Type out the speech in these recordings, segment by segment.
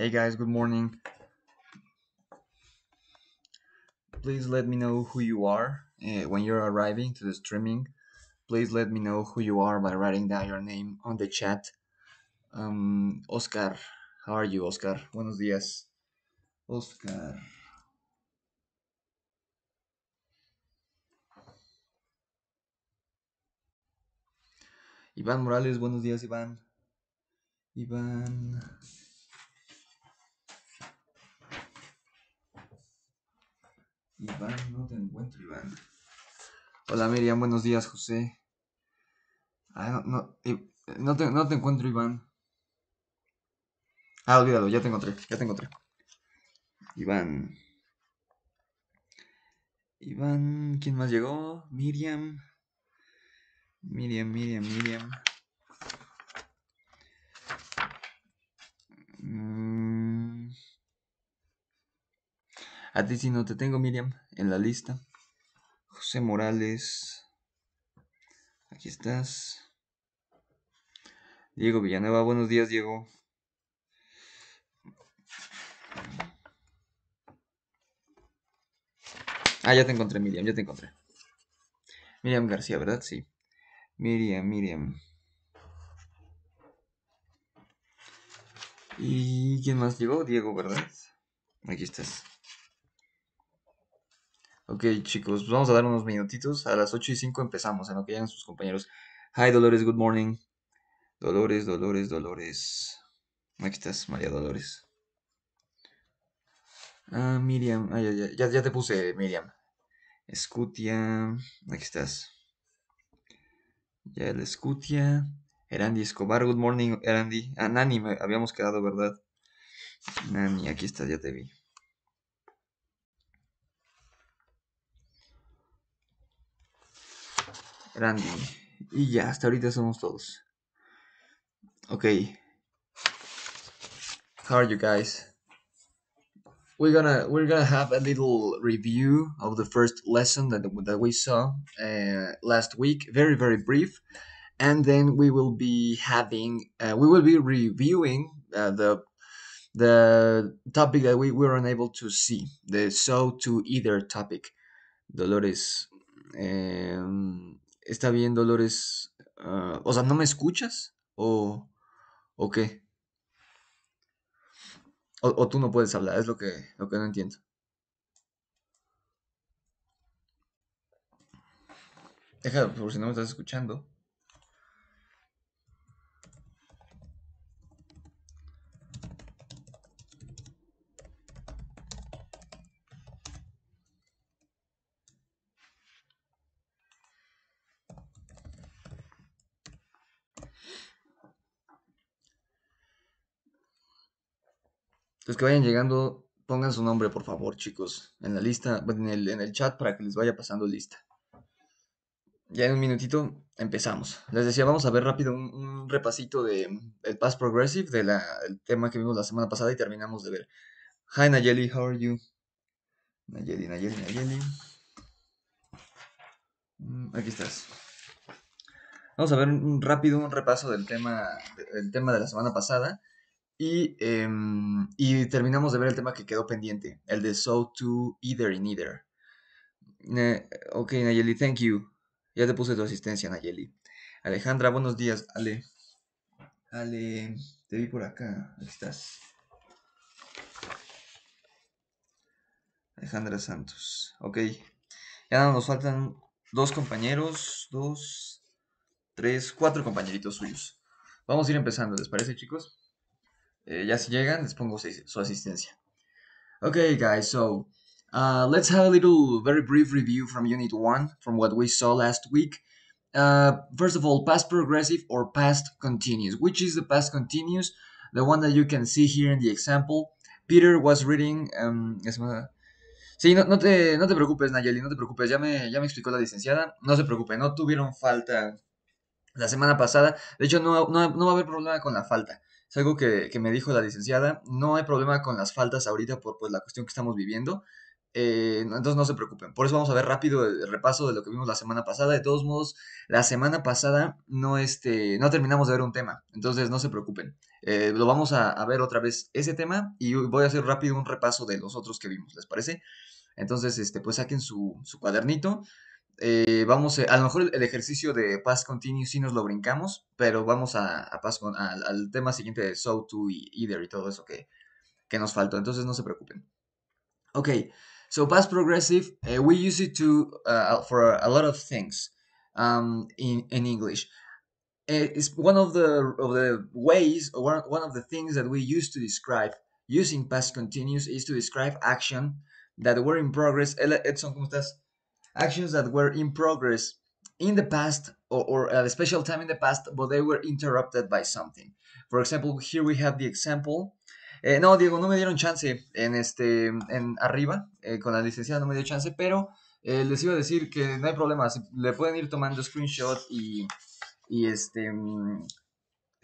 Hey guys, good morning. Please let me know who you are uh, when you're arriving to the streaming. Please let me know who you are by writing down your name on the chat. Um, Oscar, how are you, Oscar? Buenos dias, Oscar. Iván Morales, buenos días, Iván. Iván. Iván, no te encuentro, Iván. Hola Miriam, buenos días, José. Ah, eh, no, te, no te encuentro, Iván. Ah, olvídalo, ya te encontré, ya te encontré. Iván. Iván, ¿quién más llegó? Miriam. Miriam, Miriam, Miriam. A ti si no te tengo, Miriam, en la lista. José Morales. Aquí estás. Diego Villanueva, buenos días, Diego. Ah, ya te encontré, Miriam, ya te encontré. Miriam García, ¿verdad? Sí. Miriam, Miriam. ¿Y quién más llegó? Diego, ¿verdad? Aquí estás. Ok, chicos, pues vamos a dar unos minutitos. A las 8 y 5 empezamos, en lo que llegan sus compañeros. Hi, Dolores, good morning. Dolores, Dolores, Dolores. Aquí estás, María Dolores. Ah, Miriam. ya, ya, te puse, Miriam. Escutia. Aquí estás. Ya el Escutia. Erandi Escobar, good morning, Erandi. Ah, Nani, habíamos quedado, ¿verdad? Nani, aquí estás, ya te vi. Stranding. Y ya, hasta ahorita somos todos. Ok. How are you guys? We're gonna we're gonna have a little review of the first lesson that that we saw uh, last week. Very very brief, and then we will be having uh, we will be reviewing uh, the the topic that we were unable to see the so to either topic. Dolores um, está bien, Dolores. Ah, o sea, ¿no me escuchas? ¿O, o qué? O, tú no puedes hablar, es lo que, lo que no entiendo. Déjalo, por si no me estás escuchando. Los que vayan llegando, pongan su nombre, por favor, chicos, en la lista, en el, en el chat para que les vaya pasando lista. Ya en un minutito empezamos. Les decía, vamos a ver rápido un, repasito de mm, el Past Progressive, del tema que vimos la semana pasada y terminamos de ver. Hi Nayeli, how are you? Nayeli, Nayeli, Nayeli. Mm, aquí estás. Vamos a ver un, rápido un repaso del tema, del tema de la semana pasada. Em, y, terminamos de ver el tema que quedó pendiente, el de So To Either in Either. ok, Nayeli, thank you. Ya te puse tu asistencia, Nayeli. Alejandra, buenos días. Ale. Ale, te vi por acá. Aquí estás. Alejandra Santos. Ok. Ya nos faltan dos compañeros, dos, tres, cuatro compañeritos suyos. Vamos a ir empezando, ¿les parece, chicos? Eh, ya se llegan, les pongo su asistencia. Okay, guys, so uh, let's have a little very brief review from Unit 1, from what we saw last week. Uh, first of all, past progressive or past continuous. Which is the past continuous? The one that you can see here in the example. Peter was reading... Um, sí, no, te, no te preocupes, Nayeli, no te preocupes. Ya me, ya me explicó la licenciada. No se preocupe, no tuvieron falta la semana pasada. De hecho, no, no va a haber problema con la falta. Es algo que, me dijo la licenciada. No hay problema con las faltas ahorita por pues, la cuestión que estamos viviendo. Eh, entonces no se preocupen. Por eso vamos a ver rápido el repaso de lo que vimos la semana pasada. De todos modos, la semana pasada no, este, no terminamos de ver un tema. Entonces no se preocupen. Eh, lo vamos a, ver otra vez ese tema y voy a hacer rápido un repaso de los otros que vimos. ¿Les parece? Entonces, este, pues saquen su, su cuadernito eh, vamos, eh, a, lo mejor el ejercicio de Past Continuous Si nos lo brincamos, pero vamos a, a al tema siguiente de So To y Either y todo eso que, que nos faltó, entonces no se preocupen. Ok, so Past Progressive, eh, we use it to, uh, uh, for a lot of things um, in, in English. It's one of the, of the ways, or one of the things that we use to describe using past continuous is to describe action that were in progress. Edson, ¿cómo estás? actions that were in progress in the past or, at a special time in the past, but they were interrupted by something. For example, here we have the example. Eh, no, Diego, no me dieron chance en este, en arriba, eh, con la licenciada no me dio chance, pero eh, les iba a decir que no hay problema, le pueden ir tomando screenshot y, este, mm,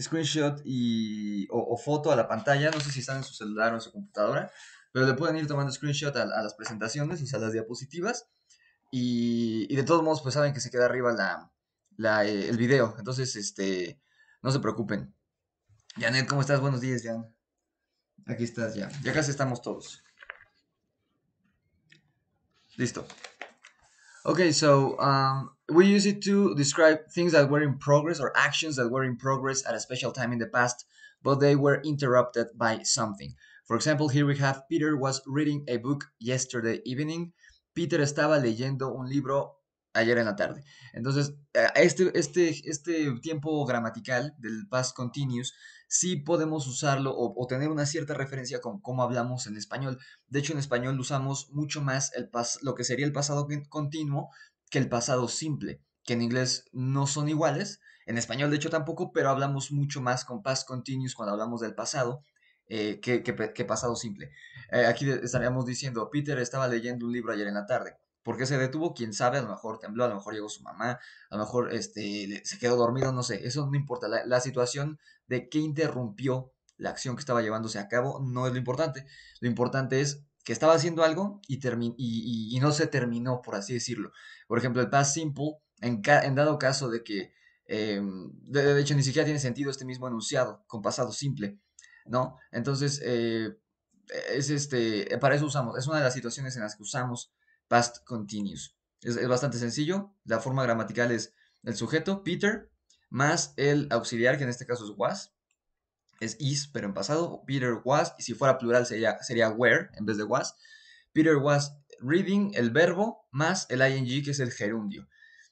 screenshot y, o, foto a la pantalla, no sé si están en su celular o en su computadora, pero le pueden ir tomando screenshot a, a las presentaciones y a las diapositivas y, de todos modos, pues saben que se queda arriba eh, el video. Entonces, este, no se preocupen. Janet, ¿cómo estás? Buenos días, Jan. Aquí estás ya. Ya casi estamos todos. Listo. Okay, so um, we use it to describe things that were in progress or actions that were in progress at a special time in the past, but they were interrupted by something. For example, here we have Peter was reading a book yesterday evening Peter estaba leyendo un libro ayer en la tarde. Entonces, eh, este, este, este tiempo gramatical del past continuous sí podemos usarlo o, tener una cierta referencia con cómo hablamos en español. De hecho, en español usamos mucho más el pas lo que sería el pasado continuo que el pasado simple, que en inglés no son iguales. En español, de hecho, tampoco, pero hablamos mucho más con past continuous cuando hablamos del pasado eh, que, pasado simple. Eh, aquí estaríamos diciendo, Peter estaba leyendo un libro ayer en la tarde. ¿Por qué se detuvo? Quién sabe, a lo mejor tembló, a lo mejor llegó su mamá, a lo mejor este, se quedó dormido, no sé, eso no importa. La, situación de que interrumpió la acción que estaba llevándose a cabo no es lo importante. Lo importante es que estaba haciendo algo y, y, no se terminó, por así decirlo. Por ejemplo, el past simple, en, en dado caso de que, em, de, hecho, ni siquiera tiene sentido este mismo enunciado con pasado simple, ¿no? Entonces, eh, e-, es este, eh, para eso usamos, es una de las situaciones en las que usamos past continuous. Es, bastante sencillo, la forma gramatical es el sujeto, Peter, más el auxiliar, que en este caso es was, es is, pero en pasado, Peter was, y si fuera plural sería, sería were en vez de was. Peter was reading, el verbo, más el ing, que es el gerundio.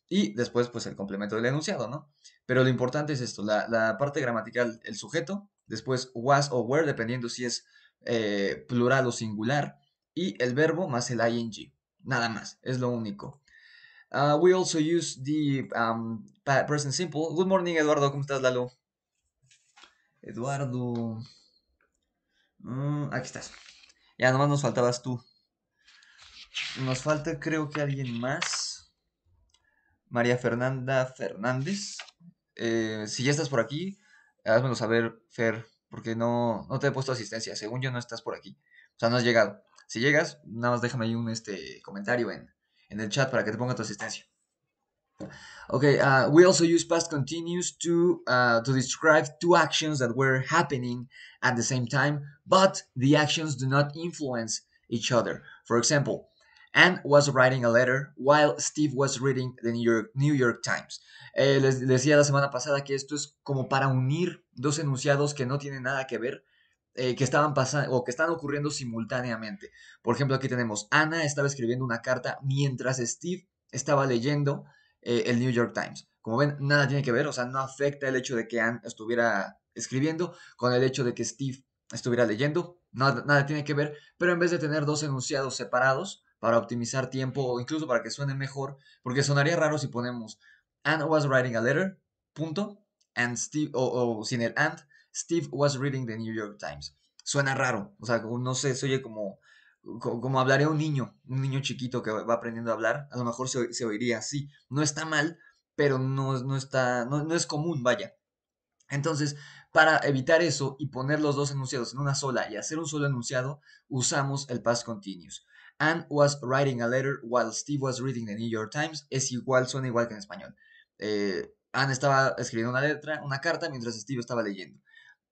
Y después, pues el complemento del enunciado, ¿no? Pero lo importante es esto, la, la parte gramatical, el sujeto, después was o were, dependiendo si es eh, plural o singular, y el verbo más el ing. Nada más, es lo único. Ah, we also use the um, present simple. Good morning, Eduardo. ¿Cómo estás, Lalo? Eduardo. Mm, aquí estás. Ya nomás nos faltabas tú. Nos falta, creo que alguien más. María Fernanda Fernández. Eh, si ya estás por aquí, Házmelo saber, Fer, porque no, no te he puesto asistencia. Según yo, no estás por aquí. O sea, no has llegado. Si llegas, nada más déjame ahí un este, comentario en, en el chat para que te ponga tu asistencia. Ok, ah, we also use past continuous to uh, to describe two actions that were happening at the same time, but the actions do not influence each other. For example, Anne was writing a letter while Steve was reading the New York, Times. Eh, les, decía la semana pasada que esto es como para unir dos enunciados que no tienen nada que ver, eh, que estaban pasando o que están ocurriendo simultáneamente. Por ejemplo, aquí tenemos Ana estaba escribiendo una carta mientras Steve estaba leyendo eh, el New York Times. Como ven, nada tiene que ver, o sea, no afecta el hecho de que Anne estuviera escribiendo con el hecho de que Steve estuviera leyendo. Nada, nada tiene que ver, pero en vez de tener dos enunciados separados, para optimizar tiempo o incluso para que suene mejor, porque sonaría raro si ponemos and was writing a letter, punto, and Steve, o sin el and, Steve was reading the New York Times. Suena raro, o sea, no sé, se oye como, como hablaría un niño, un niño chiquito que va aprendiendo a hablar, a lo mejor se, oiría así. No está mal, pero no, no está, no, no es común, vaya. Entonces, para evitar eso y poner los dos enunciados en una sola y hacer un solo enunciado, usamos el past continuous. Anne was writing a letter while Steve was reading the New York Times. Es igual, suena igual que en español. Eh, Anne estaba escribiendo una letra, una carta, mientras Steve estaba leyendo.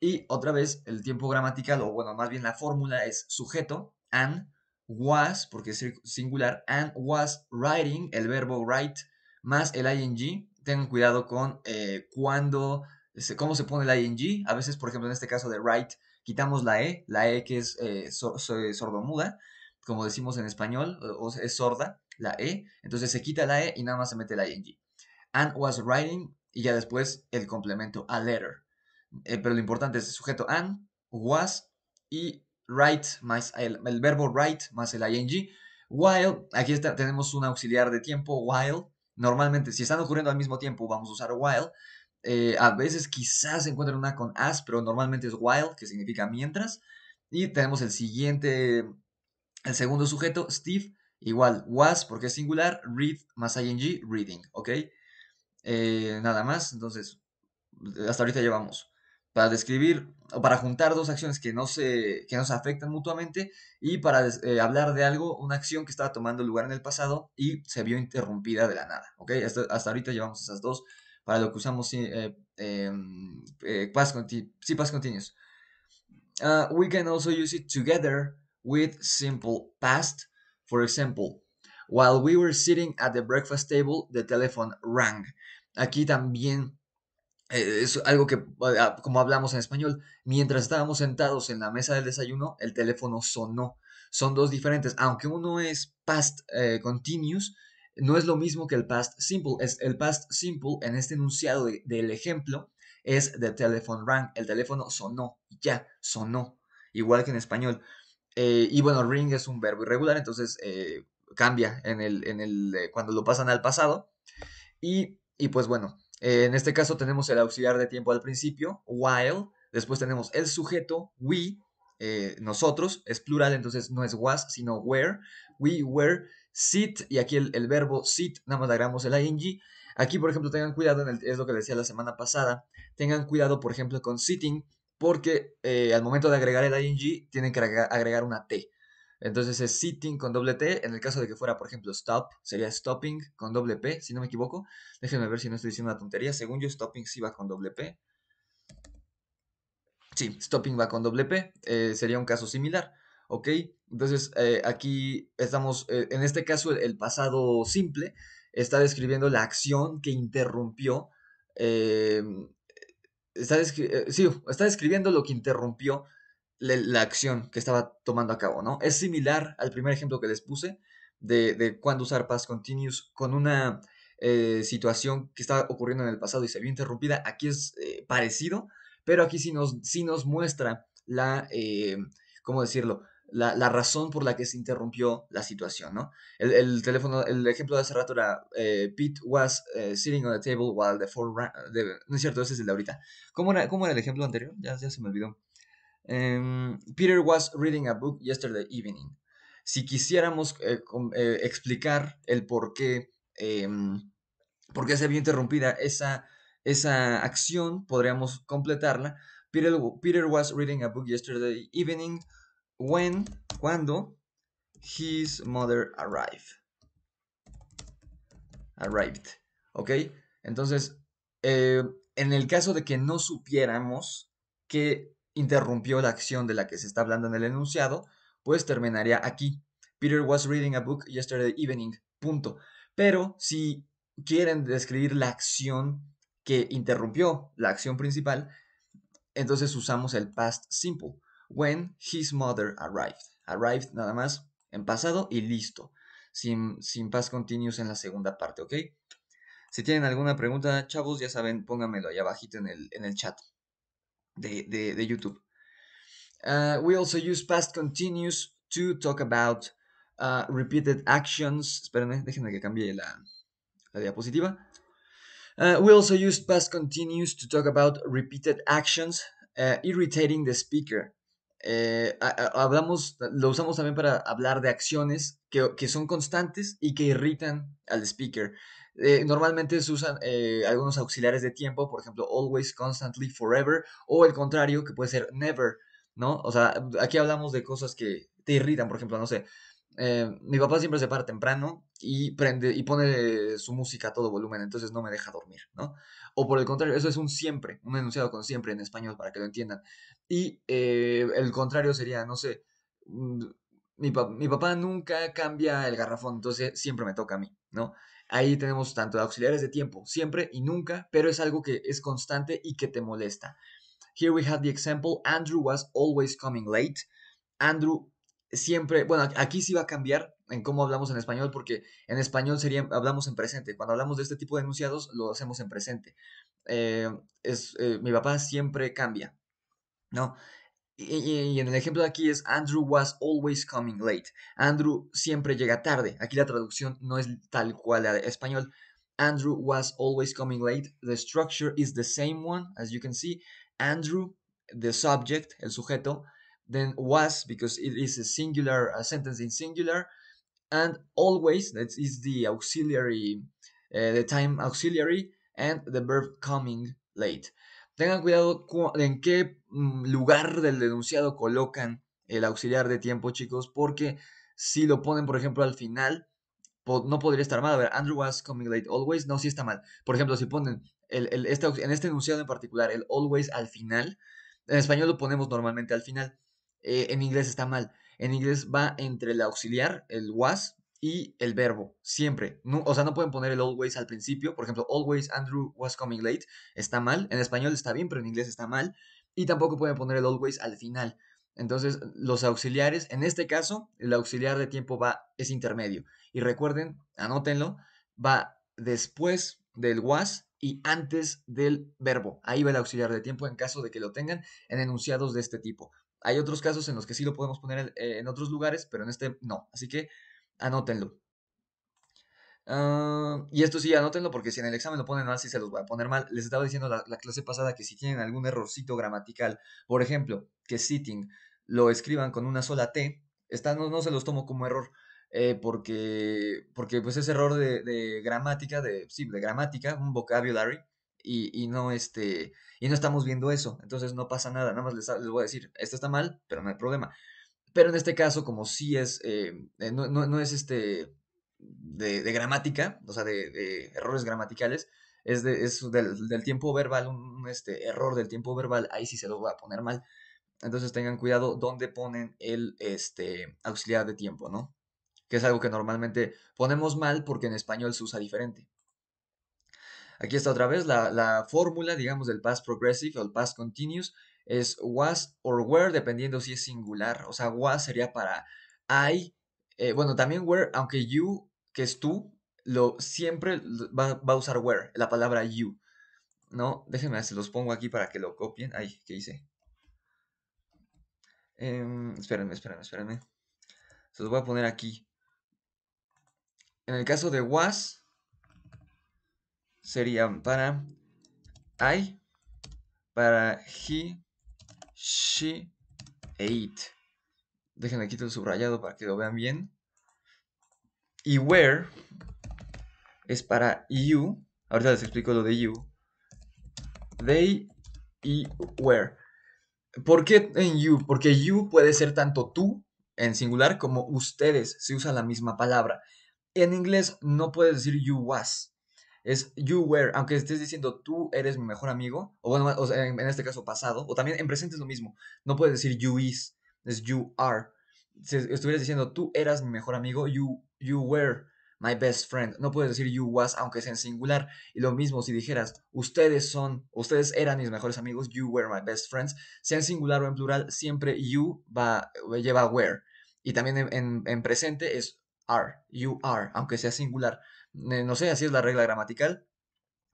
Y otra vez, el tiempo gramatical, o bueno, más bien la fórmula es sujeto, Anne was, porque es singular, Anne was writing, el verbo write, más el ing. Tengan cuidado con eh, cuando, cómo se pone el ing. A veces, por ejemplo, en este caso de write, quitamos la e, la e que es eh, sordomuda como decimos en español, eh, es sorda, la E, entonces se quita la E y nada más se mete la ing. And was writing y ya después el complemento, a letter. Eh, pero lo importante es el sujeto and, was y write más el, verbo write más el ing. While, aquí tenemos un auxiliar de tiempo, while. Normalmente, si están ocurriendo al mismo tiempo, vamos a usar while. Eh, a veces quizás se encuentran una con as, pero normalmente es while, que significa mientras. Y tenemos el siguiente el segundo sujeto, Steve, igual was porque es singular, read más ing, reading, ¿ok? Eh, nada más, entonces, hasta ahorita llevamos. Para describir o para juntar dos acciones que no se, que afectan mutuamente y para eh, hablar de algo, una acción que estaba tomando lugar en el pasado y se vio interrumpida de la nada, ¿ok? Hasta, ahorita llevamos esas dos para lo que usamos si eh, em, PAS continuous. Ah, we can also use it together with simple past. For example, while we were sitting at the breakfast table, the telephone rang. Aquí también eh, es algo que, ah, como hablamos en español, mientras estábamos sentados en la mesa del desayuno, el teléfono sonó. Son dos diferentes, aunque uno es past eh, continuous, no es lo mismo que el past simple. Es el past simple en este enunciado del ejemplo es the telephone rang, el teléfono sonó, ya sonó, igual que en español. Eh, y bueno, ring es un verbo irregular, entonces eh, cambia en el, eh, cuando lo pasan al pasado. Y, pues bueno, en este caso tenemos el auxiliar de tiempo al principio, while, después tenemos el sujeto, we, nosotros, es plural, entonces no es was, sino where, we were, sit, y aquí el, verbo sit, nada más agregamos el ing, Aquí, por ejemplo, tengan cuidado, es lo que decía la semana pasada, tengan cuidado, por ejemplo, con sitting, porque eh, al momento de agregar el ing tienen que agregar una T. Entonces es sitting con doble T. En el caso de que fuera, por ejemplo, stop, sería stopping con doble P, si no me equivoco. Déjenme ver si no estoy diciendo una tontería. Según yo, stopping sí va con doble P. Sí, stopping va con doble P. Eh, sería un caso similar. ¿Ok? Entonces eh, aquí estamos, en este caso el, el, pasado simple está describiendo la acción que interrumpió está, eh, está describiendo lo que interrumpió la, acción que estaba tomando a cabo, ¿no? Es similar al primer ejemplo que les puse de, de cuando usar Pass continuous con una eh, situación que estaba ocurriendo en el pasado y se vio interrumpida. Aquí es eh, parecido, pero aquí nos, sí nos muestra la, ¿cómo decirlo? la, la, razón por la que se interrumpió la situación, ¿no? El, el teléfono, el ejemplo de hace rato era eh, Pete was eh, sitting on the table while the four no es cierto, ese es el de ahorita. ¿Cómo era, cómo era el ejemplo anterior? Ya, se me olvidó. Em, Peter was reading a book yesterday evening. Si quisiéramos eh, explicar el por qué, em, por qué se había interrumpida esa, esa acción, podríamos completarla. Peter, Peter was reading a book yesterday evening when, cuando his mother arrived. Arrived. ¿Ok? Entonces, eh, en el caso de que no supiéramos que interrumpió la acción de la que se está hablando en el enunciado, pues terminaría aquí. Peter was reading a book yesterday evening. Punto. Pero si quieren describir la acción que interrumpió la acción principal, entonces usamos el past simple when his mother arrived. Arrived nada más en pasado y listo, sin, sin past continuous en la segunda parte, ¿ok? Si tienen alguna pregunta, chavos, ya saben, pónganmelo ahí abajito en el, en el chat de, YouTube. Uh, we also use past continuous to talk about repeated actions. Espérenme, déjenme que cambie la, diapositiva. we also use past continuous to talk about repeated actions, irritating the speaker. Eh, hablamos, lo usamos también para hablar de acciones que, son constantes y que irritan al speaker. Eh, normalmente se usan eh, algunos auxiliares de tiempo, por ejemplo, always, constantly, forever, o el contrario, que puede ser never, ¿no? O sea, aquí hablamos de cosas que te irritan, por ejemplo, no sé. mi papá siempre se para temprano y prende y pone su música a todo volumen, entonces no me deja dormir, ¿no? o por el contrario, eso es un siempre, un enunciado con siempre en español para que lo entiendan. Y eh, el contrario sería, no sé, mm, mi, papá nunca cambia el garrafón, entonces siempre me toca a mí, ¿no? Ahí tenemos tanto de auxiliares de tiempo, siempre y nunca, pero es algo que es constante y que te molesta. Here we have the example, Andrew was always coming late. Andrew siempre, bueno, aquí sí va a cambiar, en cómo hablamos en español, porque en español sería, hablamos en presente. Cuando hablamos de este tipo de enunciados, lo hacemos en presente. Eh, es, eh, mi papá siempre cambia, ¿no? Y, en el ejemplo de aquí es Andrew was always coming late. Andrew siempre llega tarde. Aquí la traducción no es tal cual la de español. Andrew was always coming late. The structure is the same one, as you can see. Andrew, the subject, el sujeto, then was, because it is a singular a sentence in singular, and always that is the auxiliary eh, the time auxiliary and the verb coming late tengan cuidado en qué mm, lugar del denunciado colocan el auxiliar de tiempo chicos porque si lo ponen por ejemplo al final no podría estar mal a ver Andrew was coming late always no sí está mal por ejemplo si ponen este en este enunciado en particular el always al final en español lo ponemos normalmente al final eh, en inglés está mal en inglés va entre el auxiliar, el was, y el verbo, siempre. No, o sea, no pueden poner el always al principio. Por ejemplo, always Andrew was coming late está mal. En español está bien, pero en inglés está mal. Y tampoco pueden poner el always al final. Entonces, los auxiliares, en este caso, el auxiliar de tiempo va, es intermedio. Y recuerden, anótenlo, va después del was y antes del verbo. Ahí va el auxiliar de tiempo en caso de que lo tengan en enunciados de este tipo. Hay otros casos en los que sí lo podemos poner e-, en, otros lugares, pero en este no. Así que anótenlo. Ah, y esto sí, anótenlo porque si en el examen lo ponen mal, sí se los voy a poner mal. Les estaba diciendo la, clase pasada que si tienen algún errorcito gramatical, por ejemplo, que sitting lo escriban con una sola T, no, se los tomo como error. Eh, porque, porque pues es error de, gramática, de, sí, de gramática, un vocabulary, y, no este y no estamos viendo eso, entonces no pasa nada, nada más les, voy a decir, esto está mal, pero no hay problema. Pero en este caso, como si es, eh, eh, no, es este de, gramática, o sea, de, errores gramaticales, es, de, del, tiempo verbal, un este, error del tiempo verbal, ahí sí se lo voy a poner mal. Entonces tengan cuidado dónde ponen el este, auxiliar de tiempo, ¿no? Que es algo que normalmente ponemos mal porque en español se usa diferente. Aquí está otra vez la, fórmula, digamos, del past progressive o el past continuous. Es was or were, dependiendo si es singular. O sea, was sería para I. Eh, bueno, también were, aunque you, que es tú, lo, siempre va, a usar where, la palabra you. ¿no? Déjenme, se los pongo aquí para que lo copien. Ay, ¿qué hice? Em, espérenme, espérenme, espérenme. Se los voy a poner aquí. En el caso de was, Sería para I, para he, she ate. it. Dejen aquí todo subrayado para que lo vean bien. Y where es para you. Ahorita les explico lo de you. They y where. ¿Por qué en you? Porque you puede ser tanto tú en singular como ustedes. Se usa la misma palabra. En inglés no puede decir you was es you were, aunque estés diciendo tú eres mi mejor amigo, o bueno, o sea, en, este caso pasado, o también en presente es lo mismo, no puedes decir you is, es you are. Si estuvieras diciendo tú eras mi mejor amigo, you, you were my best friend, no puedes decir you was, aunque sea en singular. Y lo mismo si dijeras ustedes son, ustedes eran mis mejores amigos, you were my best friends, sea en singular o en plural, siempre you va, lleva were. Y también en presente es are, you are, aunque sea singular. Eh, no sé, así es la regla gramatical,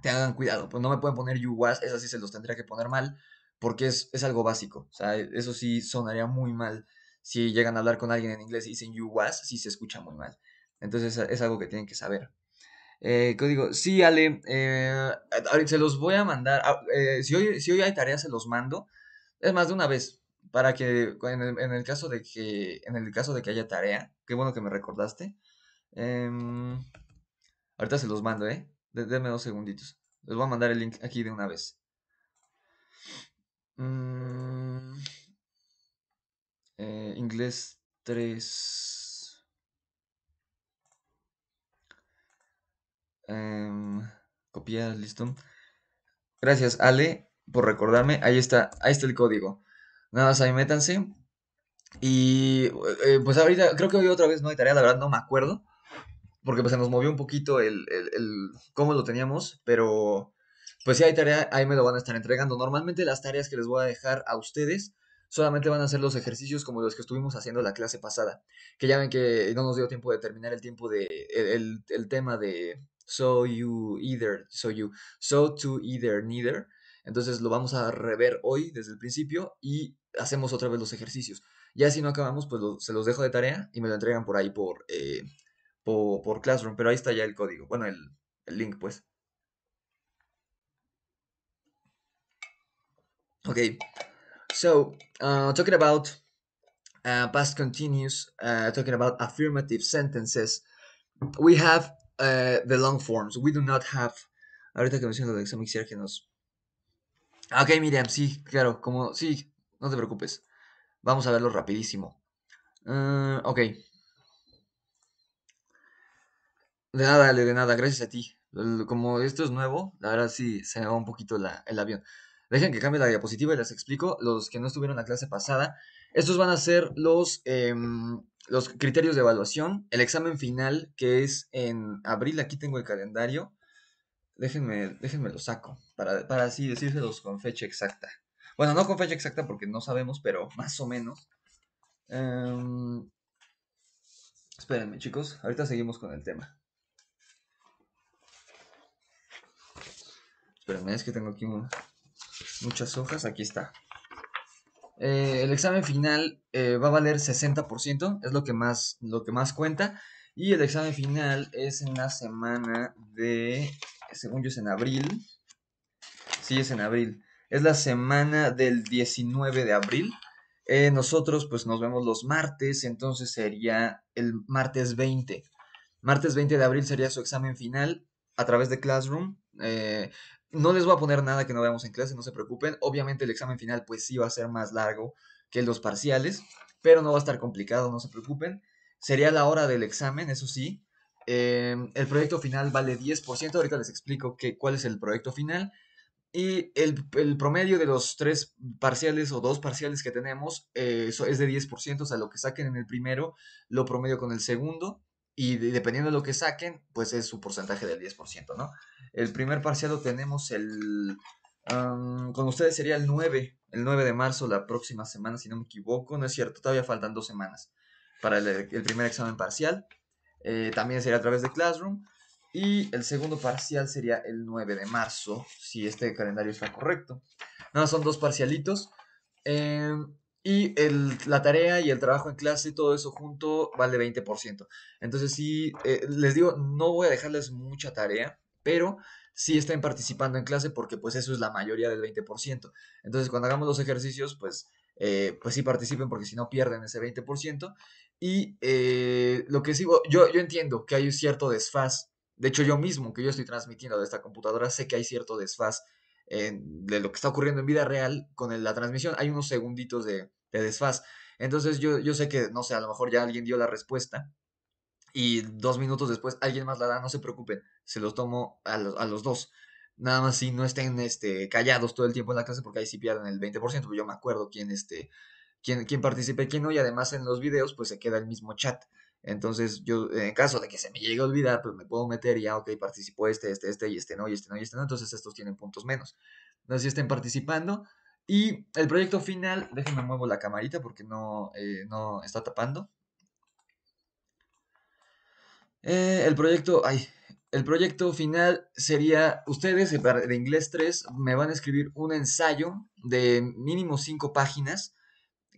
tengan cuidado, pues no me pueden poner you was, eso sí se los tendría que poner mal, porque es, algo básico, o sea, e, eso sí sonaría muy mal si llegan a hablar con alguien en inglés y dicen you was, sí se escucha muy mal. Entonces es algo que tienen que saber. código, eh, sí, Ale, eh, se los voy a mandar. Ah, si, hoy, si hoy hay tareas, se los mando. Es más de una vez, para que en el, caso de que en el caso de que haya tarea, qué bueno que me recordaste. Em, Ahorita se los mando, ¿eh? Denme dos segunditos. Les voy a mandar el link aquí de una vez. Mm, eh, inglés 3. Em, copiar, listo. Gracias, Ale, por recordarme. Ahí está, ahí está el código. Nada más ahí métanse. Y eh, pues ahorita, creo que hoy otra vez no hay tarea, la verdad no me acuerdo porque pues, se nos movió un poquito el, el, cómo lo teníamos, pero pues si hay tarea, ahí me lo van a estar entregando. Normalmente las tareas que les voy a dejar a ustedes solamente van a ser los ejercicios como los que estuvimos haciendo la clase pasada, que ya ven que no nos dio tiempo de terminar el tiempo de el, tema de so you either, so you, so to either, neither. Entonces lo vamos a rever hoy desde el principio y hacemos otra vez los ejercicios. Ya si no acabamos, pues se los dejo de tarea y me lo entregan por ahí por eh, por, Classroom, pero ahí está ya el código, bueno, el, link pues. Okay, so uh, talking about uh, past continuous, uh, talking about affirmative sentences, we have the long forms. We do not have. Ahorita que me el examen, quisiera Ok, Miriam, sí, claro, como. Sí, no te preocupes. Vamos a verlo rapidísimo. ok, de nada, de nada, gracias a ti. Como esto es nuevo, ahora verdad sí se va un poquito el avión. Dejen que cambie la diapositiva y les explico. Los que no estuvieron en la clase pasada, estos van a ser los, em, los criterios de evaluación. El examen final, que es en abril, aquí tengo el calendario. Déjenme, déjenme lo saco, para, para así decírselos con fecha exacta. Bueno, no con fecha exacta porque no sabemos, pero más o menos. Em, espérenme, chicos, ahorita seguimos con el tema. es que tengo aquí muchas hojas. Aquí está. Eh, el examen final eh, va a valer 60%, es lo que, más, lo que más cuenta. Y el examen final es en la semana de, según yo es en abril. Sí, es en abril. Es la semana del 19 de abril. Eh, nosotros pues nos vemos los martes, entonces sería el martes 20. Martes 20 de abril sería su examen final a través de Classroom eh, no les voy a poner nada que no veamos en clase, no se preocupen. Obviamente el examen final pues sí va a ser más largo que los parciales, pero no va a estar complicado, no se preocupen. Sería la hora del examen, eso sí. Eh, el proyecto final vale 10%, ahorita les explico que, cuál es el proyecto final. Y el, promedio de los tres parciales o dos parciales que tenemos eh, es de 10%, o sea, lo que saquen en el primero lo promedio con el segundo. Y dependiendo de lo que saquen, pues es su porcentaje del 10%, ¿no? El primer parcial lo tenemos el... con ustedes sería el 9, el 9 de marzo, la próxima semana, si no me equivoco. No es cierto, todavía faltan dos semanas para el, primer examen parcial. Eh, también sería a través de Classroom. Y el segundo parcial sería el 9 de marzo, si este calendario está correcto. Nada, no, son dos parcialitos. Eh, y la tarea y el trabajo en clase, todo eso junto, vale 20%. Entonces sí, eh, les digo, no voy a dejarles mucha tarea, pero sí estén participando en clase porque pues eso es la mayoría del 20%. Entonces cuando hagamos los ejercicios, pues, eh, pues sí participen porque si no pierden ese 20%. Y eh, lo que sigo, yo, yo entiendo que hay un cierto desfaz. De hecho, yo mismo, que yo estoy transmitiendo de esta computadora, sé que hay cierto desfaz de lo que está ocurriendo en vida real con la transmisión. Hay unos segunditos de, de desfaz. Entonces yo, yo sé que, no sé, a lo mejor ya alguien dio la respuesta y dos minutos después alguien más la da, no se preocupen, se los tomo a los, a los dos. Nada más si no estén este, callados todo el tiempo en la clase porque ahí sí pierden el 20%, pero yo me acuerdo quién, este, quién, quién participa quién no, y además en los videos pues se queda el mismo chat. Entonces, yo, en caso de que se me llegue a olvidar, pues me puedo meter y ya, ok, participó este, este, este, y este no, y este no, y este no, entonces estos tienen puntos menos. No si estén participando. Y el proyecto final, déjenme muevo la camarita porque no, eh, no está tapando. Eh, el proyecto, el proyecto final sería, ustedes de Inglés 3 me van a escribir un ensayo de mínimo 5 páginas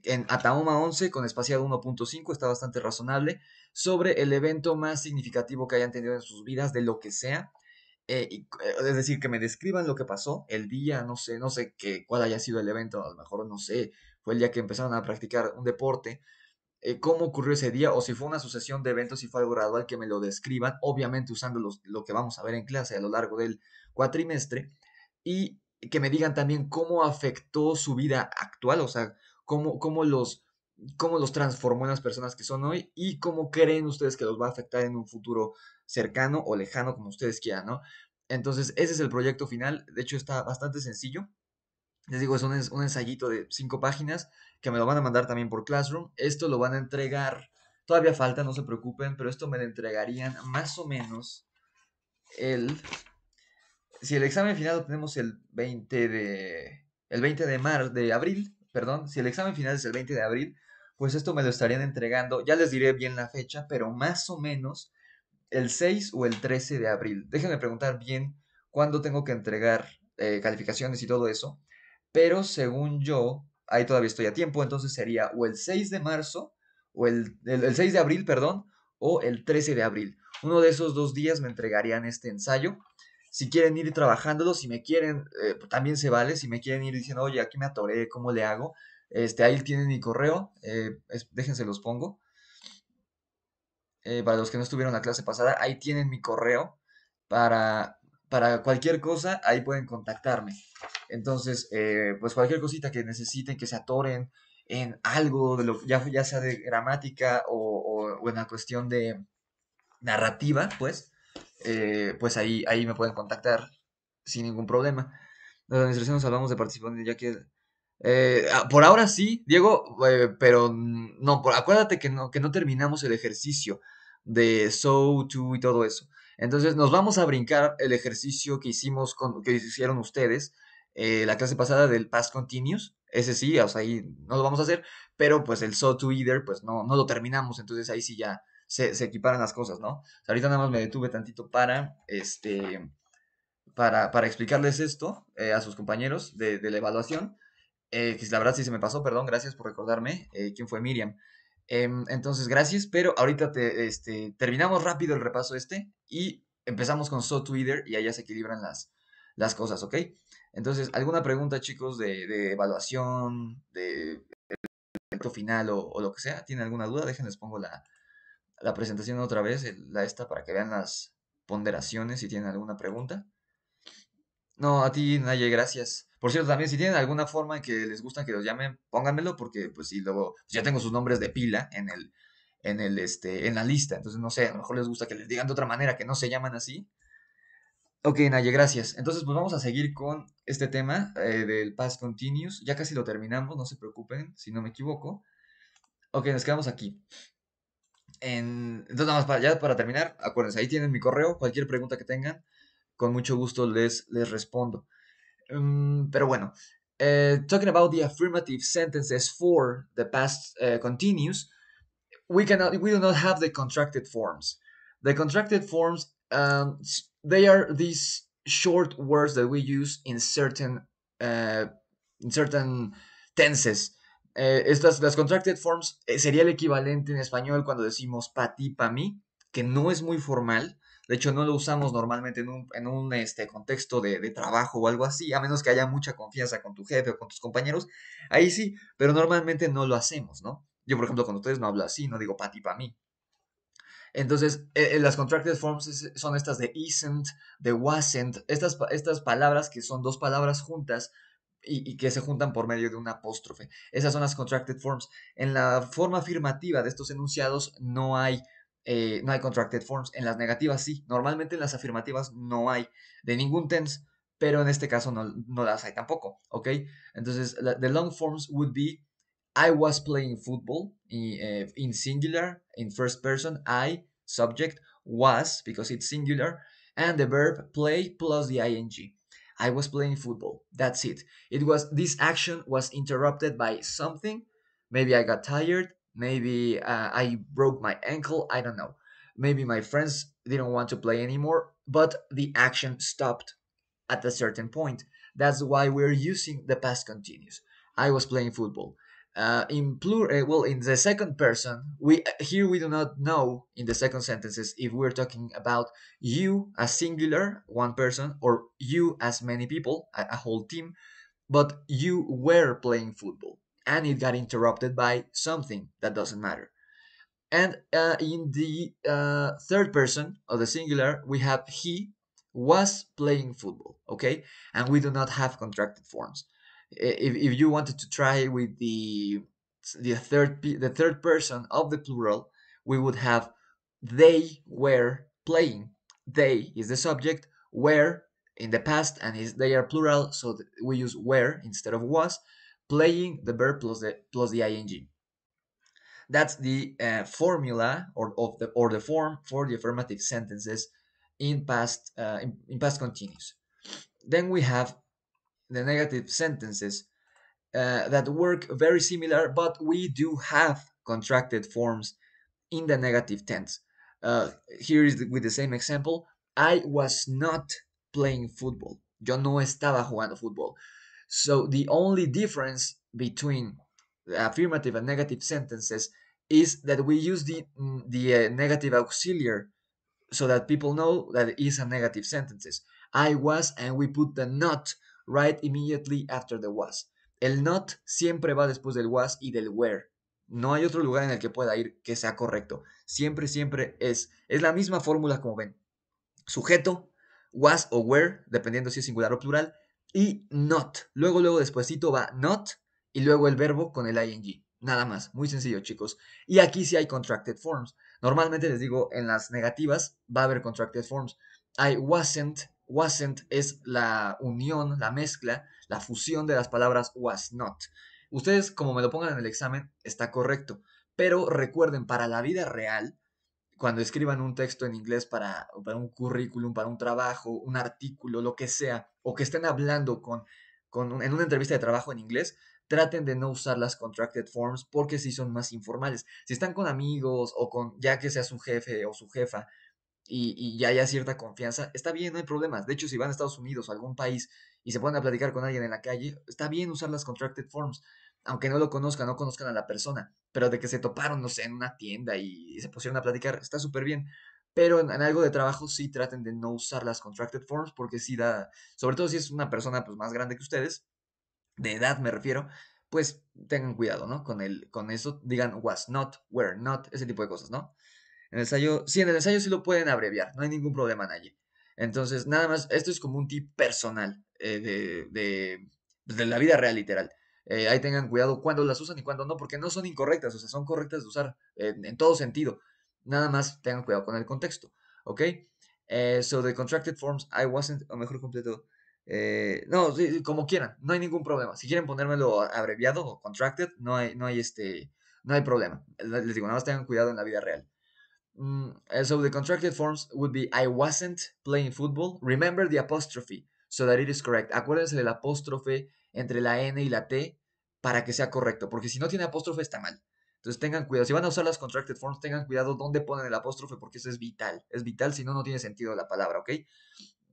en Atahoma 11 con espaciado 1.5 está bastante razonable sobre el evento más significativo que hayan tenido en sus vidas de lo que sea. Eh, eh, es decir, que me describan lo que pasó el día, no sé, no sé qué, cuál haya sido el evento, a lo mejor no sé, fue el día que empezaron a practicar un deporte, eh, cómo ocurrió ese día o si fue una sucesión de eventos, si fue algo gradual, que me lo describan, obviamente usando lo que vamos a ver en clase a lo largo del cuatrimestre y que me digan también cómo afectó su vida actual, o sea, cómo, los, cómo los transformó en las personas que son hoy y cómo creen ustedes que los va a afectar en un futuro cercano o lejano, como ustedes quieran, ¿no? Entonces, ese es el proyecto final. De hecho, está bastante sencillo. Les digo, es un, un ensayito de cinco páginas que me lo van a mandar también por Classroom. Esto lo van a entregar. Todavía falta, no se preocupen, pero esto me lo entregarían más o menos el... Si el examen final lo tenemos el 20 de... El 20 de, mar, de abril, perdón, si el examen final es el 20 de abril, pues esto me lo estarían entregando, ya les diré bien la fecha, pero más o menos el 6 o el 13 de abril. Déjenme preguntar bien cuándo tengo que entregar eh, calificaciones y todo eso, pero según yo, ahí todavía estoy a tiempo, entonces sería o el 6 de marzo, o el, el 6 de abril, perdón, o el 13 de abril. Uno de esos dos días me entregarían este ensayo si quieren ir trabajándolo, si me quieren, eh, pues, también se vale. Si me quieren ir diciendo, oye, aquí me atoré, ¿cómo le hago? Este, ahí tienen mi correo, eh, déjense los pongo. Eh, para los que no estuvieron en la clase pasada, ahí tienen mi correo para, para cualquier cosa, ahí pueden contactarme. Entonces, pues cualquier cosita que necesiten, que se atoren en algo, de lo, ya, ya sea de gramática o, o, o en la cuestión de narrativa, pues, eh, pues ahí, ahí me pueden contactar sin ningún problema. La administración nos hablamos de participar ya que... Eh, ah, por ahora sí, Diego, eh, pero no, por, acuérdate que no, que no terminamos el ejercicio de so, to y todo eso. Entonces nos vamos a brincar el ejercicio que hicimos, con, que hicieron ustedes la clase pasada del past continuous. Ese sí, o ahí no lo vamos a hacer, pero pues el so to either, pues no, no lo terminamos, entonces ahí sí ya se, equiparan las cosas, ¿no? ahorita nada más me detuve tantito para, este, para, explicarles esto a sus compañeros de, la evaluación, que la verdad sí se me pasó, perdón, gracias por recordarme quién fue Miriam. entonces, gracias, pero ahorita este, terminamos rápido el repaso este y empezamos con So Twitter y allá se equilibran las, las cosas, ¿ok? Entonces, ¿alguna pregunta, chicos, de, de evaluación, de, de final o, o, lo que sea? ¿Tienen alguna duda? Déjenles pongo la, la presentación otra vez, la esta, para que vean las ponderaciones si tienen alguna pregunta. No, a ti, Naye, gracias. Por cierto, también si tienen alguna forma en que les gusta que los llamen, pónganmelo, porque pues si luego pues, ya tengo sus nombres de pila en el, en el, este, en la lista. Entonces, no sé, a lo mejor les gusta que les digan de otra manera, que no se llaman así. Ok, Naye, gracias. Entonces, pues vamos a seguir con este tema eh, del Pass Continuous. Ya casi lo terminamos, no se preocupen, si no me equivoco. Ok, nos quedamos aquí entonces, nada más para, ya para terminar, acuérdense, ahí tienen mi correo, cualquier pregunta que tengan, con mucho gusto les, les respondo. Mm, pero bueno, eh, talking about the affirmative sentences for the past eh, continuous, we, cannot, we do not have the contracted forms. The contracted forms, um, they are these short words that we use in certain, eh, in certain tenses. Eh, estas, las contracted forms eh, sería el equivalente en español cuando decimos pa ti, mí, que no es muy formal. De hecho, no lo usamos normalmente en un, este, contexto de, trabajo o algo así, a menos que haya mucha confianza con tu jefe o con tus compañeros. Ahí sí, pero normalmente no lo hacemos, ¿no? Yo, por ejemplo, cuando ustedes no hablo así, no digo pa ti, mí. Entonces, eh, las contracted forms son estas de isn't, de wasn't, estas, estas palabras que son dos palabras juntas, y, que se juntan por medio de una apóstrofe. Esas son las contracted forms. En la forma afirmativa de estos enunciados no hay, eh, no hay contracted forms. En las negativas sí. Normalmente en las afirmativas no hay de ningún tense, pero en este caso no, las hay tampoco. ¿Ok? Entonces, the long forms would be I was playing football eh, in singular, in first person. I, subject, was, because it's singular, and the verb play plus the ing. I was playing football. That's it. It was this action was interrupted by something. Maybe I got tired. Maybe uh, I broke my ankle. I don't know. Maybe my friends didn't want to play anymore. But the action stopped at a certain point. That's why we're using the past continuous. I was playing football uh, in plural eh, well in the second person we here we do not know in the second sentences if we're talking about you as singular one person or you as many people a, a whole team but you were playing football and it got interrupted by something that doesn't matter and uh, in the uh, third person of the singular we have he was playing football okay and we do not have contracted forms if, if you wanted to try with the the third the third person of the plural, we would have they were playing. They is the subject, were in the past, and is they are plural, so we use were instead of was. Playing the verb plus the plus the ing. That's the uh, formula or of the or the form for the affirmative sentences in past uh, in, in past continuous. Then we have the negative sentences uh, that work very similar, but we do have contracted forms in the negative tense. Uh, here is the, with the same example. I was not playing football. Yo no estaba jugando fútbol. So the only difference between the affirmative and negative sentences is that we use the the uh, negative auxiliary so that people know that it is a negative sentences. I was and we put the not right immediately after the was. El not siempre va después del was y del where. No hay otro lugar en el que pueda ir que sea correcto. Siempre, siempre es. Es la misma fórmula como ven. Sujeto, was o where. dependiendo si es singular o plural, y not. Luego, luego, despuesito va not y luego el verbo con el ing. Nada más, muy sencillo chicos. Y aquí sí hay contracted forms. Normalmente les digo, en las negativas va a haber contracted forms. I wasn't, wasn't es la unión, la mezcla, la fusión de las palabras was not. Ustedes, como me lo pongan en el examen, está correcto. Pero recuerden, para la vida real, cuando escriban un texto en inglés para, un currículum, para un trabajo, un artículo, lo que sea, o que estén hablando con, en una entrevista de trabajo en inglés, traten de no usar las contracted forms porque sí son más informales. Si están con amigos o con ya que sea su jefe o su jefa y, ya haya cierta confianza, está bien, no hay problemas. De hecho, si van a Estados Unidos o algún país y se ponen a platicar con alguien en la calle, está bien usar las contracted forms, aunque no lo conozcan, no conozcan a la persona, pero de que se toparon, no sé, en una tienda y, se pusieron a platicar, está súper bien. Pero en, algo de trabajo sí traten de no usar las contracted forms porque sí da, sobre todo si es una persona pues, más grande que ustedes, de edad me refiero, pues tengan cuidado, ¿no? Con, el, con eso digan was not, were not, ese tipo de cosas, ¿no? En el ensayo, sí, en el ensayo sí lo pueden abreviar, no hay ningún problema, nadie. Entonces, nada más, esto es como un tip personal eh, de, la vida real, literal. Eh, ahí tengan cuidado cuándo las usan y cuándo no, porque no son incorrectas, o sea, son correctas de usar en todo sentido. Nada más tengan cuidado con el contexto, ¿ok? Eh, so, the contracted forms, I wasn't, o mejor completo, no, como quieran, no hay ningún problema. Si quieren ponérmelo abreviado o contracted, no hay, no hay, este, no hay problema. Les digo, nada más tengan cuidado en la vida real. Mm, eh, so the contracted forms would be I wasn't playing football. Remember the apostrophe so that it is correct. Acuérdense del apóstrofe entre la N y la T para que sea correcto, porque si no tiene apóstrofe está mal. Entonces tengan cuidado, si van a usar las contracted forms, tengan cuidado dónde ponen el apóstrofe porque eso es vital. Es vital, si no, no tiene sentido la palabra, ¿ok?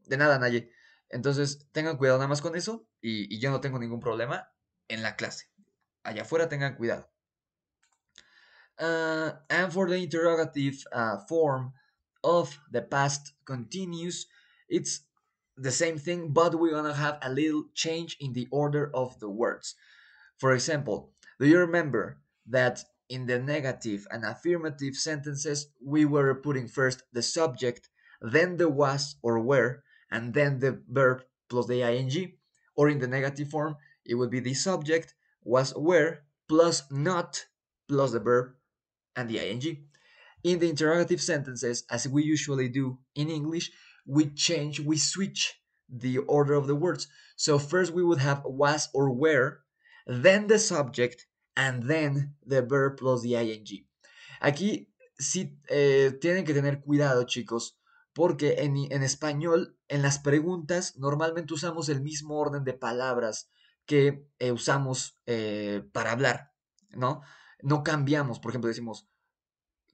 De nada, Naye. Entonces tengan cuidado nada más con eso y, y yo no tengo ningún problema en la clase. Allá afuera tengan cuidado. uh, and for the interrogative uh, form of the past continuous, it's the same thing, but we're gonna have a little change in the order of the words. For example, do you remember that in the negative and affirmative sentences, we were putting first the subject, then the was or were, and then the verb plus the ing? Or in the negative form, it would be the subject, was were, plus not, plus the verb, and the ing. In the interrogative sentences, as we usually do in English, we change, we switch the order of the words. So first we would have was or were, then the subject, and then the verb plus the ing. Aquí sí eh, tienen que tener cuidado, chicos, porque en, español, en las preguntas, normalmente usamos el mismo orden de palabras que eh, usamos eh, para hablar, ¿no? No cambiamos, por ejemplo, decimos,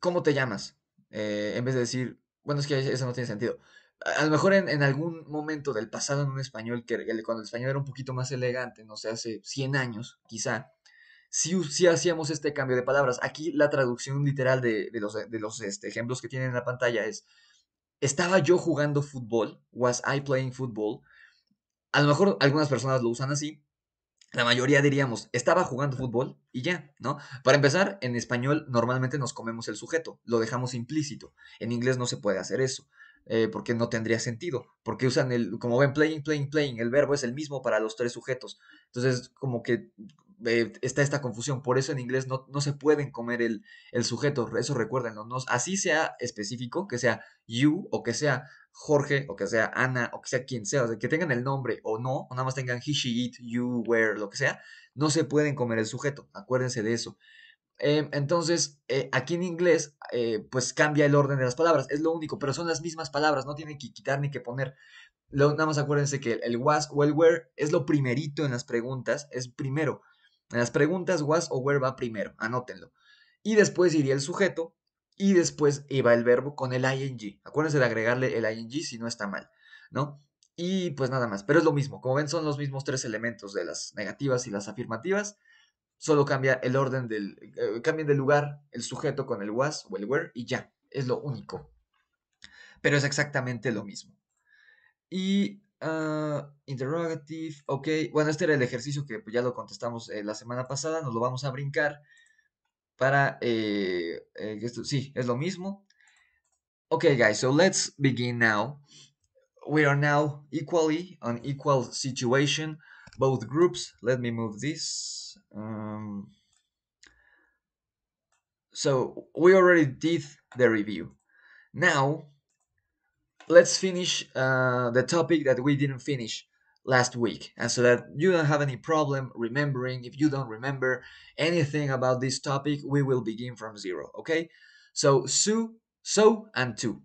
¿cómo te llamas? Eh, en vez de decir, bueno, es que eso no tiene sentido. A, lo mejor en, algún momento del pasado en un español, que cuando el español era un poquito más elegante, no sé, hace 100 años, quizá, si hacíamos este cambio de palabras. Aquí la traducción literal de, los, este, ejemplos que tienen en la pantalla es, estaba yo jugando fútbol, was I playing football. A lo mejor algunas personas lo usan así, la mayoría diríamos, estaba jugando fútbol y ya, ¿no? Para empezar, en español normalmente nos comemos el sujeto, lo dejamos implícito. En inglés no se puede hacer eso, eh, porque no tendría sentido, porque usan el, como ven, playing, playing, playing, el verbo es el mismo para los tres sujetos. Entonces, como que eh, está esta confusión, por eso en inglés no, se pueden comer el, el sujeto, eso recuérdenlo, no, así sea específico, que sea you o que sea Jorge, o que sea Ana, o que sea quien sea, o sea, que tengan el nombre o no, o nada más tengan he, she, it, you, where, lo que sea, no se pueden comer el sujeto, acuérdense de eso. Em, entonces, eh, aquí en inglés, eh, pues cambia el orden de las palabras, es lo único, pero son las mismas palabras, no tienen que quitar ni que poner. nada más acuérdense que el, was o el where es lo primerito en las preguntas, es primero. En las preguntas, was o where va primero, anótenlo. Y después iría el sujeto, y después iba el verbo con el ing. Acuérdense de agregarle el ing si no está mal, ¿no? Y pues nada más, pero es lo mismo. Como ven, son los mismos tres elementos de las negativas y las afirmativas. Solo cambia el orden del. Eh, cambien de lugar el sujeto con el was o el were y ya. Es lo único. Pero es exactamente lo mismo. Y. Ah, interrogative, ok. Bueno, este era el ejercicio que pues, ya lo contestamos eh, la semana pasada. Nos lo vamos a brincar. para eh, eh esto, sí, es lo mismo. Okay, guys, so let's begin now. We are now equally on equal situation, both groups. Let me move this. Um, so we already did the review. Now, let's finish uh, the topic that we didn't finish. last week and so that you don't have any problem remembering if you don't remember anything about this topic we will begin from zero okay so so and to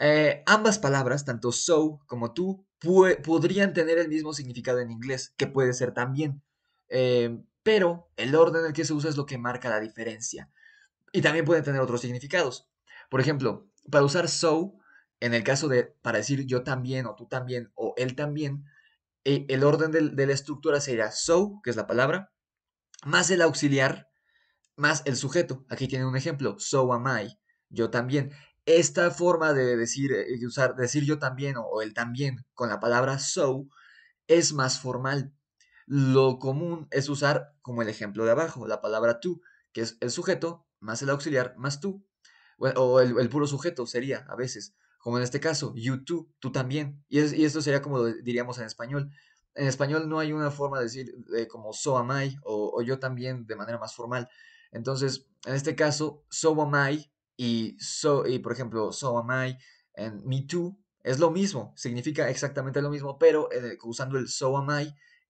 eh, ambas palabras tanto so como tú podrían tener el mismo significado en inglés que puede ser también eh, pero el orden en el que se usa es lo que marca la diferencia y también pueden tener otros significados por ejemplo para usar so en el caso de para decir yo también o tú también o él también, eh, el orden de la estructura sería so, que es la palabra, más el auxiliar, más el sujeto. Aquí tienen un ejemplo, so am I, yo también. Esta forma de decir, eh, usar, decir yo también o, el también con la palabra so es más formal. Lo común es usar como el ejemplo de abajo, la palabra tú, que es el sujeto más el auxiliar más tú. O el puro sujeto sería a veces como en este caso, you too, tú también. Y, esto sería como diríamos en español. En español no hay una forma de decir eh, como so am o, yo también de manera más formal. Entonces, en este caso, so am y, so, por ejemplo, so am I me too es lo mismo, significa exactamente lo mismo, pero eh, usando el so am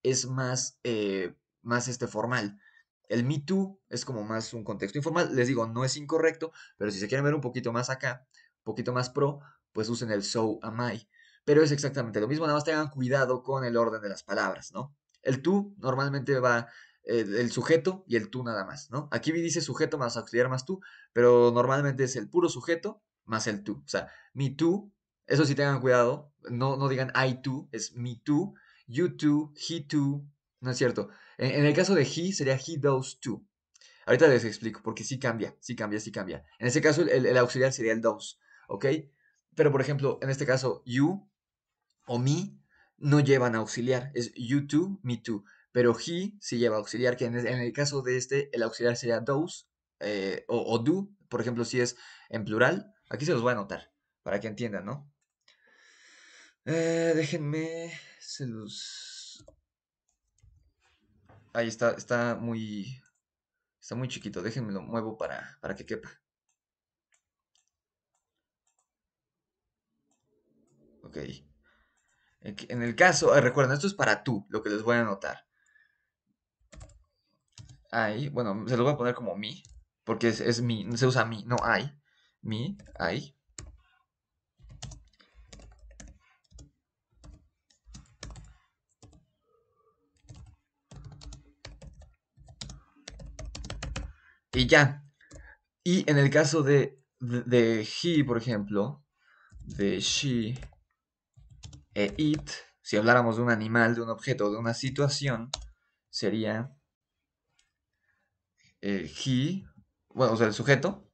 es más, eh, más este formal. El me too es como más un contexto informal. Les digo, no es incorrecto, pero si se quieren ver un poquito más acá, un poquito más pro, pues usen el so am I. Pero es exactamente lo mismo, nada más tengan cuidado con el orden de las palabras, ¿no? El tú normalmente va eh, el sujeto y el tú nada más, ¿no? Aquí dice sujeto más auxiliar más tú, pero normalmente es el puro sujeto más el tú. O sea, mi tú, eso sí tengan cuidado, no, no digan I tú, es mi tú, you tú, he tú, no es cierto. En, el caso de he sería he those tú. Ahorita les explico, porque sí cambia, sí cambia, sí cambia. En ese caso el, el auxiliar sería el those, ¿ok? Pero, por ejemplo, en este caso, you o me no llevan auxiliar. Es you to, me to. Pero he sí lleva auxiliar, que en el caso de este, el auxiliar sería those eh, o, do. Por ejemplo, si es en plural, aquí se los voy a anotar para que entiendan, ¿no? Eh, déjenme, se los... Ahí está, está muy... Está muy chiquito, déjenme lo muevo para que quepa. ok. En el caso, eh, recuerden, esto es para tú, lo que les voy a anotar. Ay, bueno, se lo voy a poner como mi, porque es, es mi, se usa mi, no hay. Mi, hay. Y ya. Y en el caso de, de, de he, por ejemplo, de she, e it, si habláramos de un animal, de un objeto, de una situación, sería eh, he, bueno, o sea, el sujeto.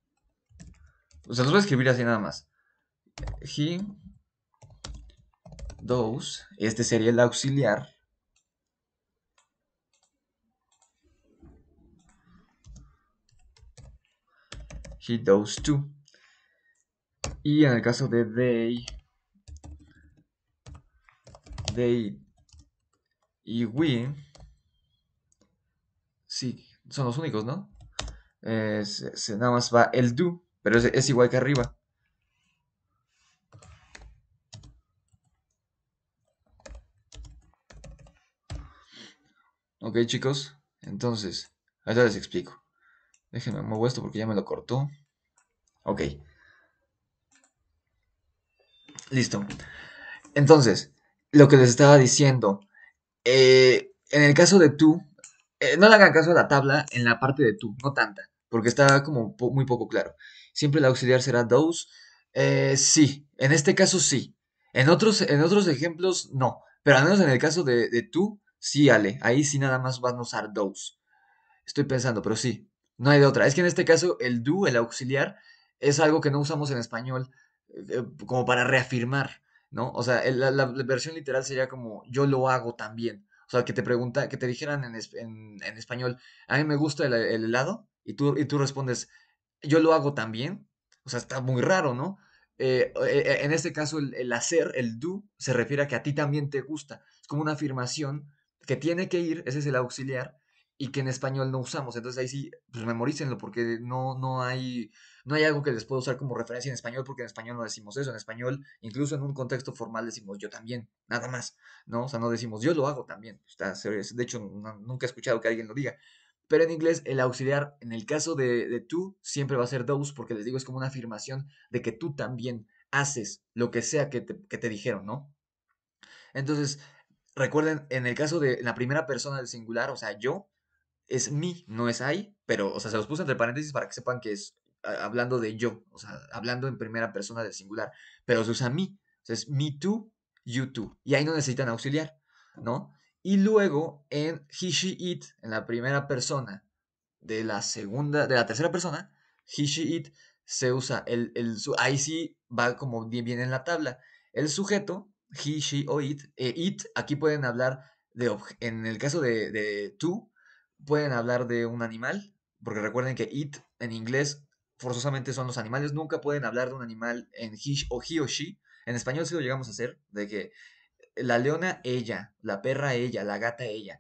O sea, los voy a escribir así nada más. He, those, este sería el auxiliar. He, those, two. Y en el caso de they, y we, sí, son los únicos, ¿no? Eh, se, nada más va el do, pero es, igual que arriba. Ok, chicos, entonces, allá les explico. Déjenme muevo esto porque ya me lo cortó. Ok. Listo. Entonces, lo que les estaba diciendo. Eh, en el caso de tú, eh, no le hagan caso a la tabla en la parte de tú, no tanta, porque está como muy poco claro. Siempre el auxiliar será those. Eh, sí, en este caso sí. En otros, en otros ejemplos no, pero al menos en el caso de, de tú, sí, Ale, ahí sí nada más van a usar those. Estoy pensando, pero sí, no hay de otra. Es que en este caso el do, el auxiliar, es algo que no usamos en español como para reafirmar. ¿no? O sea, la, versión literal sería como yo lo hago también. O sea, que te pregunta, que te dijeran en, español, a mí me gusta el, helado, y tú, y tú respondes, yo lo hago también. O sea, está muy raro, ¿no? Eh, e, e, en este caso, el, el hacer, el do, se refiere a que a ti también te gusta. Es como una afirmación que tiene que ir, ese es el auxiliar, y que en español no usamos. Entonces ahí sí, pues memorícenlo porque no, no, hay, no hay algo que les pueda usar como referencia en español porque en español no decimos eso. En español, incluso en un contexto formal, decimos yo también, nada más, ¿no? O sea, no decimos yo lo hago también. Está, de hecho, nunca he escuchado que alguien lo diga. Pero en inglés, el auxiliar, en el caso de, tú, siempre va a ser those porque les digo, es como una afirmación de que tú también haces lo que sea que te, que te dijeron, ¿no? Entonces, recuerden, en el caso de la primera persona del singular, o sea, yo, es mi, no es I, pero, o sea, se los puse entre paréntesis para que sepan que es hablando de yo, o sea, hablando en primera persona del singular, pero se usa mi, o es me too, you too, y ahí no necesitan auxiliar, ¿no? Y luego en he, she, it, en la primera persona de la segunda, de la tercera persona, he, she, it, se usa el, el ahí sí va como bien, en la tabla. El sujeto, he, she o it, eh, it, aquí pueden hablar de, en el caso de, de tú, pueden hablar de un animal, porque recuerden que it en inglés forzosamente son los animales, nunca pueden hablar de un animal en he o he o she. En español sí lo llegamos a hacer, de que la leona ella, la perra ella, la gata ella.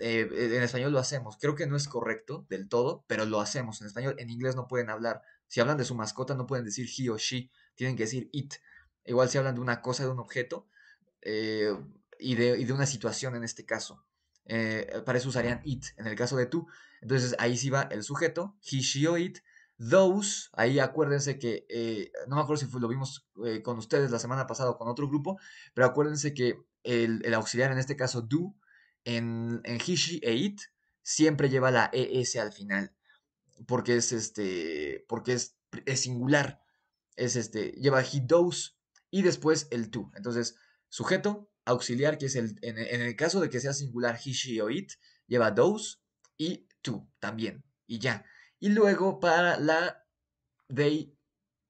Eh, eh, en español lo hacemos, creo que no es correcto del todo, pero lo hacemos. En español, en inglés no pueden hablar. Si hablan de su mascota, no pueden decir he o she, tienen que decir it. Igual si hablan de una cosa, de un objeto eh, y de una situación en este caso. Eh, para eso usarían it en el caso de tú. Entonces ahí sí va el sujeto, he, she o it. Those, ahí acuérdense que, eh, no me acuerdo si lo vimos eh, con ustedes la semana pasada o con otro grupo, pero acuérdense que el, auxiliar, en este caso do, en, he, she e it, siempre lleva la e, ES al final, porque es este, porque es, es singular, es este, lleva he, those, y después el tú. Entonces, sujeto, auxiliar, que es el, en, el caso de que sea singular he, she o it, lleva those y tú también, y ya. Y luego para la they,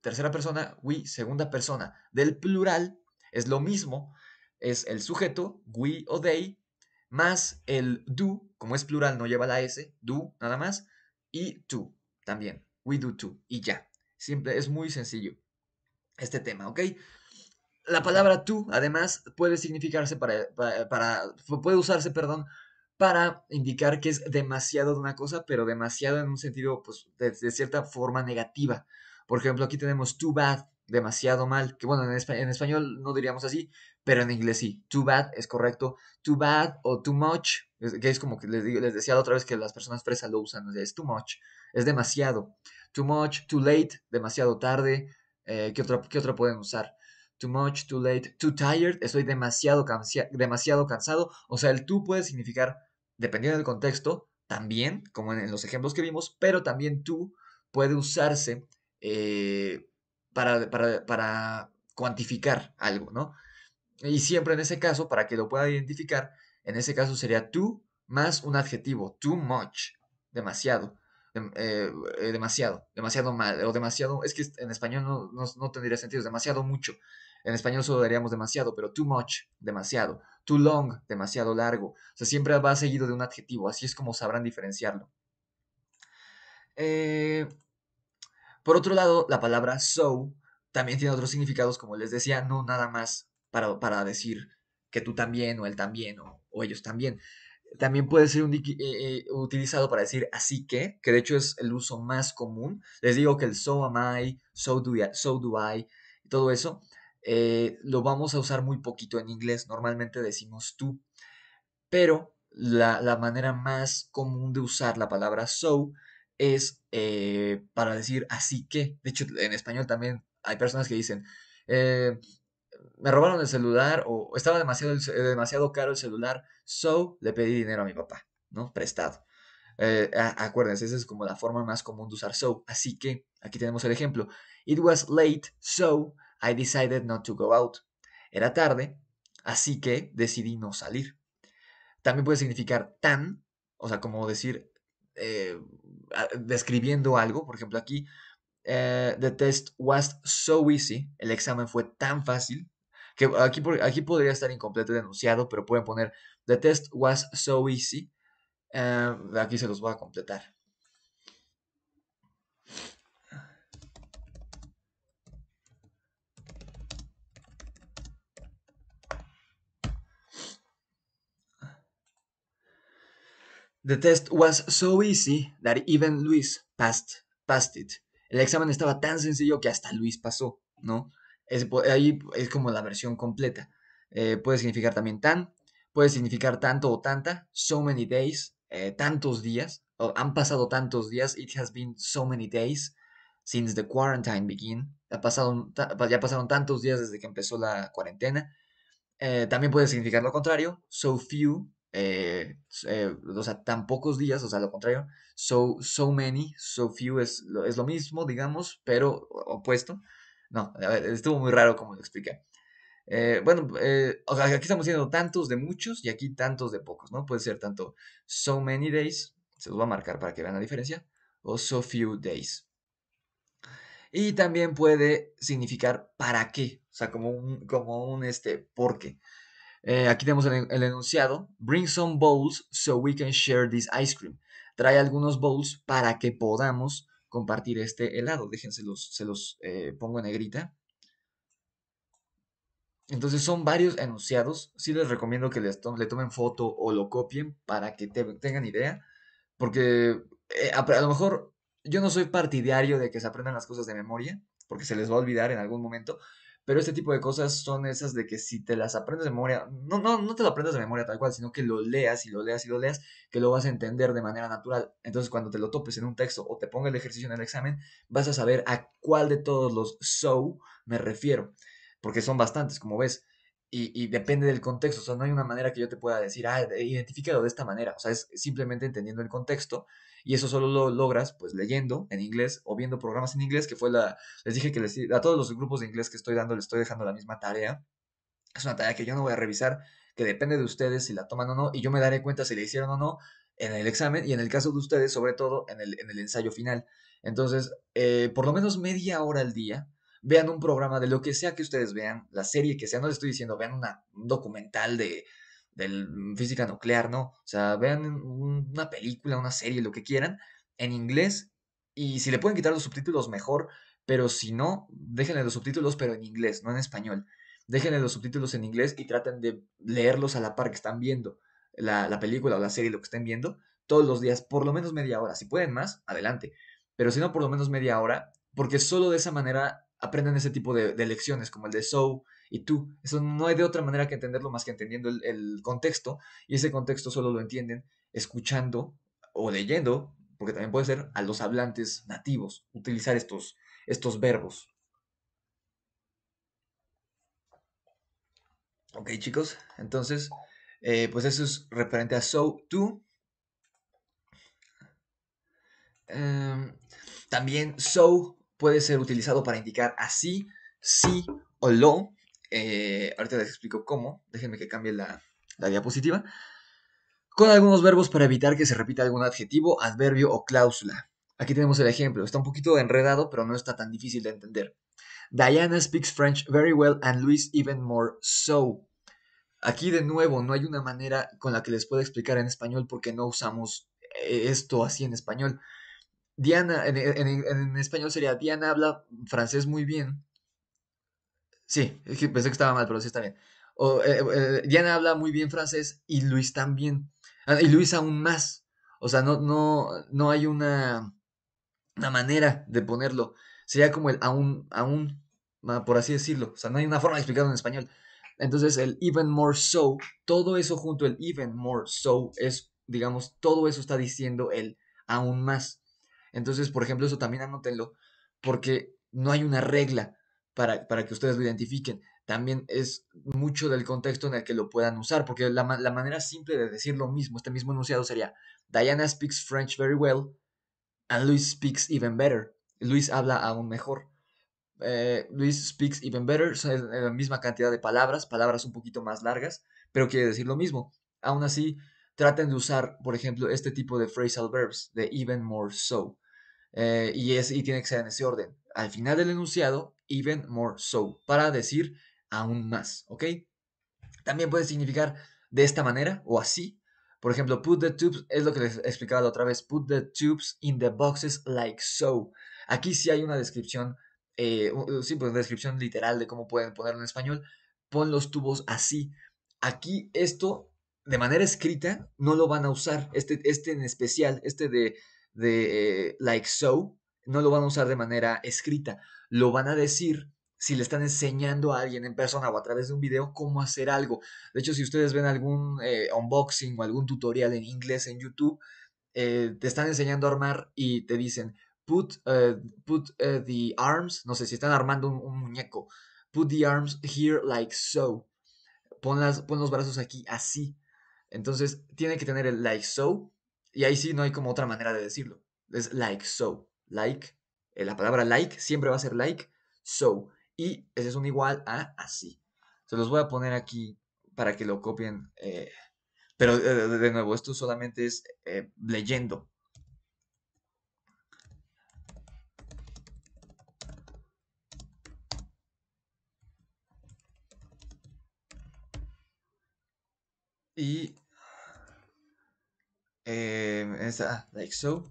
tercera persona, we, segunda persona, del plural es lo mismo, es el sujeto, we o they, más el do, como es plural no lleva la s, do nada más, y tú también, we do to, y ya. Simple, es muy sencillo este tema, ¿ok? la palabra tú, además, puede significarse para, para, puede usarse, perdón, para indicar que es demasiado de una cosa, pero demasiado en un sentido, pues, de, cierta forma negativa. Por ejemplo, aquí tenemos too bad, demasiado mal, que bueno, en, español no diríamos así, pero en inglés sí, too bad es correcto, too bad o too much, que es como que les, digo, les decía la otra vez que las personas fresas lo usan, es too much, es demasiado, too much, too late, demasiado tarde, eh, ¿qué, otra, ¿qué otra pueden usar? too much, too late, too tired, estoy demasiado, demasiado cansado. O sea, el tú puede significar, dependiendo del contexto, también, como en, los ejemplos que vimos, pero también tú puede usarse eh, para, para, cuantificar algo, ¿no? Y siempre en ese caso, para que lo pueda identificar, en ese caso sería tú más un adjetivo, too much, demasiado. Em, eh, demasiado, demasiado mal, o demasiado, es que en español no, no, no, tendría sentido, demasiado mucho, en español solo daríamos demasiado, pero too much, demasiado. Too long, demasiado largo. O sea, siempre va seguido de un adjetivo, así es como sabrán diferenciarlo. Eh, por otro lado, la palabra so también tiene otros significados, como les decía, no nada más para, para decir que tú también, o él también, o, ellos también. También puede ser eh, eh, utilizado para decir así que, que de hecho es el uso más común. Les digo que el so am I, so do I, so do I todo eso eh, lo vamos a usar muy poquito en inglés, normalmente decimos tú, pero la, manera más común de usar la palabra so es eh, para decir así que, de hecho en español también hay personas que dicen, eh, me robaron el celular o estaba demasiado, demasiado caro el celular, so le pedí dinero a mi papá, ¿no? Prestado. acuérdense, esa es como la forma más común de usar so. Así que aquí tenemos el ejemplo. It was late, so I decided not to go out. Era tarde, así que decidí no salir. También puede significar tan, o sea, como decir, eh, describiendo algo. Por ejemplo, aquí, eh, the test was so easy, el examen fue tan fácil, que aquí, aquí podría estar incompleto el enunciado, pero pueden poner, the test was so easy. Eh, aquí se los voy a completar. The test was so easy that even Luis passed, it. El examen estaba tan sencillo que hasta Luis pasó, ¿no? ahí es como la versión completa. Eh, puede significar también tan, puede significar tanto o tanta, so many days, eh, tantos días, o han pasado tantos días, it has been so many days since the quarantine began, ha pasado, ya pasaron tantos días desde que empezó la cuarentena. Eh, también puede significar lo contrario, so few, eh, eh, o sea, tan pocos días, o sea, lo contrario, so, so many, so few es, es lo mismo, digamos, pero opuesto. No, estuvo muy raro como lo explica eh, bueno, eh, o aquí estamos diciendo tantos de muchos y aquí tantos de pocos, ¿no? Puede ser tanto so many days, se los voy a marcar para que vean la diferencia, o so few days. Y también puede significar para qué, o sea, como un, como un este, por qué. Eh, aquí tenemos el, enunciado. Bring some bowls so we can share this ice cream. Trae algunos bowls para que podamos compartir este helado. Déjense los, se los eh, pongo en negrita. Entonces son varios enunciados. Sí les recomiendo que les le tomen foto o lo copien para que tengan idea. Porque eh, a, lo mejor yo no soy partidario de que se aprendan las cosas de memoria, porque se les va a olvidar en algún momento. Pero este tipo de cosas son esas de que si te las aprendes de memoria, no, no, no te lo aprendes de memoria tal cual, sino que lo leas y lo leas y lo leas, que lo vas a entender de manera natural. Entonces cuando te lo topes en un texto o te ponga el ejercicio en el examen, vas a saber a cuál de todos los so me refiero. Porque son bastantes, como ves. Y, depende del contexto, o sea, no hay una manera que yo te pueda decir, ah, identifícalo de esta manera, o sea, es simplemente entendiendo el contexto y eso solo lo logras pues leyendo en inglés o viendo programas en inglés, que fue la, les dije que les, a todos los grupos de inglés que estoy dando les estoy dejando la misma tarea, es una tarea que yo no voy a revisar, que depende de ustedes si la toman o no y yo me daré cuenta si la hicieron o no en el examen y en el caso de ustedes, sobre todo en el, en el ensayo final. Entonces, eh, por lo menos media hora al día vean un programa de lo que sea que ustedes vean, la serie que sea, no les estoy diciendo, vean un documental de de mm, física nuclear, ¿no? O sea, vean una película, una serie, lo que quieran, en inglés, y si le pueden quitar los subtítulos, mejor, pero si no, déjenle los subtítulos, pero en inglés, no en español. Déjenle los subtítulos en inglés y traten de leerlos a la par que están viendo la, la película o la serie, lo que estén viendo, todos los días, por lo menos media hora. Si pueden más, adelante. Pero si no, por lo menos media hora, porque solo de esa manera aprenden ese tipo de, lecciones, como el de So y tú. Eso no hay de otra manera que entenderlo más que entendiendo el, contexto, y ese contexto solo lo entienden escuchando o leyendo, porque también puede ser a los hablantes nativos, utilizar estos, estos verbos. Ok, chicos, entonces, eh, pues eso es referente a so, tú. Em, también so puede ser utilizado para indicar así, sí o lo. Eh, ahorita les explico cómo. Déjenme que cambie la, la diapositiva. Con algunos verbos para evitar que se repita algún adjetivo, adverbio o cláusula. Aquí tenemos el ejemplo. Está un poquito enredado, pero no está tan difícil de entender. Diana speaks French very well and Luis even more so. Aquí de nuevo no hay una manera con la que les pueda explicar en español porque no usamos eh, esto así en español. Diana, en, en, en, español sería Diana habla francés muy bien. Sí, pensé que estaba mal, pero sí está bien. Eh, eh, eh, Diana habla muy bien francés y Luis también. Ah, y Luis aún más. O sea, no, no, no hay una, una manera de ponerlo. Sería como el aún, aún, por así decirlo. O sea, no hay una forma de explicarlo en español. Entonces, el even more so, todo eso junto, el even more so, es, digamos, todo eso está diciendo el aún más. Entonces, por ejemplo, eso también anótenlo, porque no hay una regla para, que ustedes lo identifiquen. También es mucho del contexto en el que lo puedan usar, porque la, manera simple de decir lo mismo, este mismo enunciado sería, Diana speaks French very well, and Luis speaks even better. Luis habla aún mejor. Eh, Luis speaks even better, son la misma cantidad de palabras, palabras un poquito más largas, pero quiere decir lo mismo. Aún así, traten de usar, por ejemplo, este tipo de phrasal verbs, de even more so. Eh, y, es, y tiene que ser en ese orden. Al final del enunciado, even more so, para decir aún más, ¿ok? También puede significar de esta manera o así. Por ejemplo, put the tubes, es lo que les explicaba la otra vez, put the tubes in the boxes like so. Aquí sí hay una descripción, eh, sí, pues una descripción literal de cómo pueden ponerlo en español. Pon los tubos así. Aquí esto de manera escrita no lo van a usar. Este, este en especial, este de, de eh, Like So, no lo van a usar de manera escrita. Lo van a decir si le están enseñando a alguien en persona o a través de un video cómo hacer algo. De hecho, si ustedes ven algún eh, unboxing o algún tutorial en inglés en YouTube, eh, te están enseñando a armar y te dicen, put, put the arms, no sé si están armando un, muñeco, put the arms here like so. Pon, las, pon los brazos aquí así. Entonces, tiene que tener el like so, y ahí sí no hay como otra manera de decirlo. Es like so, like, eh, la palabra like siempre va a ser like so, y ese es un igual a así. Se los voy a poner aquí para que lo copien. Eh, pero eh, de, nuevo, esto solamente es leyendo. Y eh, like so.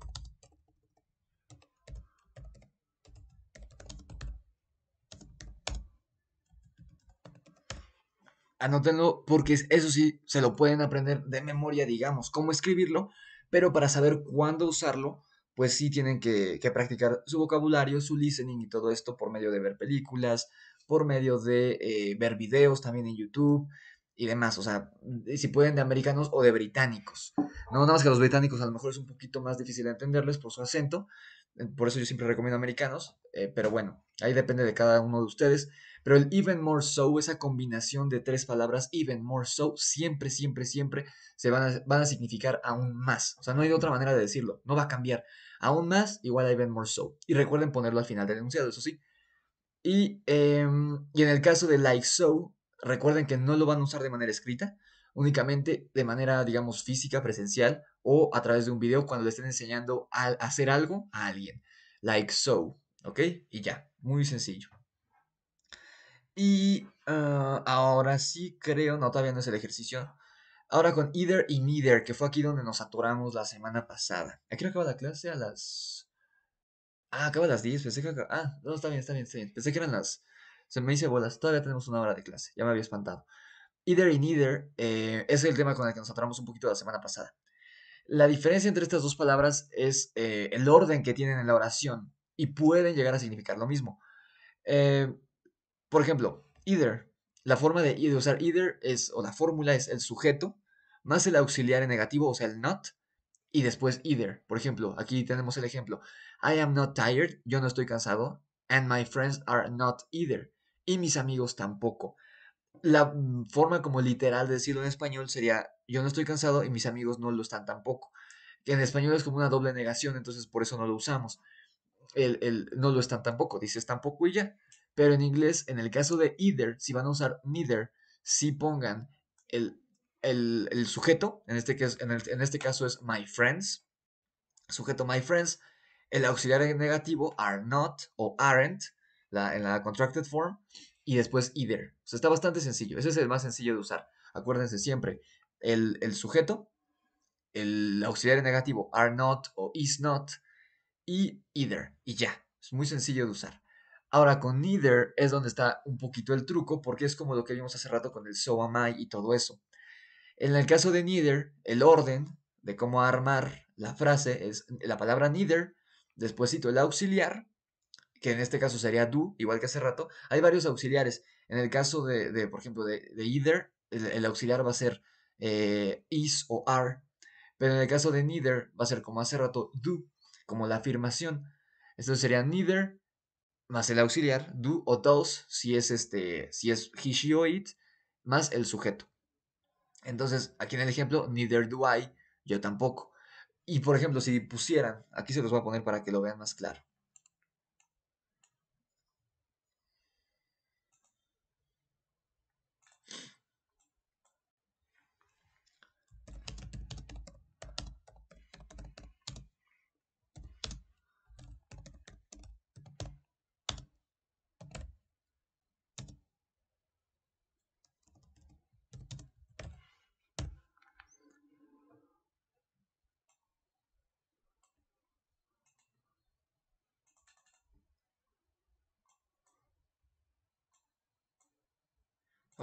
Anótenlo porque eso sí se lo pueden aprender de memoria, digamos, cómo escribirlo, pero para saber cuándo usarlo, pues sí tienen que, practicar su vocabulario, su listening y todo esto por medio de ver películas, por medio de eh, ver videos también en YouTube, y demás, o sea, si pueden de americanos o de británicos, ¿no? Nada más que los británicos a lo mejor es un poquito más difícil de entenderles por su acento, eh, por eso yo siempre recomiendo americanos, eh, pero bueno, ahí depende de cada uno de ustedes, pero el even more so, esa combinación de tres palabras, even more so, siempre, siempre, siempre se van a, van a significar aún más, o sea, no hay otra manera de decirlo, no va a cambiar, aún más igual a even more so, y recuerden ponerlo al final del enunciado, eso sí. Y, em, y en el caso de like so, Recuerden que no lo van a usar de manera escrita, únicamente de manera, digamos, física, presencial o a través de un video cuando le estén enseñando a hacer algo a alguien. Like so, ¿ok? Y ya, muy sencillo. Y ah, ahora sí creo, no, todavía no es el ejercicio. Ahora con either y neither, que fue aquí donde nos atoramos la semana pasada. Aquí acaba la clase a las... Ah, acaba las 10, pensé que acaba... Ah, no, está bien, está bien, está bien. Pensé que eran las se me dice bolas, todavía tenemos una hora de clase, ya me había espantado. Either y neither eh, es el tema con el que nos atramos un poquito la semana pasada. La diferencia entre estas dos palabras es eh, el orden que tienen en la oración y pueden llegar a significar lo mismo. Eh, por ejemplo, either, la forma de, de usar either es, o la fórmula es el sujeto más el auxiliar en negativo, o sea, el not, y después either. Por ejemplo, aquí tenemos el ejemplo. I am not tired, yo no estoy cansado, and my friends are not either y mis amigos tampoco. La mm, forma como literal de decirlo en español sería yo no estoy cansado y mis amigos no lo están tampoco. Que en español es como una doble negación, entonces por eso no lo usamos. El, no lo están tampoco, dices tampoco y ya. Pero en inglés, en el caso de either, si van a usar neither, si pongan el, sujeto, en este, caso, en este caso es my friends, sujeto my friends, el auxiliar negativo are not o aren't, la, en la contracted form y después either. O sea, está bastante sencillo. Ese es el más sencillo de usar. Acuérdense siempre, el, el sujeto, el auxiliar negativo are not o is not y either. Y ya, es muy sencillo de usar. Ahora con neither es donde está un poquito el truco porque es como lo que vimos hace rato con el so am I y todo eso. En el caso de neither, el orden de cómo armar la frase es la palabra neither, despuésito el auxiliar que en este caso sería do, igual que hace rato, hay varios auxiliares. En el caso de, por ejemplo, de, either, el, auxiliar va a ser eh, is o are. Pero en el caso de neither, va a ser como hace rato, do, como la afirmación. Entonces sería neither más el auxiliar, do o does, si es este, si es he, she o it, más el sujeto. Entonces, aquí en el ejemplo, neither do I, yo tampoco. Y por ejemplo, si pusieran, aquí se los voy a poner para que lo vean más claro.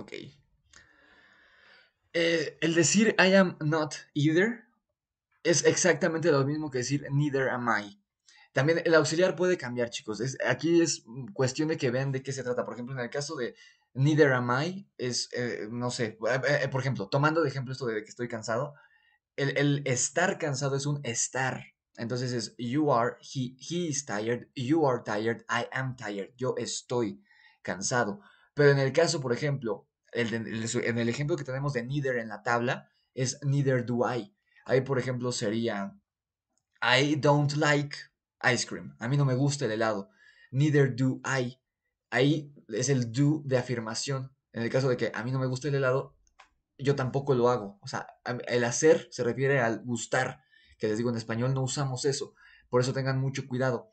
Ok. Eh, el decir I am not either es exactamente lo mismo que decir neither am I. También el auxiliar puede cambiar, chicos. aquí es cuestión de que ven de qué se trata. Por ejemplo, en el caso de neither am I, es, eh, no sé, eh, por ejemplo, tomando de ejemplo esto de que estoy cansado, el, el estar cansado es un estar. Entonces es you are, he, he is tired, you are tired, I am tired, yo estoy cansado. Pero en el caso, por ejemplo, el en el ejemplo que tenemos de neither en la tabla, es neither do I. Ahí, por ejemplo, sería I don't like ice cream. A mí no me gusta el helado. Neither do I. Ahí es el do de afirmación. En el caso de que a mí no me gusta el helado, yo tampoco lo hago. O sea, el hacer se refiere al gustar, que les digo en español no usamos eso. Por eso tengan mucho cuidado.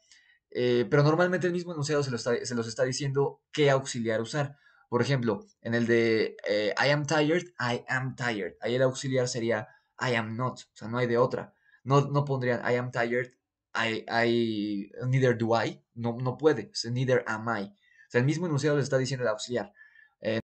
Eh, pero normalmente el mismo enunciado se, se los está diciendo qué auxiliar usar. Por ejemplo, en el de eh, I am tired, I am tired. Ahí el auxiliar sería I am not. O sea, no hay de otra. No, no pondrían I am tired, I, I, neither do I. No, no puede. neither am I. O sea, el mismo enunciado le está diciendo el auxiliar eh, en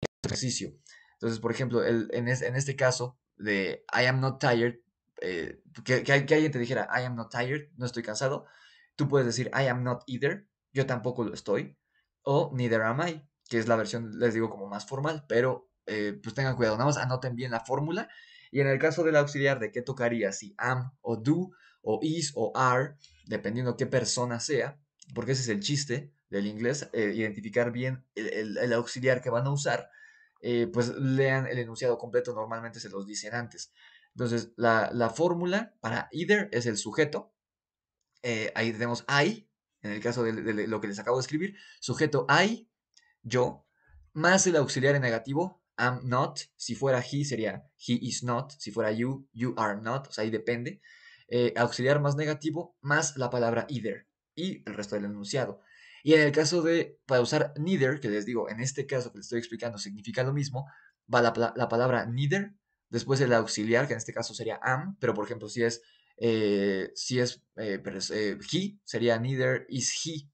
el ejercicio. Entonces, por ejemplo, en, este caso de I am not tired, eh, que, alguien te dijera I am not tired, no estoy cansado, tú puedes decir I am not either, yo tampoco lo estoy, o neither am I, que es la versión, les digo, como más formal, pero eh, pues tengan cuidado, nada más anoten bien la fórmula. Y en el caso del auxiliar, ¿de qué tocaría? Si am o do o is o are, dependiendo qué persona sea, porque ese es el chiste del inglés, eh, identificar bien el, auxiliar que van a usar, eh, pues lean el enunciado completo, normalmente se los dicen antes. Entonces, la, la fórmula para either es el sujeto, ahí tenemos I, en el caso de, de lo que les acabo de escribir, sujeto I, yo, más el auxiliar en negativo, am not, si fuera he sería he is not, si fuera you, you are not, o sea, ahí depende, eh, auxiliar más negativo, más la palabra either y el resto del enunciado. Y en el caso de, para usar neither, que les digo, en este caso que les estoy explicando significa lo mismo, va la, palabra neither, después el auxiliar, que en este caso sería am, pero por ejemplo si es, eh, si es eh, he, sería neither is he,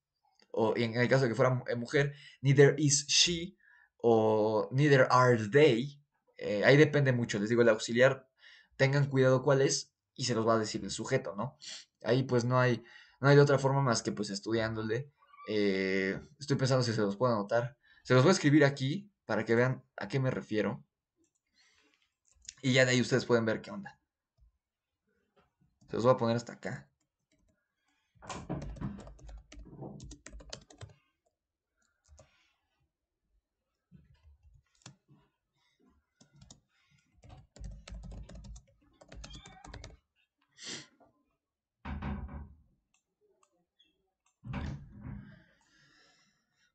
o en el caso de que fuera eh, mujer, neither is she o neither are they. Eh, ahí depende mucho, les digo, el auxiliar, tengan cuidado cuál es y se los va a decir el sujeto, ¿no? Ahí pues no hay, no hay otra forma más que pues estudiándole. Eh, estoy pensando si se los puedo anotar. Se los voy a escribir aquí para que vean a qué me refiero. Y ya de ahí ustedes pueden ver qué onda. Se los voy a poner hasta acá.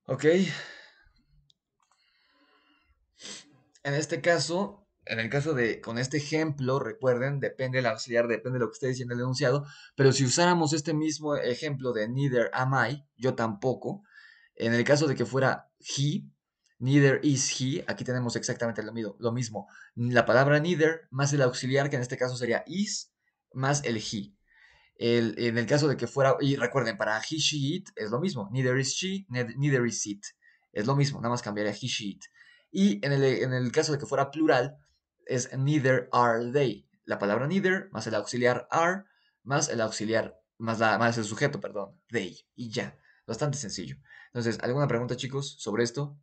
Ok. En este caso, en el caso de, con este ejemplo, recuerden, depende del auxiliar, depende de lo que esté diciendo el enunciado, pero si usáramos este mismo ejemplo de neither am I, yo tampoco, en el caso de que fuera he, neither is he, aquí tenemos exactamente lo mismo, la palabra neither más el auxiliar, que en este caso sería is, más el he en el caso de que fuera, y recuerden, para he, she, it es lo mismo, neither is she, neither is it, es lo mismo, nada más cambiaría he, she, it. Y en el, en el caso de que fuera plural, es neither are they, la palabra neither más el auxiliar are, más el auxiliar, más, más el sujeto, perdón, they, y ya, bastante sencillo. Entonces, ¿alguna pregunta chicos sobre esto?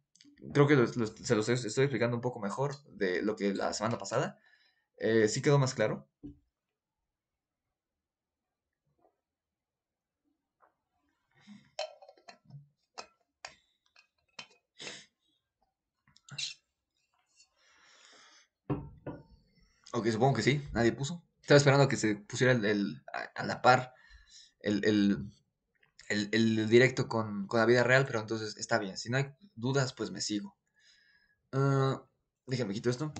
Creo que se los estoy explicando un poco mejor de lo que la semana pasada. Eh, ¿Sí quedó más claro? Ok, supongo que sí, nadie puso. Estaba esperando que se pusiera a, la par el, directo con, la vida real, pero entonces está bien. Si no hay dudas, pues me sigo. Ah, déjame déjenme quito esto.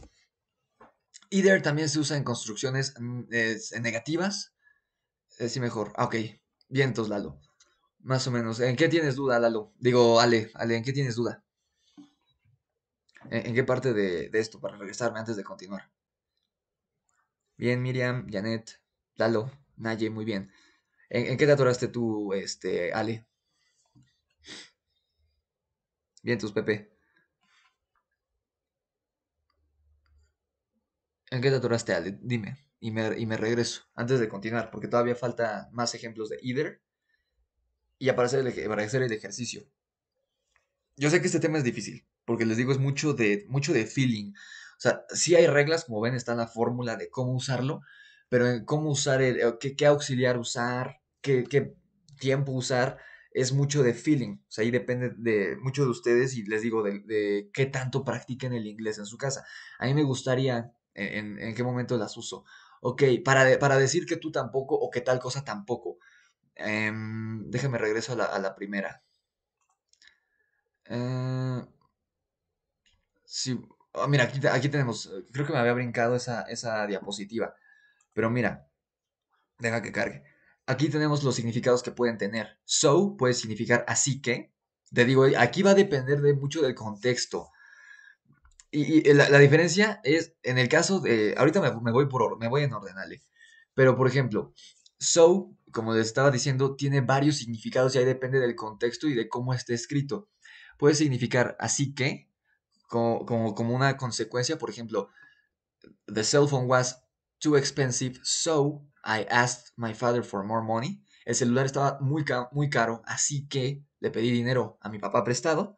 Either también se usa en construcciones mm, negativas. Sí, mejor. Ah, ok. Vientos, Lalo. Más o menos. ¿En qué tienes duda, Lalo? Digo, Ale, Ale, ¿en qué tienes duda? ¿En, qué parte de esto? Para regresarme antes de continuar. Bien, Miriam, Janet, Lalo, Naye, muy bien. ¿En, qué te atoraste tú, este, Ale? Bien, tus Pepe. ¿En qué te atoraste, Ale? Dime. Y me, regreso antes de continuar, porque todavía falta más ejemplos de either y aparece el, para hacer el ejercicio. Yo sé que este tema es difícil, porque les digo, es mucho de, mucho de feeling, o sea, sí hay reglas, como ven, está la fórmula de cómo usarlo, pero en cómo usar, el, qué, auxiliar usar, qué, qué, tiempo usar, es mucho de feeling. O sea, ahí depende de mucho de ustedes y les digo de, qué tanto practiquen el inglés en su casa. A mí me gustaría e, en, qué momento las uso. Ok, para, para decir que tú tampoco o que tal cosa tampoco. Em, déjame regreso a la, primera. Eh, sí, Oh, mira, aquí, tenemos, eh, creo que me había brincado esa, esa diapositiva, pero mira, deja que cargue. Aquí tenemos los significados que pueden tener. So puede significar así que. Te digo, eh, aquí va a depender de mucho del contexto. Y, eh, la, diferencia es, en el caso de, ahorita me, voy, por, me voy en ordenales, pero por ejemplo, so, como les estaba diciendo, tiene varios significados y ahí depende del contexto y de cómo esté escrito. Puede significar así que, como, una consecuencia, por ejemplo, the cell phone was too expensive, so I asked my father for more money. El celular estaba muy, muy caro, así que le pedí dinero a mi papá prestado.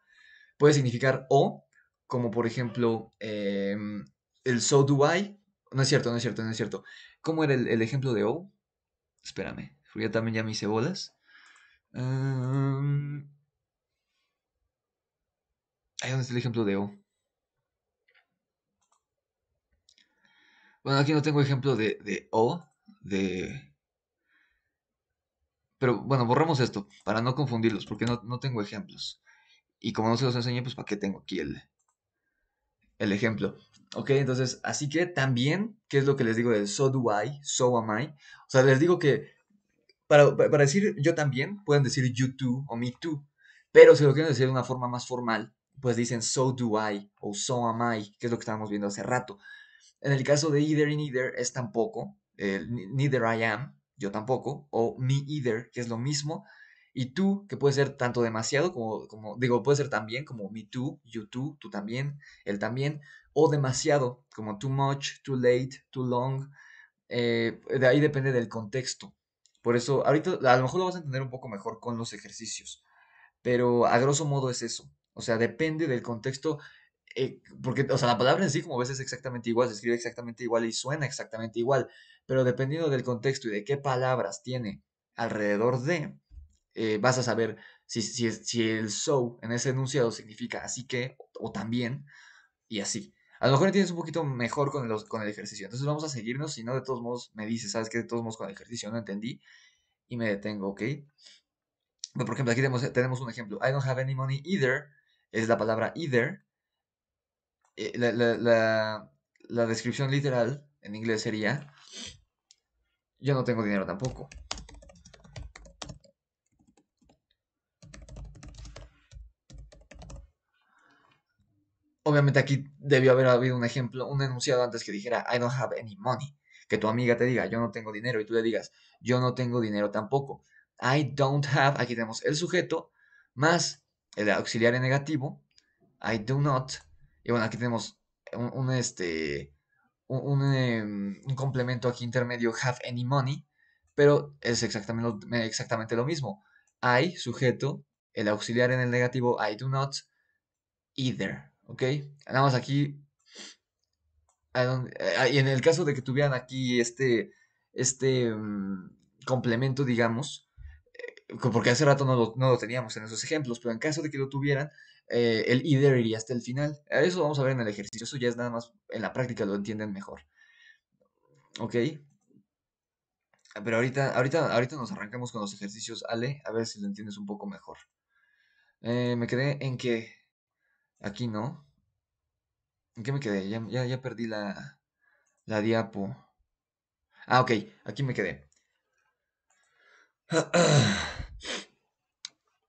Puede significar o, como por ejemplo, em, el so do I. No es cierto, no es cierto, no es cierto. ¿Cómo era el, ejemplo de o? Espérame, yo también ya me hice bolas. Em, ahí donde está el ejemplo de o. Bueno, aquí no tengo ejemplo de, O, de... Pero bueno, borramos esto para no confundirlos, porque no, tengo ejemplos. Y como no se los enseñé, pues para qué tengo aquí el, el ejemplo. Ok, entonces, así que también, ¿qué es lo que les digo de so do I, so am I? O sea, les digo que para, para decir yo también, pueden decir you too o me too. Pero si lo quieren decir de una forma más formal, pues dicen so do I o so am I, que es lo que estábamos viendo hace rato. En el caso de either y neither es tampoco, neither I am, yo tampoco, o me either, que es lo mismo, y tú, que puede ser tanto demasiado como, digo, puede ser también como me too, you too, tú también, él también, o demasiado, como too much, too late, too long, eh, de ahí depende del contexto. Por eso, ahorita a lo mejor lo vas a entender un poco mejor con los ejercicios, pero a grosso modo es eso. O sea, depende del contexto eh, porque, o sea, la palabra en sí, como ves, es exactamente igual, se escribe exactamente igual y suena exactamente igual, pero dependiendo del contexto y de qué palabras tiene alrededor de, eh, vas a saber si, si, si, el so en ese enunciado significa así que o, también y así. A lo mejor entiendes un poquito mejor con el, con el ejercicio. Entonces vamos a seguirnos, si no, de todos modos me dices, ¿sabes qué? De todos modos con el ejercicio no entendí y me detengo, ¿ok? por ejemplo, aquí tenemos, tenemos un ejemplo. I don't have any money either. Es la palabra either eh, la, descripción literal en inglés sería, yo no tengo dinero tampoco. Obviamente aquí debió haber habido un ejemplo, un enunciado antes que dijera, I don't have any money. Que tu amiga te diga, yo no tengo dinero, y tú le digas, yo no tengo dinero tampoco. I don't have, aquí tenemos el sujeto, más el auxiliar en negativo, I do not, y bueno, aquí tenemos un, este, em, un, complemento aquí intermedio, have any money, pero es exactamente lo, exactamente lo mismo. I, sujeto, el auxiliar en el negativo, I do not, either, ¿ok? Nada más aquí, y en el caso de que tuvieran aquí este, este em, complemento, digamos, eh, porque hace rato no lo teníamos en esos ejemplos, pero en caso de que lo tuvieran, eh, el either iría hasta el final. Eso vamos a ver en el ejercicio, eso ya es nada más, en la práctica lo entienden mejor. Ok. Pero ahorita, ahorita, ahorita nos arrancamos con los ejercicios, Ale, a ver si lo entiendes un poco mejor. Eh, me quedé en que... Aquí no. ¿En qué me quedé? Ya, ya, perdí la, la diapo. Ah, ok, aquí me quedé.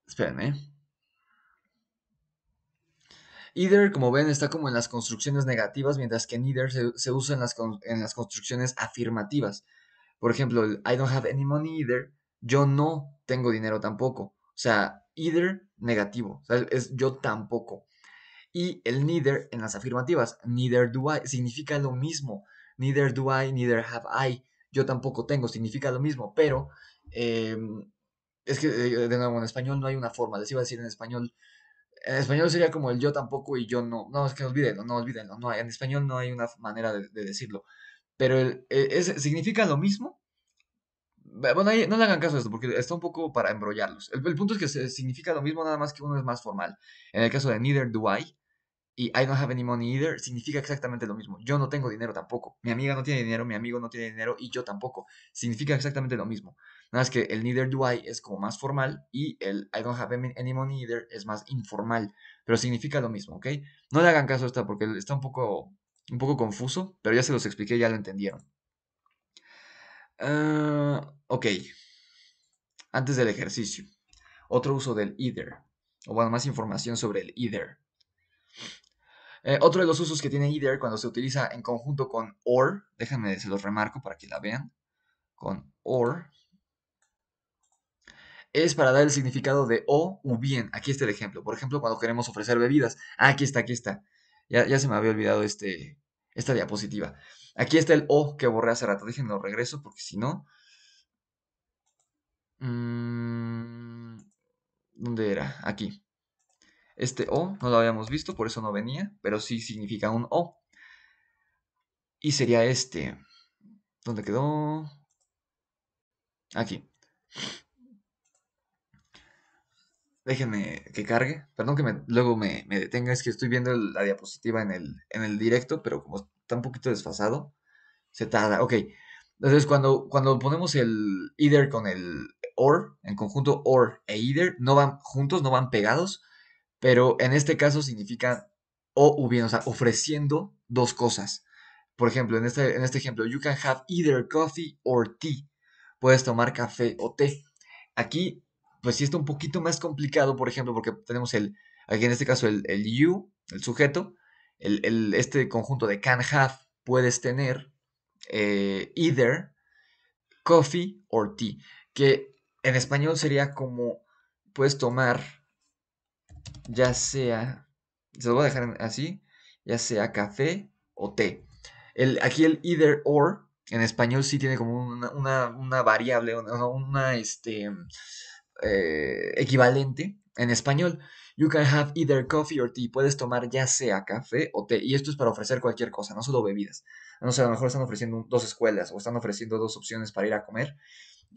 Esperen, Either, como ven, está como en las construcciones negativas, mientras que neither se, usa en las, construcciones afirmativas. Por ejemplo, I don't have any money either, yo no tengo dinero tampoco. O sea, either negativo, es yo tampoco. Y el neither en las afirmativas, neither do I, significa lo mismo. Neither do I, neither have I, yo tampoco tengo, significa lo mismo, pero em, es que eh, de nuevo en español no hay una forma, les iba a decir en español en español sería como el yo tampoco y yo no. No, es que olviden, no olvídenlo. No, en español no hay una manera de, decirlo. Pero significa lo mismo. Bueno, no le hagan caso a esto porque está un poco para embrollarlos. El, punto es que significa lo mismo, nada más que uno es más formal. En el caso de neither do I, y I don't have any money either significa exactamente lo mismo. Yo no tengo dinero tampoco. Mi amiga no tiene dinero, mi amigo no tiene dinero y yo tampoco. Significa exactamente lo mismo. Nada más que el neither do I es como más formal y el I don't have any money either es más informal. Pero significa lo mismo, ¿ok? No le hagan caso a esta porque está un poco, un poco confuso, pero ya se los expliqué, ya lo entendieron. Ah, ok. Antes del ejercicio. Otro uso del either. O bueno, más información sobre el either. Eh, otro de los usos que tiene either cuando se utiliza en conjunto con or, déjenme, se los remarco para que la vean, con or, es para dar el significado de o u bien. Aquí está el ejemplo. Por ejemplo, cuando queremos ofrecer bebidas. Ah, aquí está, aquí está. Ya, se me había olvidado este, esta diapositiva. Aquí está el o que borré hace rato. Déjenlo regreso porque si no... Mm, ¿Dónde era? Aquí. Este O no lo habíamos visto, por eso no venía, pero sí significa un O. Y sería este. ¿Dónde quedó? Aquí. Déjenme que cargue. Perdón que luego me, detenga, es que estoy viendo la diapositiva en el, en el directo, pero como está un poquito desfasado, se tarda. Ok. Entonces, cuando, cuando ponemos el either con el or, en conjunto or e either, no van juntos, no van pegados, pero en este caso significa o bien, o sea, ofreciendo dos cosas. Por ejemplo, en este, en este ejemplo, you can have either coffee or tea. Puedes tomar café o té. Aquí, pues sí está un poquito más complicado, por ejemplo, porque tenemos el, aquí en este caso, el, you, el sujeto, este conjunto de can have, puedes tener, eh, either, coffee or tea, que en español sería como puedes tomar ya sea, se lo voy a dejar así, ya sea café o té. El, aquí el either or en español sí tiene como una, variable, una, una este, eh, equivalente en español. You can have either coffee or tea. Puedes tomar ya sea café o té. Y esto es para ofrecer cualquier cosa, no solo bebidas. No sé, a lo mejor están ofreciendo dos escuelas o están ofreciendo dos opciones para ir a comer.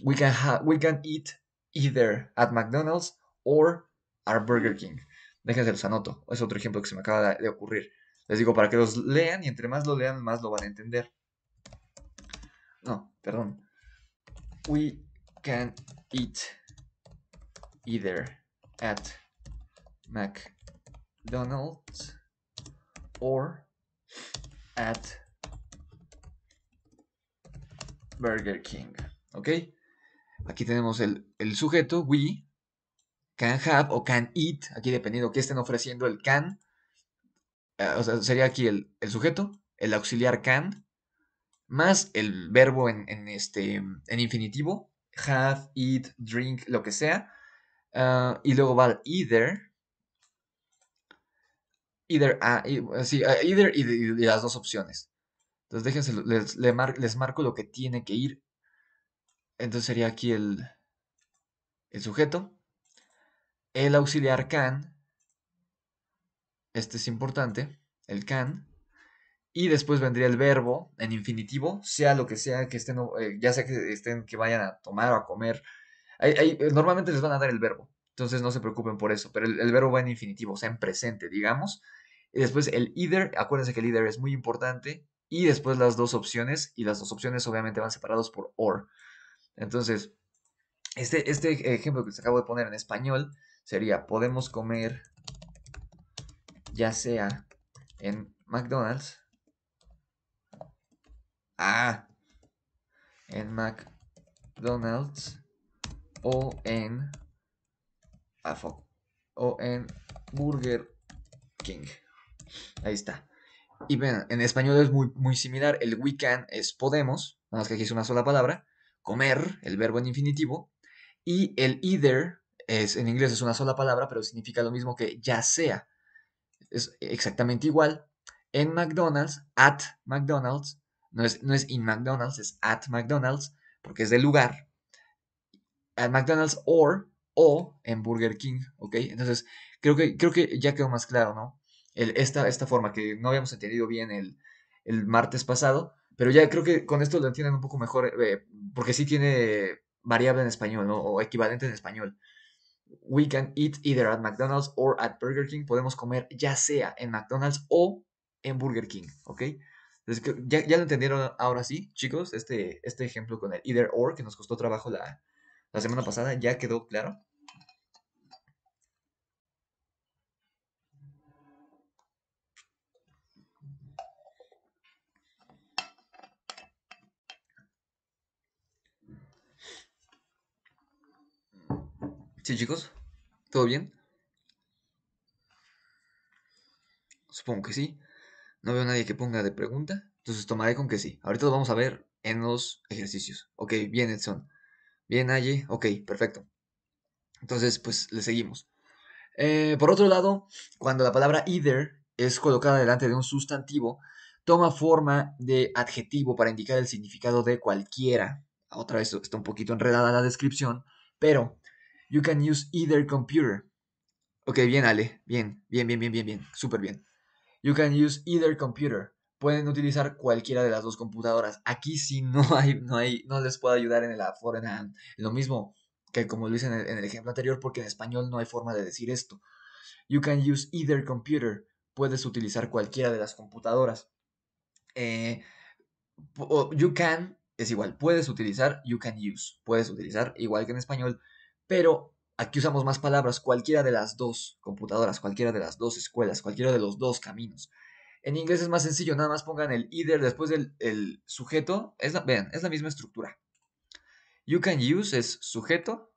We can, we can eat either at McDonald's or at Burger King. Déjense los anoto. Es otro ejemplo que se me acaba de ocurrir. Les digo para que los lean y entre más lo lean, más lo van a entender. No, perdón. We can eat either at McDonald's or at Burger King. ¿Ok? Aquí tenemos el, el sujeto, we, can have o can eat, aquí dependiendo que estén ofreciendo el can, eh, o sea, sería aquí el, sujeto, el auxiliar can, más el verbo en, este, en infinitivo, have, eat, drink, lo que sea, eh, y luego va el either, either, sí, either y, las dos opciones. Entonces déjense, les, marco lo que tiene que ir. Entonces sería aquí el sujeto, el auxiliar can, este es importante, el can, y después vendría el verbo en infinitivo, sea lo que sea que estén, eh, ya sea que estén, que vayan a tomar o a comer. normalmente les van a dar el verbo, entonces no se preocupen por eso, pero el, verbo va en infinitivo, o sea, en presente, digamos. Y después el either, acuérdense que el either es muy importante, y después las dos opciones, y las dos opciones obviamente van separados por or. Entonces, este, este ejemplo que les acabo de poner en español, sería, podemos comer ya sea en McDonald's. Ah, en McDonald's o en o en Burger King. Ahí está. Y en español es muy, muy similar. El we can es podemos, nada más que aquí es una sola palabra. Comer, el verbo en infinitivo. Y el either es, en inglés es una sola palabra, pero significa lo mismo que ya sea. Es exactamente igual. En McDonald's, at McDonald's, no es, no es in McDonald's, es at McDonald's, porque es del lugar. At McDonald's or, o en Burger King, ¿ok? Entonces, creo que, creo que ya quedó más claro, ¿no? El, esta, esta forma que no habíamos entendido bien el, martes pasado, pero ya creo que con esto lo entienden un poco mejor, eh, porque sí tiene variable en español, ¿no? O equivalente en español. We can eat either at McDonald's or at Burger King. Podemos comer ya sea en McDonald's o en Burger King, ¿ok? ya, lo entendieron ahora sí, chicos, este, este ejemplo con el either or que nos costó trabajo la, la semana pasada, ya quedó claro. Sí, chicos, ¿todo bien? Supongo que sí. No veo a nadie que ponga de pregunta, entonces tomaré con que sí. Ahorita lo vamos a ver en los ejercicios. Ok, bien, Edson. Bien, allí. Ok, perfecto. Entonces, pues le seguimos. Eh, por otro lado, cuando la palabra either es colocada delante de un sustantivo, toma forma de adjetivo para indicar el significado de cualquiera. Otra vez está un poquito enredada la descripción, pero You can use either computer. Ok, bien, Ale. Bien, bien, bien, bien, bien, bien. Súper bien. You can use either computer. Pueden utilizar cualquiera de las dos computadoras. Aquí sí no hay, no hay, no les puedo ayudar en el foreign Lo mismo que como lo hice en el, ejemplo anterior, porque en español no hay forma de decir esto. You can use either computer. Puedes utilizar cualquiera de las computadoras. Eh, you can es igual, puedes utilizar, you can use. Puedes utilizar, igual que en español, pero aquí usamos más palabras, cualquiera de las dos computadoras, cualquiera de las dos escuelas, cualquiera de los dos caminos. En inglés es más sencillo, nada más pongan el either después del el sujeto. Es vean, es la misma estructura. You can use es sujeto.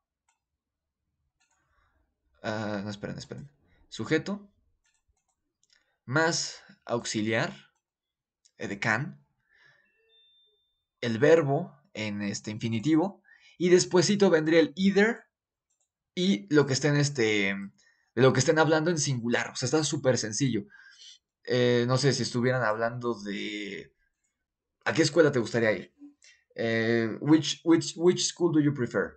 Ah, no, esperen, esperen. Sujeto. Más auxiliar. De can. El verbo en este infinitivo. Y despuesito vendría el either y lo que estén, este, lo que estén hablando en singular. O sea, está súper sencillo. Eh, no sé si estuvieran hablando de... ¿A qué escuela te gustaría ir? Eh, which, which, which school do you prefer?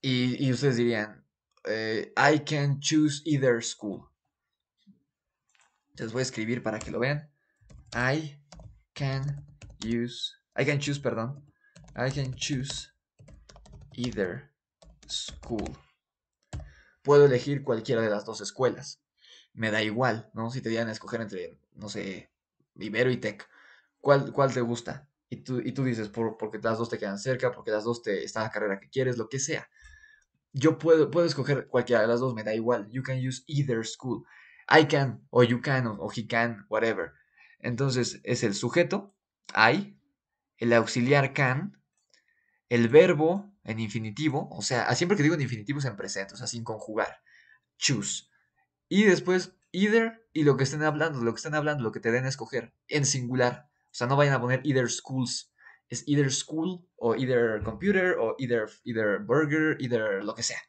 Y, ustedes dirían, eh, I can choose either school. Les voy a escribir para que lo vean. I can use, I can choose, perdón. I can choose either school puedo elegir cualquiera de las dos escuelas. Me da igual, ¿no? Si te dieran a escoger entre, no sé, Ibero y Tech, ¿cuál, cuál te gusta? Y tú, y tú dices, por, porque las dos te quedan cerca, porque las dos te están la carrera que quieres, lo que sea. Yo puedo, puedo escoger cualquiera de las dos, me da igual. You can use either school. I can, o you can, or o he can, whatever. Entonces es el sujeto, I, el auxiliar can, el verbo en infinitivo, o sea, siempre que digo en infinitivo es en presente, o sea, sin conjugar. Choose. Y después either y lo que estén hablando, lo que estén hablando, lo que te den a escoger en singular. O sea, no vayan a poner either schools. Es either school o either computer o either, either burger, either lo que sea.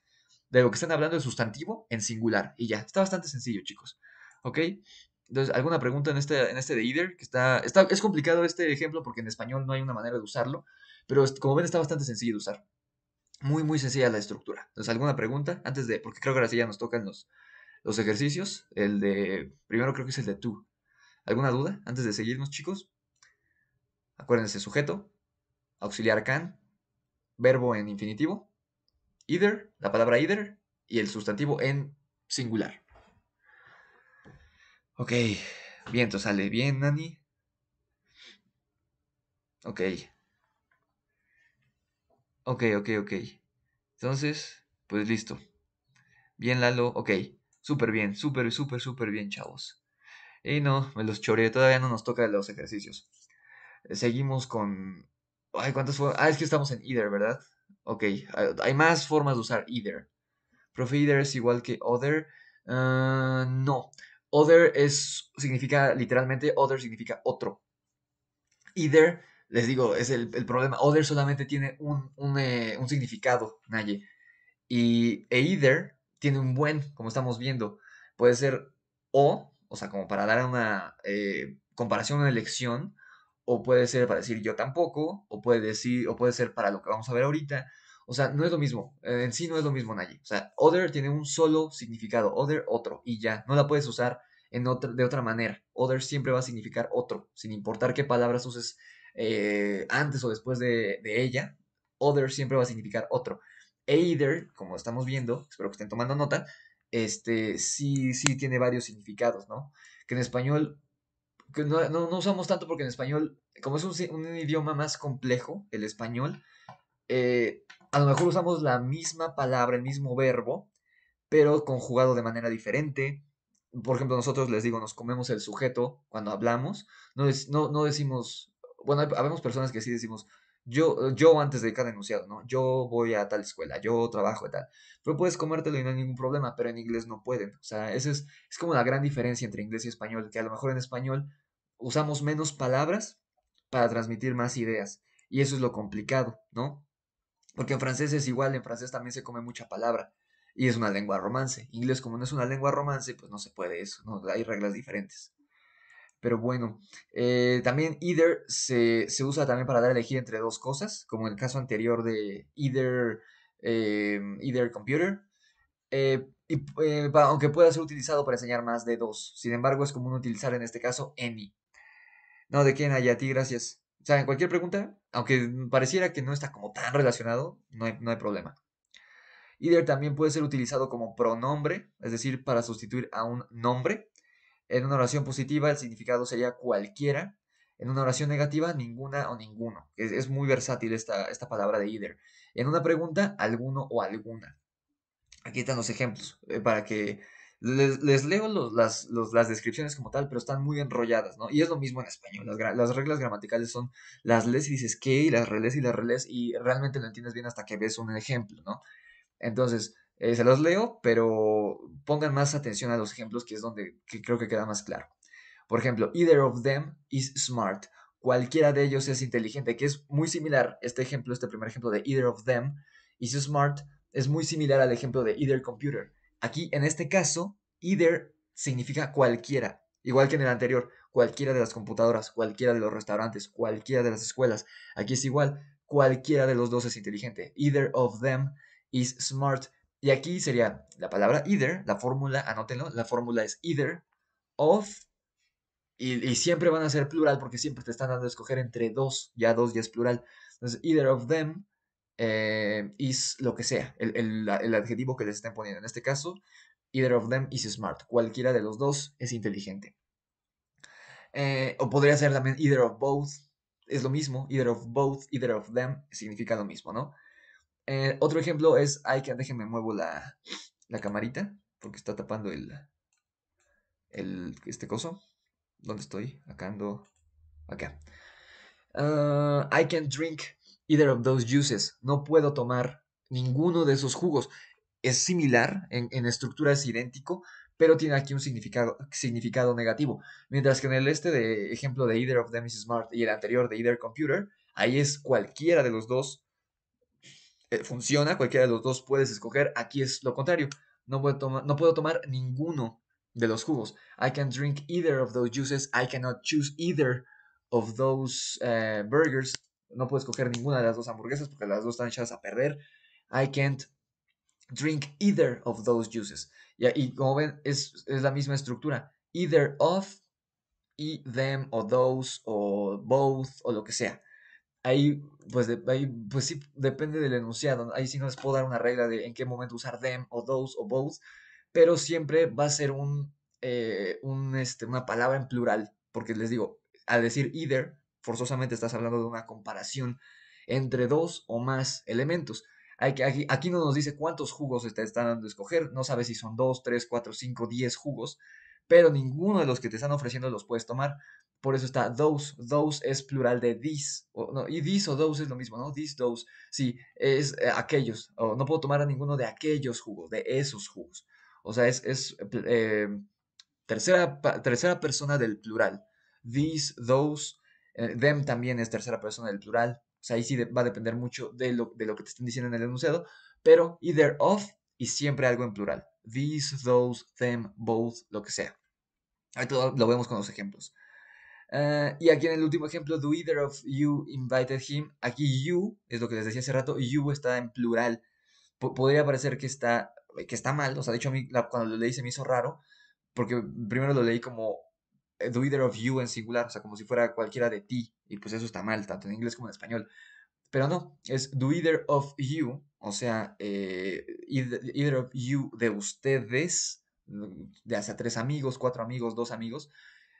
De lo que estén hablando el sustantivo en singular. Y ya, está bastante sencillo, chicos. ¿Ok? Entonces, ¿alguna pregunta en este, en este de either? Que está, es complicado este ejemplo porque en español no hay una manera de usarlo. Pero como ven está bastante sencillo de usar. Muy, muy sencilla la estructura. Entonces, ¿alguna pregunta? Antes de, porque creo que ahora sí ya nos tocan los, los ejercicios. El de, primero creo que es el de tú. ¿Alguna duda antes de seguirnos, chicos? Acuérdense, sujeto, auxiliar can, verbo en infinitivo, either, la palabra either, y el sustantivo en singular. Ok, viento sale bien, Nani. Ok. Ok, ok, ok. Entonces, pues listo. Bien, Lalo. Ok. Súper bien, súper, súper, súper bien, chavos. Y no, me los choré. Todavía no nos toca los ejercicios. Seguimos con... Ay, ¿cuántas formas? Ah, es que estamos en either, ¿verdad? Ok, hay más formas de usar either. Profe, either es igual que other. Ah, no. Other es, significa literalmente, other significa otro. Either les digo, es el, problema. Other solamente tiene un, eh, significado, Naye. Y e either tiene un buen, como estamos viendo. Puede ser o, o sea, como para dar una eh, comparación, una elección, o puede ser para decir yo tampoco, o puede decir, o puede ser para lo que vamos a ver ahorita. O sea, no es lo mismo. Eh, en sí no es lo mismo, Naye. O sea, other tiene un solo significado. Other, otro. Y ya. No la puedes usar en otra, de otra manera. Other siempre va a significar otro. Sin importar qué palabras uses eh, antes o después de, ella, other siempre va a significar otro. Either, como estamos viendo, espero que estén tomando nota, este, sí, sí tiene varios significados, ¿no? Que en español, que no, no, usamos tanto porque en español, como es un, idioma más complejo, el español, eh, a lo mejor usamos la misma palabra, el mismo verbo, pero conjugado de manera diferente. Por ejemplo, nosotros les digo, nos comemos el sujeto cuando hablamos, no, es, no, no decimos bueno, habemos personas que sí decimos, yo, yo antes de cada enunciado, ¿no? Yo voy a tal escuela, yo trabajo y tal. Pero puedes comértelo y no hay ningún problema, pero en inglés no pueden. O sea, esa es, es como la gran diferencia entre inglés y español, que a lo mejor en español usamos menos palabras para transmitir más ideas. Y eso es lo complicado, ¿no? Porque en francés es igual, en francés también se come mucha palabra. Y es una lengua romance. Inglés, como no es una lengua romance, pues no se puede eso, ¿no? Hay reglas diferentes. Pero bueno, eh, también either se, usa también para dar a elegir entre dos cosas, como en el caso anterior de either, eh, computer. Eh, y, aunque pueda ser utilizado para enseñar más de dos. Sin embargo, es común utilizar en este caso any. No, de quien hay a ti, gracias. O sea, en cualquier pregunta, aunque pareciera que no está como tan relacionado, no hay, no hay problema. Either también puede ser utilizado como pronombre, es decir, para sustituir a un nombre en una oración positiva el significado sería cualquiera. En una oración negativa, ninguna o ninguno. Es, muy versátil esta, esta palabra de either. En una pregunta, alguno o alguna. Aquí están los ejemplos eh, para que les, leo las, descripciones como tal, pero están muy enrolladas, ¿no? Y es lo mismo en español. Las, reglas gramaticales son las lees y dices qué, y las relés y las relés, y realmente no entiendes bien hasta que ves un ejemplo, ¿no? Entonces, eh, se los leo, pero pongan más atención a los ejemplos que es donde creo que queda más claro. Por ejemplo, either of them is smart. Cualquiera de ellos es inteligente, que es muy similar este ejemplo, este primer ejemplo de either of them is smart, es muy similar al ejemplo de either computer. Aquí, en este caso, either significa cualquiera, igual que en el anterior, cualquiera de las computadoras, cualquiera de los restaurantes, cualquiera de las escuelas. Aquí es igual, cualquiera de los dos es inteligente. Either of them is smart y aquí sería la palabra either, la fórmula, anótenlo, la fórmula es either of, y, siempre van a ser plural porque siempre te están dando a escoger entre dos, ya dos ya es plural. Entonces, either of them eh, is lo que sea, el, adjetivo que les estén poniendo. En este caso, either of them is smart, cualquiera de los dos es inteligente. Eh, o podría ser también either of both, es lo mismo, either of both, either of them significa lo mismo, ¿no? Eh, otro ejemplo es, ay, que déjenme muevo la, camarita, porque está tapando el, el, este coso. ¿Dónde estoy? Acá ando, acá. Ah, I can't drink either of those juices. No puedo tomar ninguno de esos jugos. Es similar, en, en estructura es idéntico, pero tiene aquí un significado, significado, negativo. Mientras que en el este de ejemplo de Either of Them is Smart y el anterior de Either Computer, ahí es cualquiera de los dos eh, funciona, cualquiera de los dos puedes escoger. Aquí es lo contrario. No puedo, tomar ninguno de los jugos. I can drink either of those juices. I cannot choose either of those eh, burgers. No puedo escoger ninguna de las dos hamburguesas porque las dos están echadas a perder. I can't drink either of those juices. Y, y como ven, es, es, la misma estructura. Either of, y them, o those, o both, o lo que sea ahí pues, pues sí, depende del enunciado. Ahí sí no les puedo dar una regla de en qué momento usar them o those o both, pero siempre va a ser un, eh, un este, una palabra en plural, porque les digo, al decir either, forzosamente estás hablando de una comparación entre dos o más elementos. Aquí, no nos dice cuántos jugos te están dando a escoger, no sabes si son dos, tres, cuatro, cinco, diez jugos, pero ninguno de los que te están ofreciendo los puedes tomar. Por eso está those. Those es plural de these. O, no, y these o those es lo mismo, ¿no? These, those. Sí, es eh, aquellos. no puedo tomar a ninguno de aquellos jugos, de esos jugos. O sea, es, es em, tercera, tercera persona del plural. These, those. Eh, them también es tercera persona del plural. O sea, ahí sí va a depender mucho de lo, de lo que te estén diciendo en el enunciado. Pero either of y siempre algo en plural. These, those, them, both, lo que sea. Ahí todo lo vemos con los ejemplos. Eh, y aquí en el último ejemplo, do either of you invited him? Aquí you, es lo que les decía hace rato, you está en plural. podría parecer que está, que está mal, o sea, de hecho cuando lo leí se me hizo raro, porque primero lo leí como eh, do either of you en singular, o sea, como si fuera cualquiera de ti, y pues eso está mal, tanto en inglés como en español. Pero no, es do either of you, o sea, eh, either, of you de ustedes, de hasta tres amigos, cuatro amigos, dos amigos,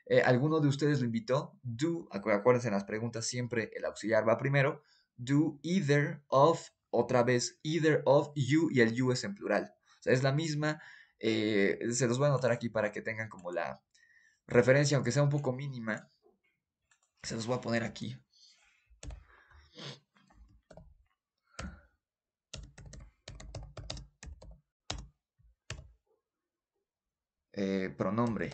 eh, alguno de ustedes lo invitó, do, acuérdense en las preguntas siempre el auxiliar va primero, do either of, otra vez, either of you y el you es en plural. O sea, es la misma, eh, se los voy a anotar aquí para que tengan como la referencia, aunque sea un poco mínima, se los voy a poner aquí. Eh, pronombre.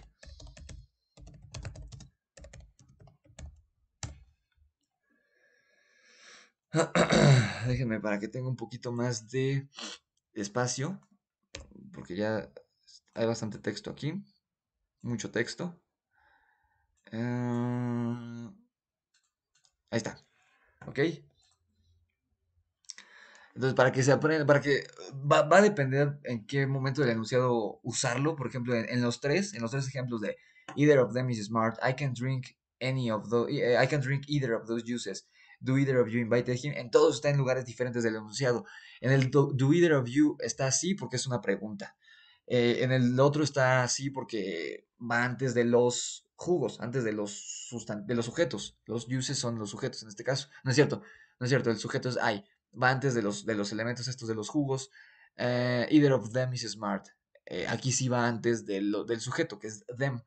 Déjenme para que tenga un poquito más de espacio, porque ya hay bastante texto aquí, mucho texto. Eh, ahí está, ¿ok? Entonces, para que se aprenda, para que va, a depender en qué momento del enunciado usarlo. Por ejemplo, en, los tres, en los tres ejemplos de either of them is smart, I can drink any of those, eh, I can drink either of those juices. Do Either of You Invited Him, en todos está en lugares diferentes del enunciado. En el Do, Either of You está así porque es una pregunta. Eh, en el otro está así porque va antes de los jugos, antes de los, de los sujetos. Los uses son los sujetos en este caso. No es cierto, no es cierto, el sujeto es I. Va antes de los, de los elementos estos de los jugos. Eh, either of them is smart. Eh, aquí sí va antes del sujeto, que es them.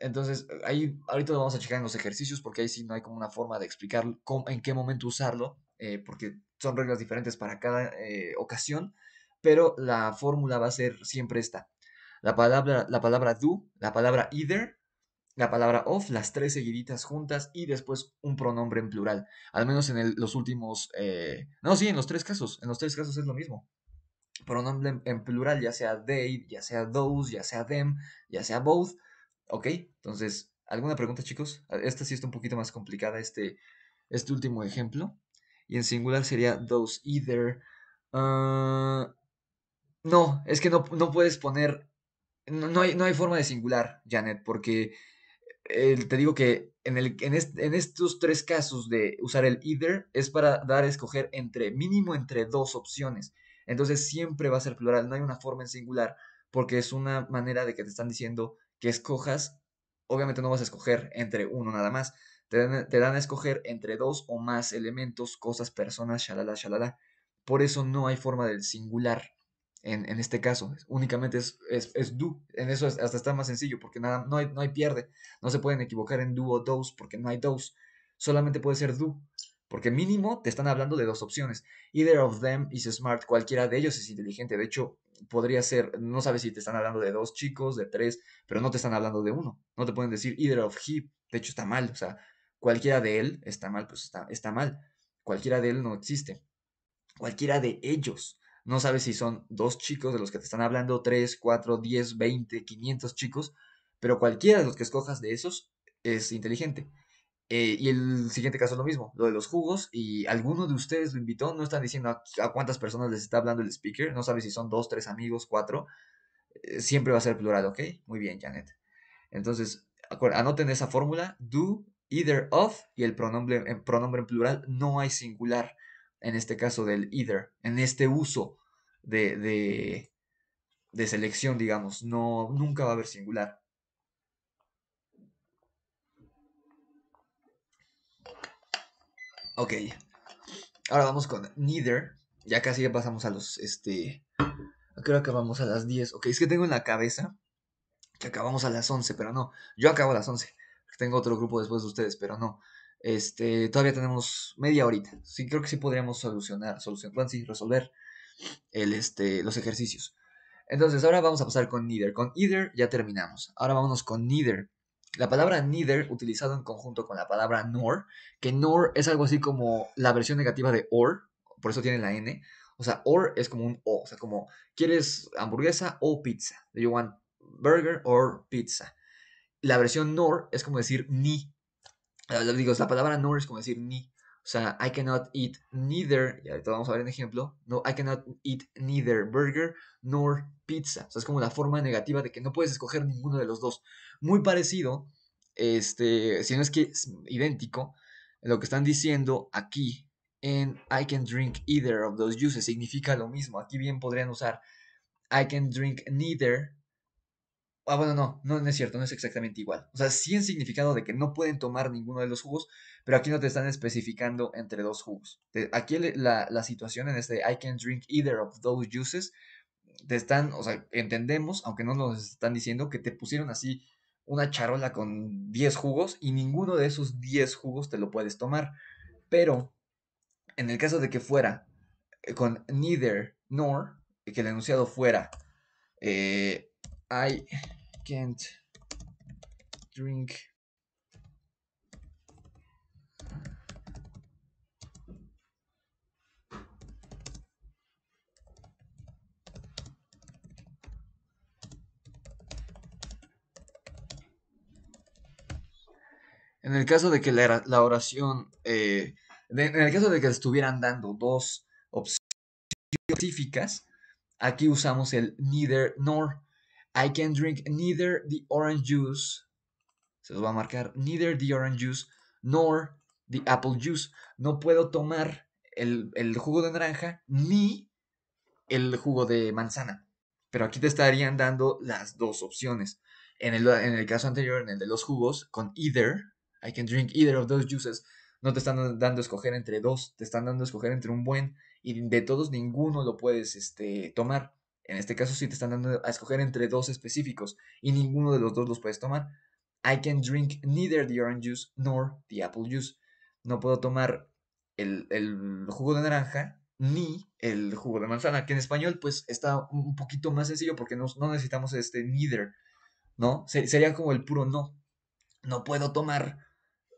Entonces, ahí ahorita vamos a checar en los ejercicios porque ahí sí no hay como una forma de explicar en qué momento usarlo, eh, porque son reglas diferentes para cada eh, ocasión, pero la fórmula va a ser siempre esta. La palabra, do, la palabra either, la palabra of, las tres seguiditas juntas y después un pronombre en plural. Al menos en los últimos... Eh, no, sí, en los tres casos, en los tres casos es lo mismo pronombre en, plural, ya sea they, ya sea those, ya sea them, ya sea both, Ok, entonces, ¿alguna pregunta, chicos? Ah, esta sí está un poquito más complicada, este, este último ejemplo. Y en singular sería those either. Ah, no, es que no, puedes poner. No, hay, forma de singular, Janet, porque eh, te digo que en, el, en, en, estos tres casos de usar el either es para dar a escoger entre, mínimo entre dos opciones. Entonces siempre va a ser plural, no hay una forma en singular, porque es una manera de que te están diciendo que escojas, obviamente no vas a escoger entre uno nada más. Te dan, a escoger entre dos o más elementos, cosas, personas, shalala, shalala. Por eso no hay forma del singular en, este caso. Únicamente es, es, es do. En eso hasta está más sencillo porque nada, no, hay, no hay pierde. No se pueden equivocar en do o dos porque no hay dos. Solamente puede ser do. Porque mínimo te están hablando de dos opciones. Either of them is smart, cualquiera de ellos es inteligente. De hecho, podría ser, no sabes si te están hablando de dos chicos, de tres, pero no te están hablando de uno. No te pueden decir either of he. De hecho, está mal. O sea, cualquiera de él está mal, pues está, está mal. Cualquiera de él no existe. Cualquiera de ellos. No sabes si son dos chicos de los que te están hablando, tres, cuatro, diez, veinte, quinientos chicos, pero cualquiera de los que escojas de esos es inteligente. Eh, y el siguiente caso es lo mismo, lo de los jugos. Y alguno de ustedes lo invitó, no están diciendo a, cuántas personas les está hablando el speaker, no sabe si son dos, tres amigos, cuatro. Eh, siempre va a ser plural, ¿ok? Muy bien, Janet. Entonces, anoten esa fórmula, do, either of, y el pronombre, eh, pronombre en plural no hay singular en este caso del either, en este uso de, de, de selección, digamos, no, nunca va a haber singular. Ok. Ahora vamos con Neither. Ya casi ya pasamos a los, este... Creo que vamos a las 10. Ok, es que tengo en la cabeza que acabamos a las 11, pero no. Yo acabo a las 11. Tengo otro grupo después de ustedes, pero no. Este, todavía tenemos media horita. Sí, creo que sí podríamos solucionar, solucionar, sí, resolver el, este, los ejercicios. Entonces, ahora vamos a pasar con Neither. Con Either ya terminamos. Ahora vámonos con Neither la palabra neither utilizado en conjunto con la palabra nor, que nor es algo así como la versión negativa de or, por eso tiene la n. O sea, or es como un o, o sea, como quieres hamburguesa o pizza. Do you want burger or pizza? La versión nor es como decir ni. Digo, la palabra nor es como decir ni. O sea, I cannot eat neither, y ahorita vamos a ver un ejemplo, no, I cannot eat neither burger nor pizza. O sea, es como la forma negativa de que no puedes escoger ninguno de los dos muy parecido, este, si no es que es idéntico, lo que están diciendo aquí en I can drink either of those juices significa lo mismo. Aquí bien podrían usar I can drink neither. Ah, bueno, no, no, es cierto, no es exactamente igual. O sea, sí en significado de que no pueden tomar ninguno de los jugos, pero aquí no te están especificando entre dos jugos. Aquí la, la situación en este I can drink either of those juices, te están, o sea, entendemos, aunque no nos están diciendo, que te pusieron así una charola con 10 jugos y ninguno de esos 10 jugos te lo puedes tomar. Pero en el caso de que fuera eh, con neither nor, que el enunciado fuera eh, I can't drink En el caso de que la, oración, eh, en el caso de que estuvieran dando dos opciones específicas, aquí usamos el neither nor. I can drink neither the orange juice, se los va a marcar, neither the orange juice nor the apple juice. No puedo tomar el, jugo de naranja ni el jugo de manzana. Pero aquí te estarían dando las dos opciones. En el, en el, caso anterior, en el de los jugos, con either, I can drink either of those juices. No te están dando a escoger entre dos, te están dando a escoger entre un buen y de todos ninguno lo puedes este, tomar. En este caso sí te están dando a escoger entre dos específicos y ninguno de los dos los puedes tomar. I can drink neither the orange juice nor the apple juice. No puedo tomar el, jugo de naranja ni el jugo de manzana, que en español pues está un poquito más sencillo porque no, no necesitamos este neither, ¿no? sería como el puro no. No puedo tomar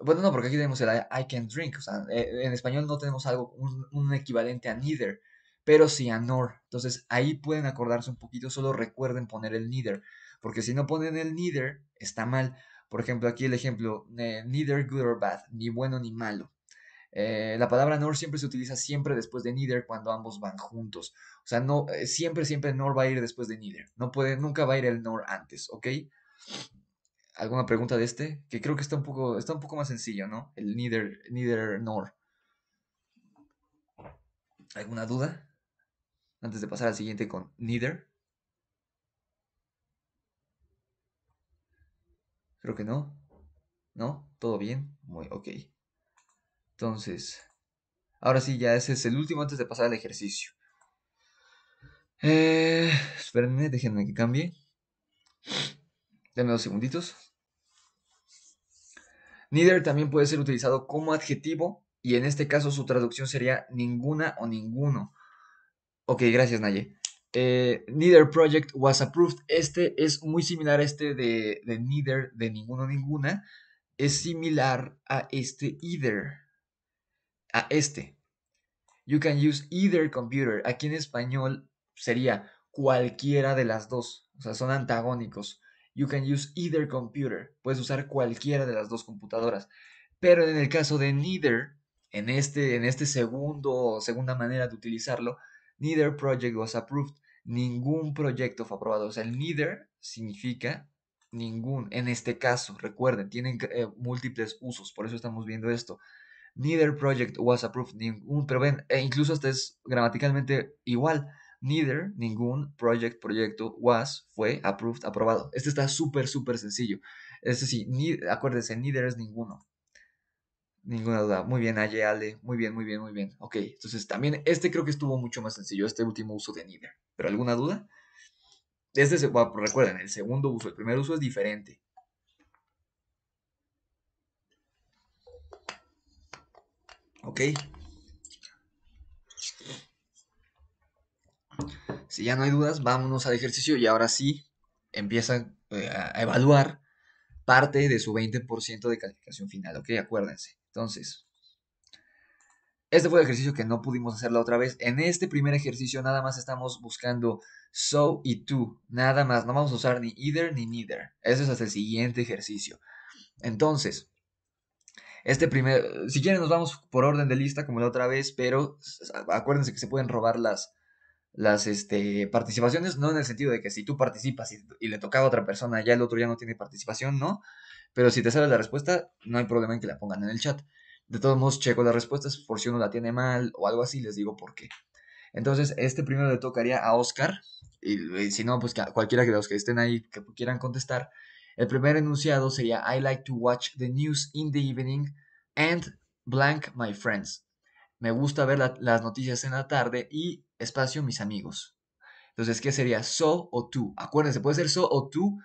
bueno, no, porque aquí tenemos el I, can drink. O sea, eh, en español no tenemos algo, un, equivalente a neither pero sí a nor. Entonces ahí pueden acordarse un poquito, solo recuerden poner el neither, porque si no ponen el neither, está mal. Por ejemplo, aquí el ejemplo, eh, neither good or bad, ni bueno ni malo. Eh, la palabra nor siempre se utiliza siempre después de neither cuando ambos van juntos. O sea, no, siempre, siempre nor va a ir después de neither. No puede, nunca va a ir el nor antes, ¿ok? alguna pregunta de este, que creo que está un poco, está un poco más sencillo, ¿no? El neither, neither nor. ¿Alguna duda? Antes de pasar al siguiente con neither. Creo que no. ¿No? ¿Todo bien? Muy ok. Entonces, ahora sí, ya ese es el último antes de pasar al ejercicio. Eh, espérenme, déjenme que cambie. dame dos segunditos. Neither también puede ser utilizado como adjetivo y en este caso su traducción sería ninguna o ninguno. Ok, gracias Naye. Eh, neither Project was approved. Este es muy similar a este de, de neither, de ninguno, ninguna. Es similar a este either. A este. You can use either computer. Aquí en español sería cualquiera de las dos. O sea, son antagónicos. You can use either computer. Puedes usar cualquiera de las dos computadoras. Pero en el caso de neither, en este, en este segundo o segunda manera de utilizarlo, neither project was approved. Ningún proyecto fue aprobado. O sea, el neither significa ningún. En este caso, recuerden, tienen eh, múltiples usos. Por eso estamos viendo esto. Neither project was approved. Ningún, pero ven, e incluso este es gramaticalmente igual Neither, ningún project, proyecto, was, fue, approved, aprobado. Este está súper, súper sencillo. este sí, ni, acuérdense, neither es ninguno. Ninguna duda. Muy bien, Aye, Ale. Muy bien, muy bien, muy bien. Ok, entonces también este creo que estuvo mucho más sencillo, este último uso de neither. ¿Pero alguna duda? Este, se, recuerden, el segundo uso, el primer uso es diferente. Ok. Si ya no hay dudas, vámonos al ejercicio y ahora sí empiezan eh, a evaluar parte de su 20% de calificación final, ¿ok? Acuérdense. Entonces, este fue el ejercicio que no pudimos hacer la otra vez. En este primer ejercicio nada más estamos buscando so y to. Nada más. No vamos a usar ni either ni neither. Eso es hasta el siguiente ejercicio. Entonces, este primer... Si quieren nos vamos por orden de lista como la otra vez, pero acuérdense que se pueden robar las, las este, participaciones, no en el sentido de que si tú participas y, le toca a otra persona, ya el otro ya no tiene participación, ¿no? Pero si te sale la respuesta, no hay problema en que la pongan en el chat. De todos modos, checo las respuestas por si uno la tiene mal o algo así, les digo por qué. Entonces, este primero le tocaría a Oscar, y, si no, pues que, cualquiera de los que estén ahí que quieran contestar. El primer enunciado sería, I like to watch the news in the evening and blank my friends. Me gusta ver las noticias en la tarde y espacio mis amigos. Entonces, ¿qué sería so o tú? Acuérdense, puede ser so o tú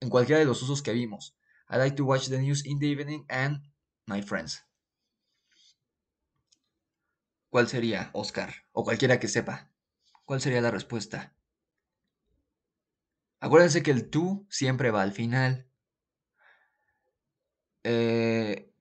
en cualquiera de los usos que vimos. I like to watch the news in the evening and my friends. ¿Cuál sería, Oscar? O cualquiera que sepa. ¿Cuál sería la respuesta? Acuérdense que el tú siempre va al final. Eh,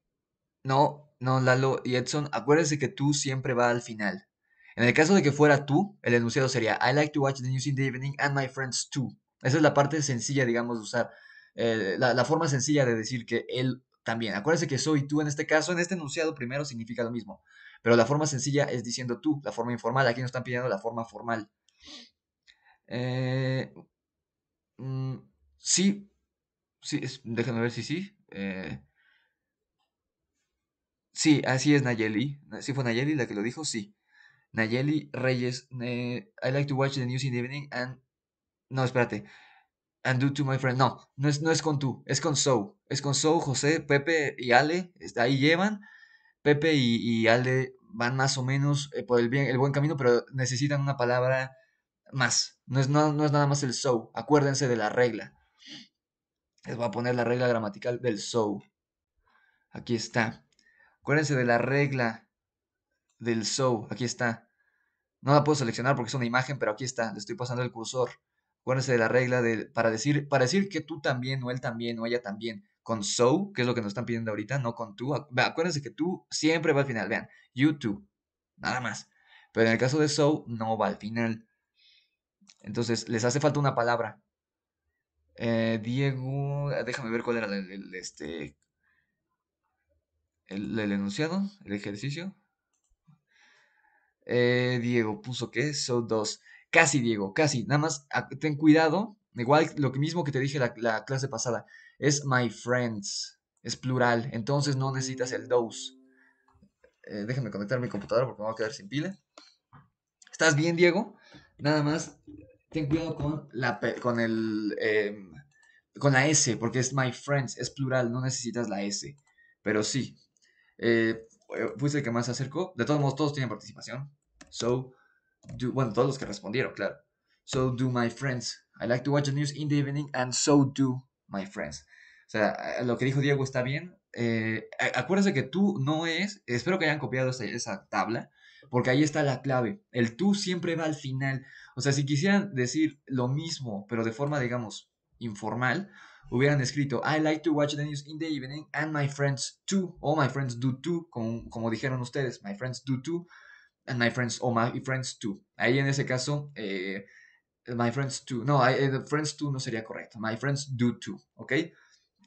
no, no, Lalo y Edson, acuérdense que tú siempre va al final. En el caso de que fuera tú, el enunciado sería I like to watch the news in the evening and my friends too. Esa es la parte sencilla, digamos, de usar, eh, la, forma sencilla de decir que él también. Acuérdense que soy tú en este caso, en este enunciado primero significa lo mismo, pero la forma sencilla es diciendo tú, la forma informal, aquí nos están pidiendo la forma formal. Eh, mm, sí, sí, es, ver si sí. Eh, sí, así es Nayeli. ¿Sí fue Nayeli la que lo dijo? Sí. Nayeli Reyes, eh, I like to watch the news in the evening and... No, espérate. And do to my friend. No, no es, no es con tú, es con So. Es con So, José, Pepe y Ale. Este, ahí llevan. Pepe y, y Ale van más o menos eh, por el, bien, el buen camino, pero necesitan una palabra más. No es, no, no es nada más el so. Acuérdense de la regla. Les voy a poner la regla gramatical del so. Aquí está. Acuérdense de la regla del show. Aquí está. No la puedo seleccionar porque es una imagen, pero aquí está. Le estoy pasando el cursor. Acuérdense de la regla de, para, decir, para decir que tú también, o él también, o ella también. Con so, que es lo que nos están pidiendo ahorita, no con tú. Acuérdense que tú siempre va al final. Vean, you too. Nada más. Pero en el caso de so, no va al final. Entonces, les hace falta una palabra. Eh, Diego, déjame ver cuál era este, el, el enunciado, el ejercicio. Eh, Diego puso que son dos. Casi, Diego, casi. Nada más ah, ten cuidado. Igual lo mismo que te dije la, clase pasada. Es my friends. Es plural. Entonces no necesitas el mm. dos. Eh, déjame conectar mi computadora porque me voy a quedar sin pila. ¿Estás bien, Diego? Nada más ten cuidado con la con em, con la S, porque es my friends, es plural, no necesitas la S. Pero sí. Eh, eh, fuiste el que más se acercó. De todos modos, todos tienen participación. So, do, bueno, todos los que respondieron, claro. So do my friends. I like to watch the news in the evening and so do my friends. O sea, eh, lo que dijo Diego está bien. Eh, acuérdense que tú no es, espero que hayan copiado esa, esa tabla, porque ahí está la clave. El tú siempre va al final. O sea, si quisieran decir lo mismo, pero de forma, digamos, informal, hubieran escrito I like to watch the news in the evening and my friends too, o my friends do too, como, dijeron ustedes, my friends do too, and my friends, o my friends too. Ahí en ese caso, eh, my friends too, no, eh, friends too no sería correcto, my friends do too, ¿ok?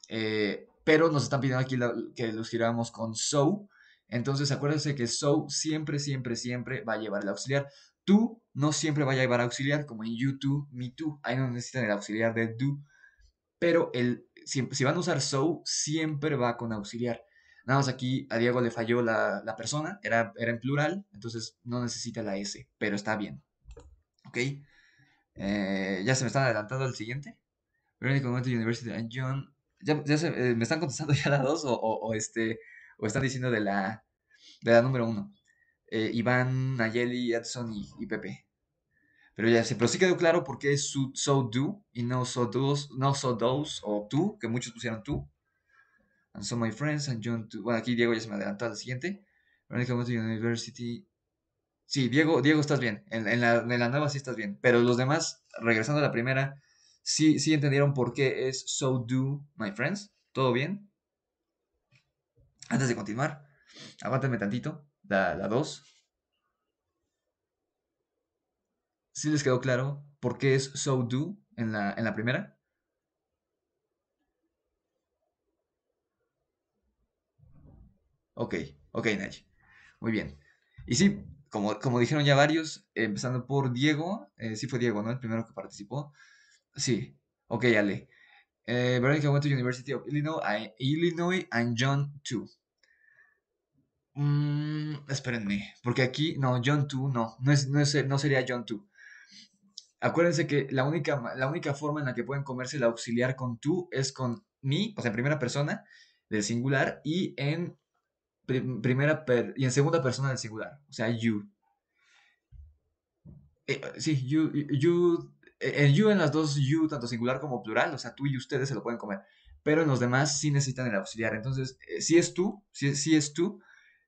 Eh, pero nos están pidiendo aquí que los giramos con so, entonces acuérdense que so siempre, siempre, siempre va a llevar el auxiliar. tú no siempre va a llevar auxiliar, como en you too, me too, ahí no necesitan el auxiliar de do pero el, si, van a usar so, siempre va con auxiliar. Nada más aquí a Diego le falló la, persona, era, era, en plural, entonces no necesita la S, pero está bien. ¿Ok? Eh, ya se me están adelantando al siguiente. University and John. ¿Ya, se, eh, me están contestando ya la dos o, o, este, o están diciendo de la, la número uno? Eh, Iván, Nayeli, Edson y Pepe. Pero ya pero sí quedó claro por qué es so do y no so dos no so those o tú, que muchos pusieron tú. And so my friends and John too. Bueno, aquí Diego ya se me adelantó al siguiente. university. Sí, Diego, Diego estás bien. En, la, la nueva sí estás bien. Pero los demás, regresando a la primera, sí, sí entendieron por qué es so do my friends. ¿Todo bien? Antes de continuar, aguántame tantito. La dos Si les quedó claro por qué es so do en la, primera? Ok, ok, Muy bien. Y sí, como, dijeron ya varios, empezando por Diego, eh, sí fue Diego, ¿no? El primero que participó. Sí, ok, Ale. Eh, Veronica went to University of Illinois, Illinois and John 2. Mm, espérenme, porque aquí, no, John 2, no, no, es, no, es, no sería John 2. Acuérdense que la única, la única forma en la que pueden comerse el auxiliar con tú es con mí, o sea, en primera persona del singular y en, primera y en segunda persona del singular, o sea, you. Eh, sí, you, you, eh, you en las dos you, tanto singular como plural, o sea, tú y ustedes se lo pueden comer, pero en los demás sí necesitan el auxiliar. Entonces, eh, si es tú, si, es tú,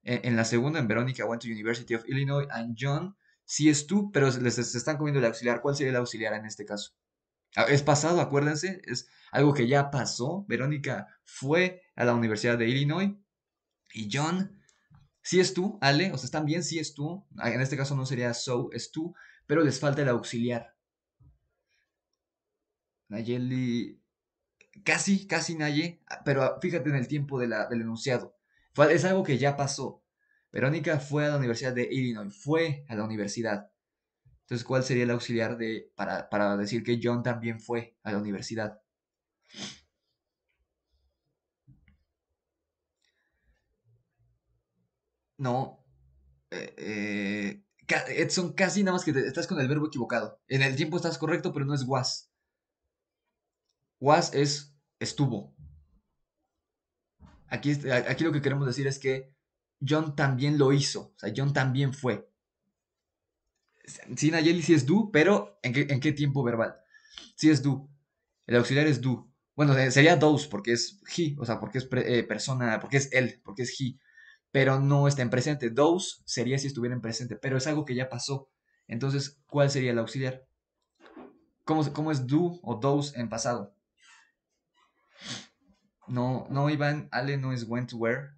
en la segunda, en Verónica went to University of Illinois and John si es tú, pero les están comiendo el auxiliar, ¿cuál sería el auxiliar en este caso? Ah, es pasado, acuérdense, es algo que ya pasó. Verónica fue a la Universidad de Illinois y John, si es tú, Ale, o sea, están bien, si es tú, ah, en este caso no sería so, es tú, pero les falta el auxiliar. Nayeli, casi, casi Naye, ah, pero fíjate en el tiempo del enunciado. Es algo que ya pasó. Verónica fue a la Universidad de Illinois, fue a la universidad. Entonces, ¿cuál sería el auxiliar de, para, decir que John también fue a la universidad? No. Eh, eh Edson, casi nada más que estás con el verbo equivocado. En el tiempo estás correcto, pero no es was. Was es estuvo. Aquí, aquí lo que queremos decir es que John también lo hizo, o sea, John también fue. si Nayeli si es do pero ¿en qué, tiempo verbal? si es do, El auxiliar es do Bueno, sería dos porque es he, o sea, porque es eh, persona, porque es él, porque es he, pero no está en presente. Those sería si estuviera en presente, pero es algo que ya pasó. Entonces, ¿cuál sería el auxiliar? ¿Cómo, cómo es do o dos en pasado? No, no, Iván, Ale no es went where.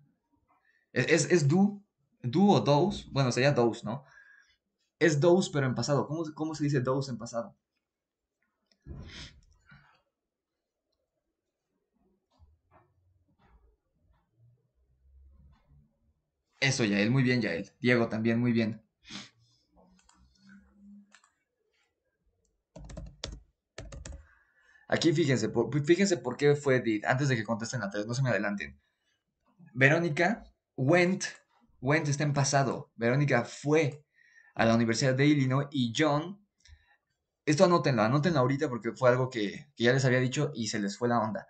Es, es, do, do o dos, Bueno, sería dos, ¿no? Es dos pero en pasado. ¿Cómo, se dice dos en pasado? Eso, Yael, muy bien, Yael. Diego también, muy bien. Aquí fíjense, por, fíjense por qué fue antes de que contesten la tres no se me adelanten. Verónica went, went está en pasado. Verónica fue a la Universidad de Illinois y John, esto anótenlo, anótenlo ahorita porque fue algo que, ya les había dicho y se les fue la onda.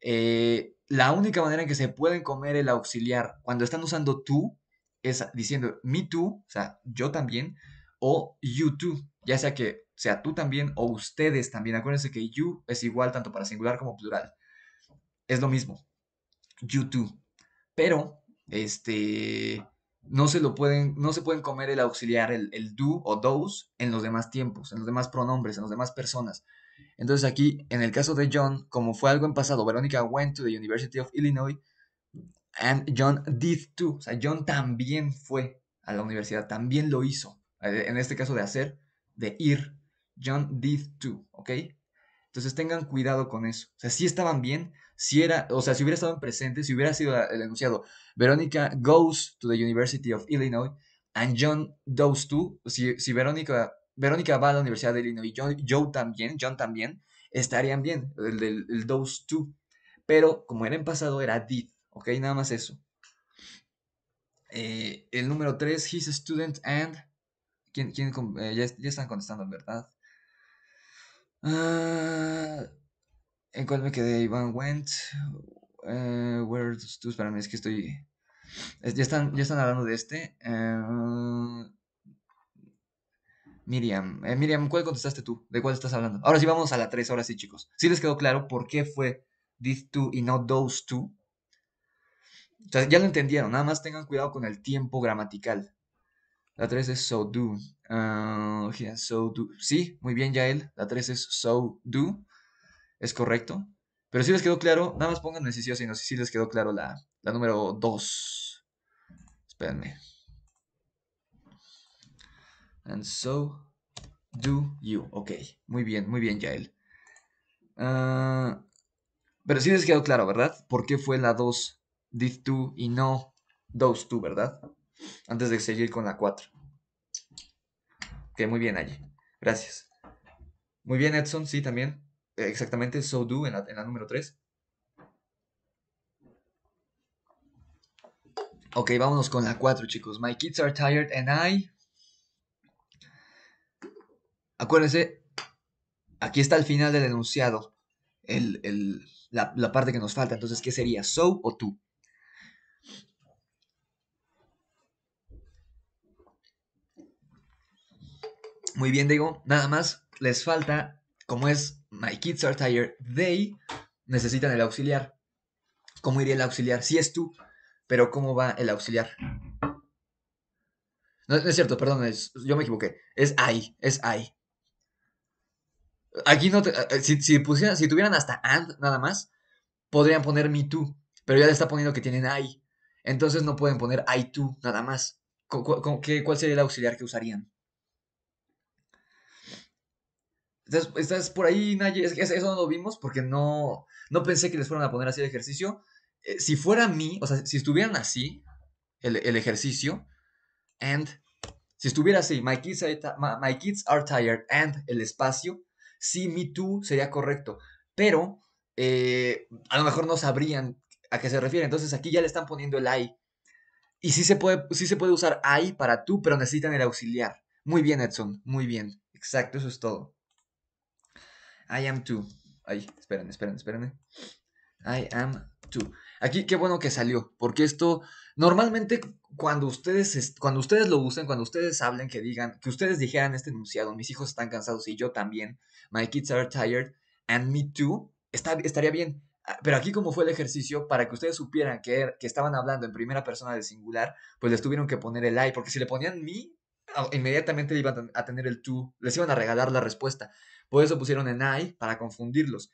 Eh, la única manera en que se pueden comer el auxiliar cuando están usando tú es diciendo me too, o sea, yo también, o you too, ya sea que sea tú también o ustedes también. Acuérdense que you es igual tanto para singular como plural. Es lo mismo. You too. Pero este, no se lo pueden, no se pueden comer el auxiliar, el, el do o those en los demás tiempos, en los demás pronombres, en las demás personas. Entonces aquí, en el caso de John, como fue algo en pasado, Verónica went to the University of Illinois and John did too. O sea, John también fue a la universidad, también lo hizo. Eh, en este caso de hacer, de ir. John did too, ¿ok? Entonces tengan cuidado con eso. O sea, sí estaban bien, si era, o sea, si hubiera estado presente, si hubiera sido el enunciado, Verónica goes to the University of Illinois and John does si, si Verónica, Verónica va a la Universidad de Illinois y John, Joe también, John también, estarían bien, el del el two Pero como era en pasado, era did, ¿ok? Nada más eso. Eh, el número 3, he's a student and... ¿Quién, quién eh, ya, están contestando, ¿verdad? Ah... ¿En cuál me quedé? Iván Went. Uh, eh, where to... Espérame, es que estoy. ya, están, ya están hablando de este. Eh, Miriam. Eh, Miriam, ¿cuál contestaste tú? ¿De cuál estás hablando? Ahora sí, vamos a la 3. Ahora sí, chicos. ¿Sí les quedó claro por qué fue this two y no those two? ya lo entendieron. Nada más tengan cuidado con el tiempo gramatical. La 3 es so do. so do. Sí, muy bien, ya él. La 3 es so do es correcto. Pero si les quedó claro, nada más pongan si si no, si les quedó claro la, número 2. Espérenme. And so do you. Ok, muy bien, muy bien, Yael. Ah, pero si les quedó claro, ¿verdad? ¿Por qué fue la 2? Did tú y no those two, ¿verdad? Antes de seguir con la 4. Ok, muy bien, allí. Gracias. Muy bien, Edson, sí, también exactamente So Do en la, número 3. Ok, vámonos con la 4, chicos. My kids are tired and I. Acuérdense, aquí está el final del enunciado. la, la, parte que nos falta. Entonces, ¿qué sería? So o tú. Muy bien, digo, nada más les falta, como es My Kids Are Tired, They necesitan el auxiliar. ¿Cómo iría el auxiliar? Si es tú, pero ¿cómo va el auxiliar? No, es cierto, perdón, yo me equivoqué. Es I, es I. Aquí no eh, si, si, si tuvieran hasta and nada más, podrían poner me too, pero ya le está poniendo que tienen I. Entonces no pueden poner I too nada más. ¿Cuál sería el auxiliar que usarían? Entonces, estás por ahí, eso no lo vimos porque no, no pensé que les fueran a poner así el ejercicio. Eh, si fuera a mí, o sea, si estuvieran así, el, ejercicio, and, si estuviera así, my kids, are, my kids are tired, and, el espacio, sí, me too sería correcto. Pero, eh, a lo mejor no sabrían a qué se refiere. Entonces, aquí ya le están poniendo el I. Y sí se puede, sí se puede usar I para tú, pero necesitan el auxiliar. Muy bien, Edson, muy bien. Exacto, eso es todo. I am too. Ay, esperen, esperen, esperen. I am too. Aquí qué bueno que salió, porque esto normalmente cuando ustedes cuando ustedes lo usen, cuando ustedes hablen, que digan, que ustedes dijeran este enunciado, mis hijos están cansados y yo también, my kids are tired and me too, está, estaría bien. Ah, pero aquí como fue el ejercicio, para que ustedes supieran que, er, que estaban hablando en primera persona del singular, pues les tuvieron que poner el I, porque si le ponían me, inmediatamente iban a tener el tú, les iban a regalar la respuesta. Por eso pusieron en I para confundirlos.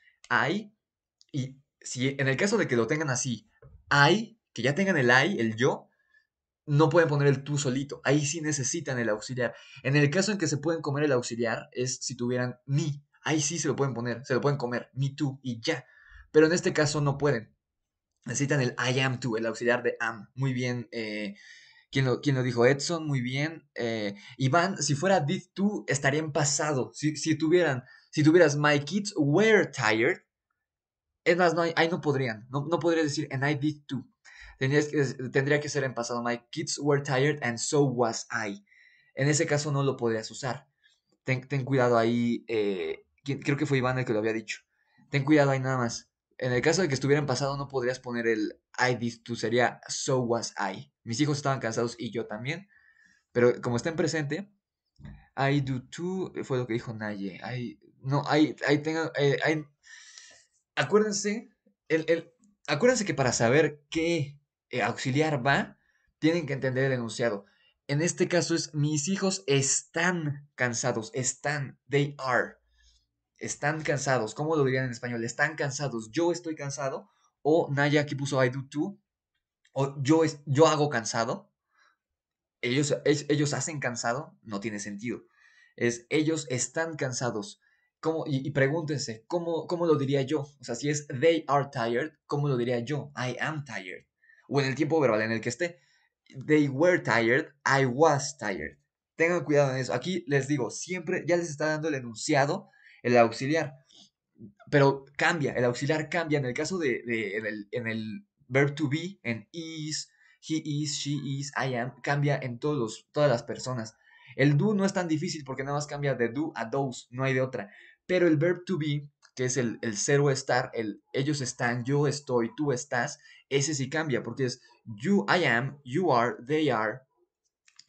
I, y si en el caso de que lo tengan así, I, que ya tengan el I, el yo, no pueden poner el tú solito. Ahí sí necesitan el auxiliar. En el caso en que se pueden comer el auxiliar es si tuvieran mi. Ahí sí se lo pueden poner, se lo pueden comer, mi tú y ya. Pero en este caso no pueden. Necesitan el I am tú, el auxiliar de am. Muy bien. Eh, ¿Quién lo, dijo? Edson, muy bien. Eh, Iván, si fuera Did tú, estaría en pasado. Si, tuvieran, si tuvieras My Kids Were Tired, es más, no, ahí no podrían. No, no podrías decir And I Did too. tendría que ser en pasado. My kids were tired and so was I. En ese caso no lo podrías usar. Ten, cuidado ahí. Eh, creo que fue Iván el que lo había dicho. Ten cuidado ahí nada más. En el caso de que estuviera en pasado no podrías poner el I did. Too sería So Was I. Mis hijos estaban cansados y yo también. Pero como estén en presente, I do too eh, fue lo que dijo Naye. no, I, tengo. Eh, acuérdense, el, acuérdense que para saber qué eh, auxiliar va, tienen que entender el enunciado. En este caso es mis hijos están cansados, están, they are, están cansados. ¿Cómo lo dirían en español? Están cansados, yo estoy cansado o Naya aquí puso I do too. O yo, yo hago cansado. Ellos, ellos hacen cansado. No tiene sentido. Es ellos están cansados. y, pregúntense, ¿cómo, ¿cómo lo diría yo? O sea, si es they are tired, ¿cómo lo diría yo? I am tired. O en el tiempo verbal en el que esté. They were tired, I was tired. Tengan cuidado en eso. Aquí les digo, siempre ya les está dando el enunciado, el auxiliar pero cambia, el auxiliar cambia. En el caso de, en, el, verb to be, en is, he is, she is, I am, cambia en todos todas las personas. El do no es tan difícil porque nada más cambia de do a those, no hay de otra. Pero el verb to be, que es el, el cero estar, el ellos están, yo estoy, tú estás, ese sí cambia porque es you, I am, you are, they are,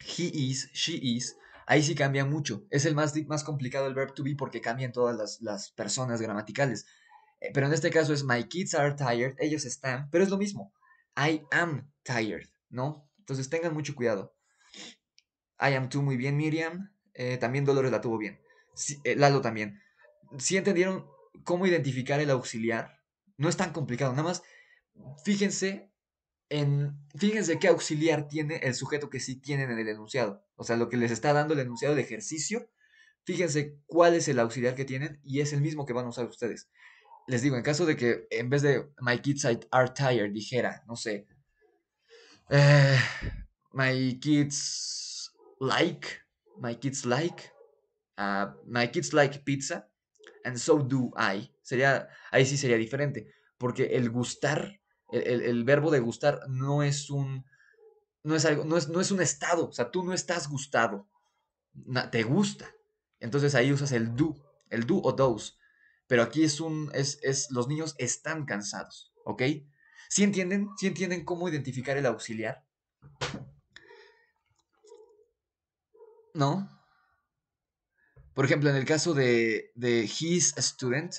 he is, she is, ahí sí cambia mucho. Es el más, más complicado el verb to be porque cambian todas las, personas gramaticales. Eh, pero en este caso es my kids are tired, ellos están, pero es lo mismo. I am tired, ¿no? Entonces tengan mucho cuidado. I am too, muy bien, Miriam. Eh, también Dolores la tuvo bien. Eh, Lalo también. Si entendieron cómo identificar el auxiliar, no es tan complicado. Nada más, fíjense en, fíjense qué auxiliar tiene el sujeto que sí tienen en el enunciado. O sea, lo que les está dando el enunciado de ejercicio, fíjense cuál es el auxiliar que tienen y es el mismo que van a usar ustedes. Les digo, en caso de que en vez de My kids are tired dijera, no sé, eh, My kids like, My kids like, ah, My kids like pizza, and so do I. Sería, ahí sí sería diferente, porque el gustar el, el, de verbo degustar no es un, no es algo, no es, no es un estado, o sea, tú no estás gustado, te gusta. Entonces ahí usas el do, el do o those. Pero aquí es un, es, es, los niños están cansados, ¿ok? ¿Sí entienden? ¿Sí entienden cómo identificar el auxiliar? ¿No? Por ejemplo, en el caso de, de he's a student,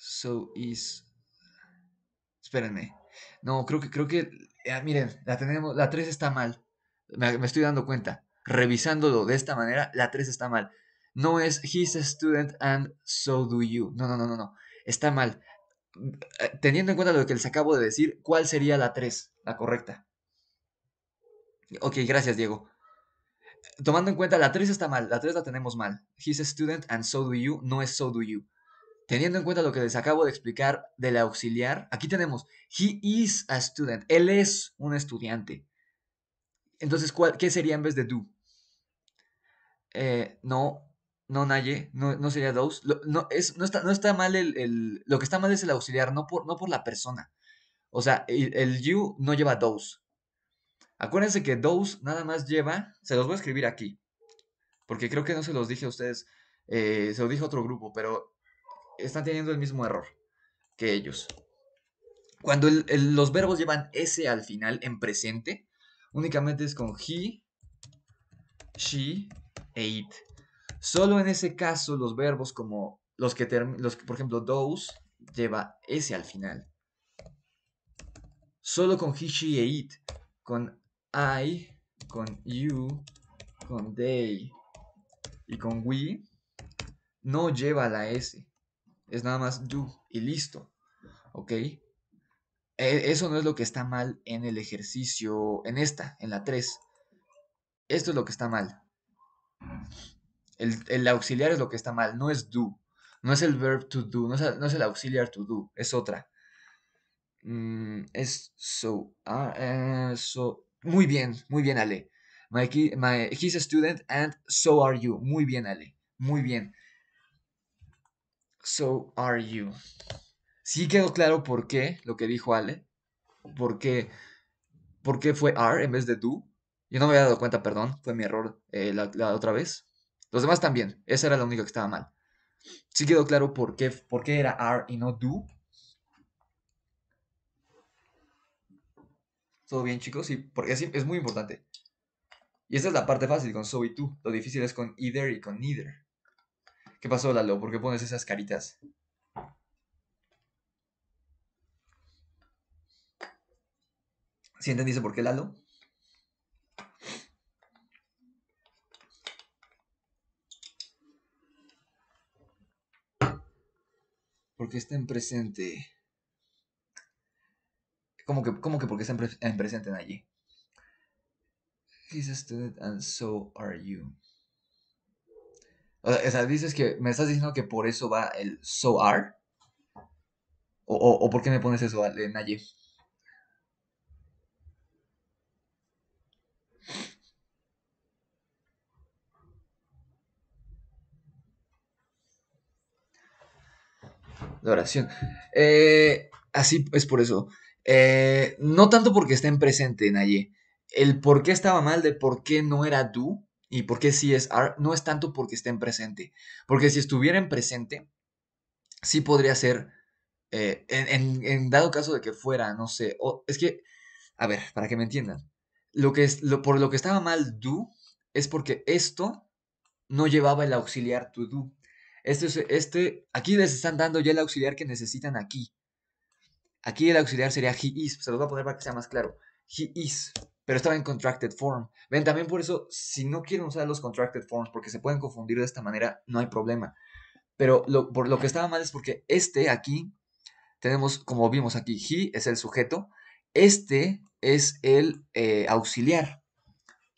so is espérenme. No, creo que, creo que, ah, miren, la tenemos, la 3 está mal. Me, me, estoy dando cuenta. Revisándolo de esta manera, la 3 está mal. No es he's a student and so do you. No, no, no, no, no. Está mal. Mm, teniendo en cuenta lo que les acabo de decir, ¿cuál sería la 3? La correcta. Ok, gracias, Diego. Tomando en cuenta, la 3 está mal, la 3 la tenemos mal. He's a student and so do you, no es so do you teniendo en cuenta lo que les acabo de explicar del auxiliar, aquí tenemos, he is a student, él es un estudiante. Entonces, ¿qué sería en vez de do? Eh, no, no nadie, no, no sería those. no, es, no, está, mal el, Lo que está mal es el auxiliar, no por, no por la persona. O sea, el, you no lleva those. Acuérdense que those nada más lleva... Se los voy a escribir aquí. Porque creo que no se los dije a ustedes. Eh, se lo dije a otro grupo, pero están teniendo el mismo error que ellos. Cuando los verbos llevan S al final en presente, únicamente es con he, she e it. Solo en ese caso los verbos como los que, los que por ejemplo, those lleva S al final. Solo con he, she e it. Con I, con you, con they y con we no lleva la S. Es nada más do y listo. ¿Ok? E, eso no es lo que está mal en el ejercicio, en esta, en la 3. Esto es lo que está mal. El, auxiliar es lo que está mal, no es do. No es el verb to do, no es, el auxiliar to do, es otra. Mm, es so, ah, eh, so. Muy bien, muy bien, Ale. he's a student and so are you. Muy bien, Ale. Muy bien so are you. Sí quedó claro por qué lo que dijo Ale, por qué, fue are en vez de do. Yo no me había dado cuenta, perdón, fue mi error eh, la, otra vez. Los demás también, esa era la única que estaba mal. Sí quedó claro por qué, por era are y no do. ¿Todo bien, chicos? Sí, porque es, es muy importante. Y esa es la parte fácil con so y tú. Lo difícil es con either y con neither. ¿Qué pasó, Lalo? ¿Por qué pones esas caritas? ¿Sí entendiste por qué, Lalo? Porque está en presente. ¿Cómo que, cómo que porque está en, presente en allí? and so are you. O sea, dices que me estás diciendo que por eso va el so are. ¿O, o, por qué me pones eso, Naye? La oración. Eh, así es por eso. Eh, no tanto porque esté en presente, Naye. El por qué estaba mal, de por qué no era tú, y por qué es no es tanto porque estén presente. Porque si estuvieran presente, sí podría ser, eh, en, dado caso de que fuera, no sé, o, es que, a ver, para que me entiendan, lo que es, por lo que estaba mal do es porque esto no llevaba el auxiliar to do. Este, este, aquí les están dando ya el auxiliar que necesitan aquí. Aquí el auxiliar sería he is, se los voy a poner para que sea más claro. He is pero estaba en contracted form. Ven, también por eso, si no quieren usar los contracted forms porque se pueden confundir de esta manera, no hay problema. Pero lo, por lo que estaba mal es porque este aquí, tenemos, como vimos aquí, he es el sujeto, este es el eh, auxiliar.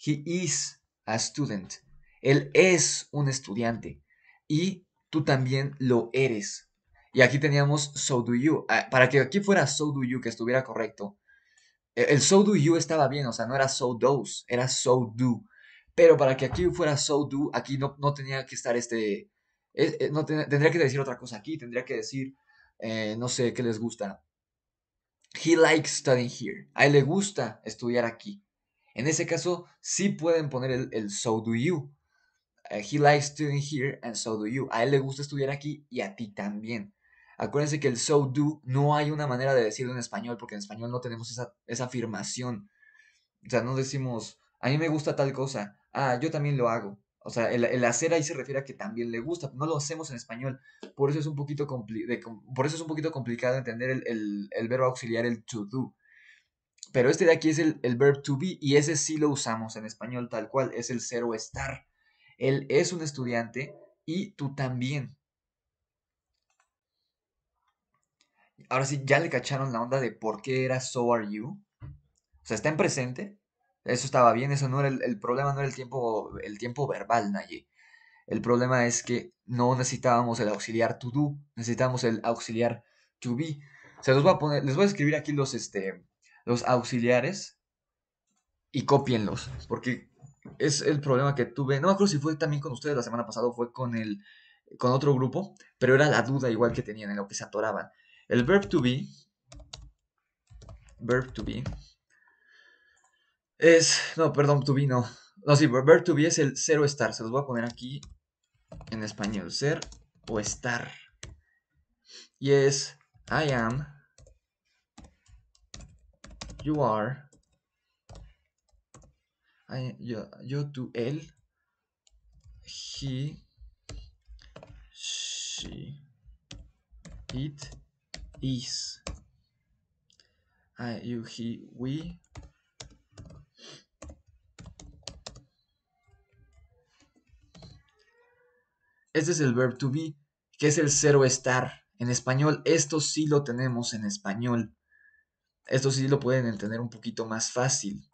He is a student. Él es un estudiante. Y tú también lo eres. Y aquí teníamos so do you. Ah, para que aquí fuera so do you, que estuviera correcto, e, el so do you estaba bien, o sea, no era so does, era so do. Pero para que aquí fuera so do, aquí no, tenía que estar este... E, e, no tendría que decir otra cosa aquí, tendría que decir, eh, no sé, qué les gusta. He likes studying here. A él le gusta estudiar aquí. En ese caso, sí pueden poner el, so do you. Eh, he likes studying here and so do you. A él le gusta estudiar aquí y a ti también. Acuérdense que el so do no hay una manera de decirlo en español, porque en español no tenemos esa, afirmación. O sea, no decimos, a mí me gusta tal cosa, ah, yo también lo hago. O sea, el, hacer ahí se refiere a que también le gusta. No lo hacemos en español. Por eso es un poquito, por eso es un poquito complicado entender el, verbo auxiliar, el to do. Pero este de aquí es el, el verbo to be y ese sí lo usamos en español tal cual. Es el ser o estar. Él es un estudiante y tú también. ahora sí ya le cacharon la onda de por qué era So Are You. O sea, está en presente. Eso estaba bien, eso no era el, problema, no era el tiempo, el tiempo verbal, Naye. El problema es que no necesitábamos el auxiliar to do, necesitábamos el auxiliar to be. O sea, los a poner, les voy a escribir aquí los, este, los auxiliares y copienlos, porque es el problema que tuve. No me acuerdo si fue también con ustedes la semana pasada, fue con el con otro grupo, pero era la duda igual que tenían en lo que se atoraban. El verb to be, verb to be, es, no, perdón, to be no. No, sí, verb to be es el ser o estar. Se los voy a poner aquí en español. Ser o estar. Y es I am, you are, I, yo, yo, tú, él, he, she, it, is I, ah, you, he, we Este es el verb to be, que es el cero estar. En español, esto sí lo tenemos en español. Esto sí lo pueden entender un poquito más fácil.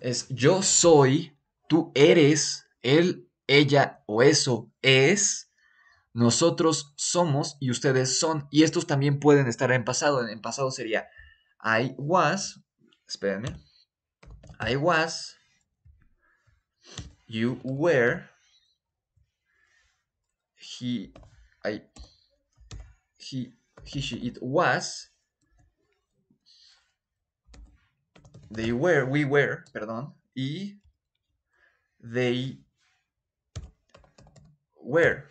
Es yo soy, tú eres, él, ella o eso es, nosotros somos y ustedes son. Y estos también pueden estar en pasado. En pasado sería I was. Espérenme. I was. You were. He. I. He. He, she, it was. They were. We were. Perdón. Y. They. Were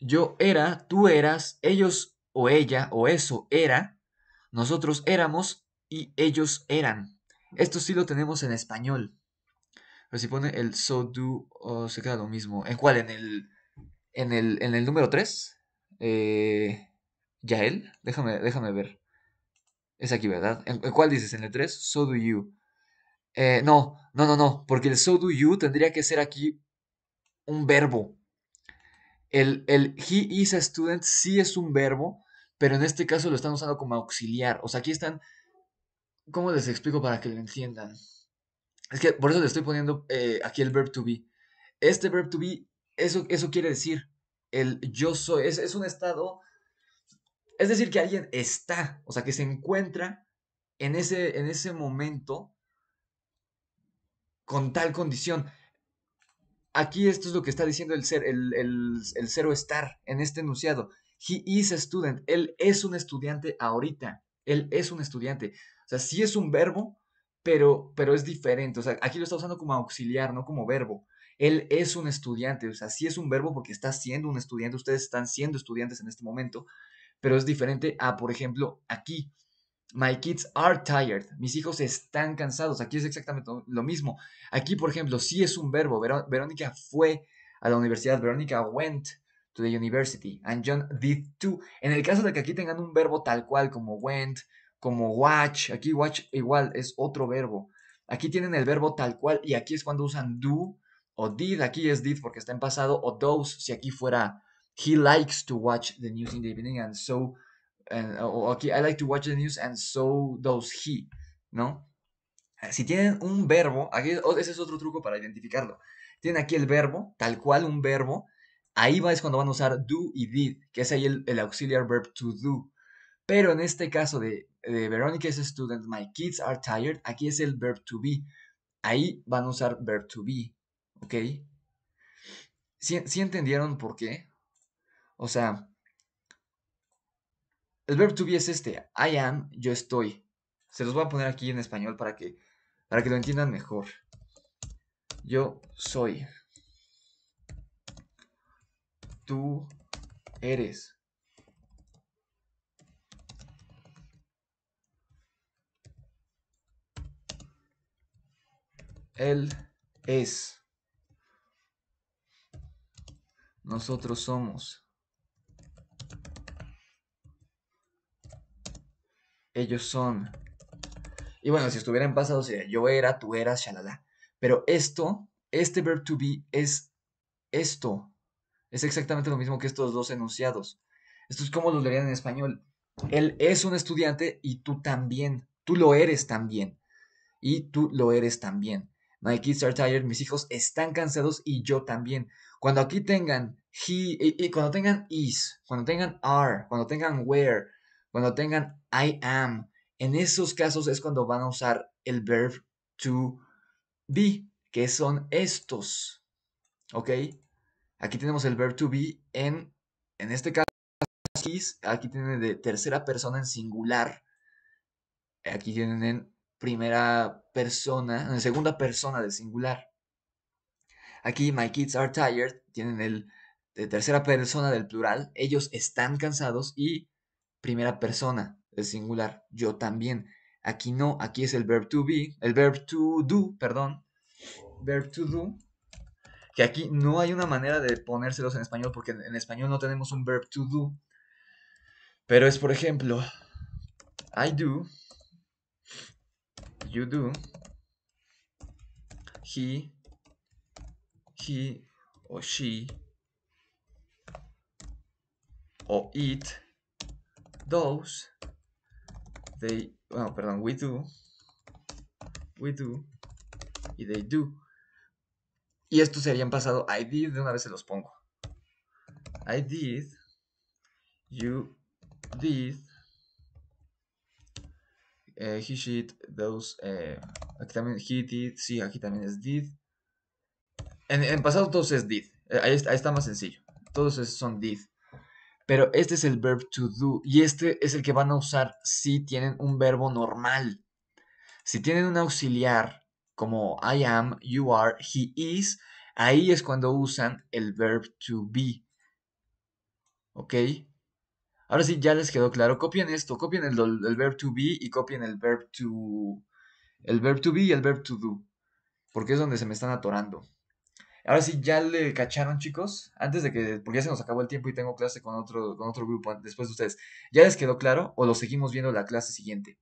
yo era, tú eras, ellos o ella o eso era, nosotros éramos y ellos eran. Esto sí lo tenemos en español. Pero si pone el so do, se queda lo mismo. ¿En cuál? ¿En el, en el, número 3? ¿Ya él? déjame, déjame ver. Es aquí, ¿verdad? ¿En, cuál dices? ¿En el 3? So do you. Eh, no, no, no, no. Porque el so do you tendría que ser aquí un verbo. El, he is a student sí es un verbo, pero en este caso lo están usando como auxiliar. O sea, aquí están. ¿Cómo les explico para que lo entiendan? Es que por eso le estoy poniendo eh, aquí el verb to be. Este verb to be, eso, eso quiere decir el yo soy. Es, es un estado. Es decir, que alguien está, o sea, que se encuentra en ese, en ese momento con tal condición. Aquí esto es lo que está diciendo el, ser, el, el, cero estar en este enunciado. He is a student. Él es un estudiante ahorita. Él es un estudiante. O sea, sí es un verbo, pero, pero es diferente. O sea, aquí lo está usando como auxiliar, no como verbo. Él es un estudiante. O sea, sí es un verbo porque está siendo un estudiante. Ustedes están siendo estudiantes en este momento, pero es diferente a, por ejemplo, aquí. My kids are tired. Mis hijos están cansados. Aquí es exactamente lo mismo. Aquí, por ejemplo, sí es un verbo. Verónica fue a la universidad. Verónica went to the university. And John did too. En el caso de que aquí tengan un verbo tal cual como went, como watch. Aquí watch igual es otro verbo. Aquí tienen el verbo tal cual y aquí es cuando usan do o did. Aquí es did porque está en pasado. O those si aquí fuera he likes to watch the news in the evening and so o aquí I like to watch the news and so does he, ¿no? Eh, si tienen un verbo, aquí, ese es otro truco para identificarlo. Tienen aquí el verbo, tal cual un verbo, ahí va es cuando van a usar do y did, que es ahí el, auxiliar verb to do. Pero en este caso de, de Veronica is student, my kids are tired, aquí es el verb to be. Ahí van a usar verb to be, ¿ok? Si ¿sí entendieron por qué? O sea, el verbo to be es este, I am, yo estoy. Se los voy a poner aquí en español para que, para que lo entiendan mejor. Yo soy. Tú eres. Él es. Nosotros somos. ellos son. Y bueno, si estuvieran pasados, sería yo era, tú eras, shalala. Pero esto, este verb to be es esto. Es exactamente lo mismo que estos dos enunciados. Esto es como lo leerían en español. Él es un estudiante y tú también. Tú lo eres también. Y tú lo eres también. My kids are tired, mis hijos están cansados y yo también. Cuando aquí tengan he, y cuando tengan is, cuando tengan are, cuando tengan where, cuando tengan I am, en esos casos es cuando van a usar el verb to be, que son estos. ¿Ok? Aquí tenemos el verb to be en, en este caso, aquí tienen de tercera persona en singular. Aquí tienen en primera persona, en segunda persona de singular. Aquí my kids are tired, tienen el de tercera persona del plural, ellos están cansados y primera persona, el singular, yo también. Aquí no, aquí es el verb to be, el verb to do, perdón, verb to do, que aquí no hay una manera de ponérselos en español porque en español no tenemos un verb to do, pero es por ejemplo, I do, you do, he, he o she o it those they bueno perdón we do we do y they do y esto sería en pasado I did de una vez se los pongo I did you did eh, he did those eh, aquí también he did sí aquí también es did en, pasado todos es did eh, ahí, está más sencillo todos son did pero este es el verb to do y este es el que van a usar si tienen un verbo normal. Si tienen un auxiliar como I am, you are, he is, ahí es cuando usan el verb to be. ¿Ok? Ahora sí, ya les quedó claro. Copien esto, copien el, verb to be y copien el verb to... El verb to be y el verb to do. Porque es donde se me están atorando. Ahora sí, ya le cacharon, chicos. Antes de que, porque ya se nos acabó el tiempo y tengo clase con otro, con otro grupo después de ustedes. ¿Ya les quedó claro o lo seguimos viendo la clase siguiente?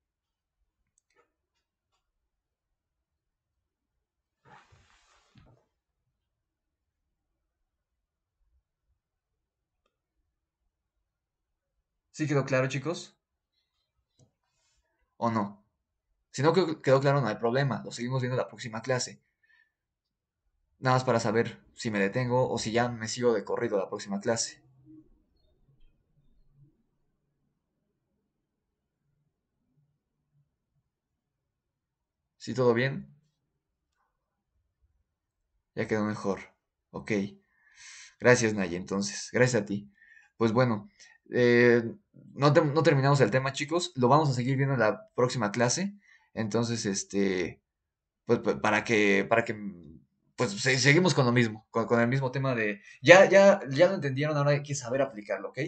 ¿Sí quedó claro, chicos? ¿O no? Si no quedó claro, no hay problema. Lo seguimos viendo la próxima clase nada más para saber si me detengo o si ya me sigo de corrido a la próxima clase. si todo bien? Ya quedó mejor. Ok. Gracias, Naya, entonces. Gracias a ti. Pues bueno, eh, no, no, terminamos el tema, chicos. Lo vamos a seguir viendo en la próxima clase. Entonces, este, pues, pues para que, para que pues seguimos con lo mismo, con, el mismo tema de, ya, ya, ya lo entendieron, ahora hay que saber aplicarlo, ¿ok?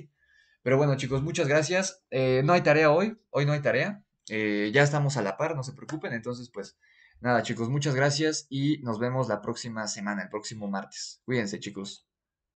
Pero bueno, chicos, muchas gracias. Eh, no hay tarea hoy, hoy no hay tarea. Eh, ya estamos a la par, no se preocupen. Entonces, pues nada, chicos, muchas gracias y nos vemos la próxima semana, el próximo martes. Cuídense, chicos.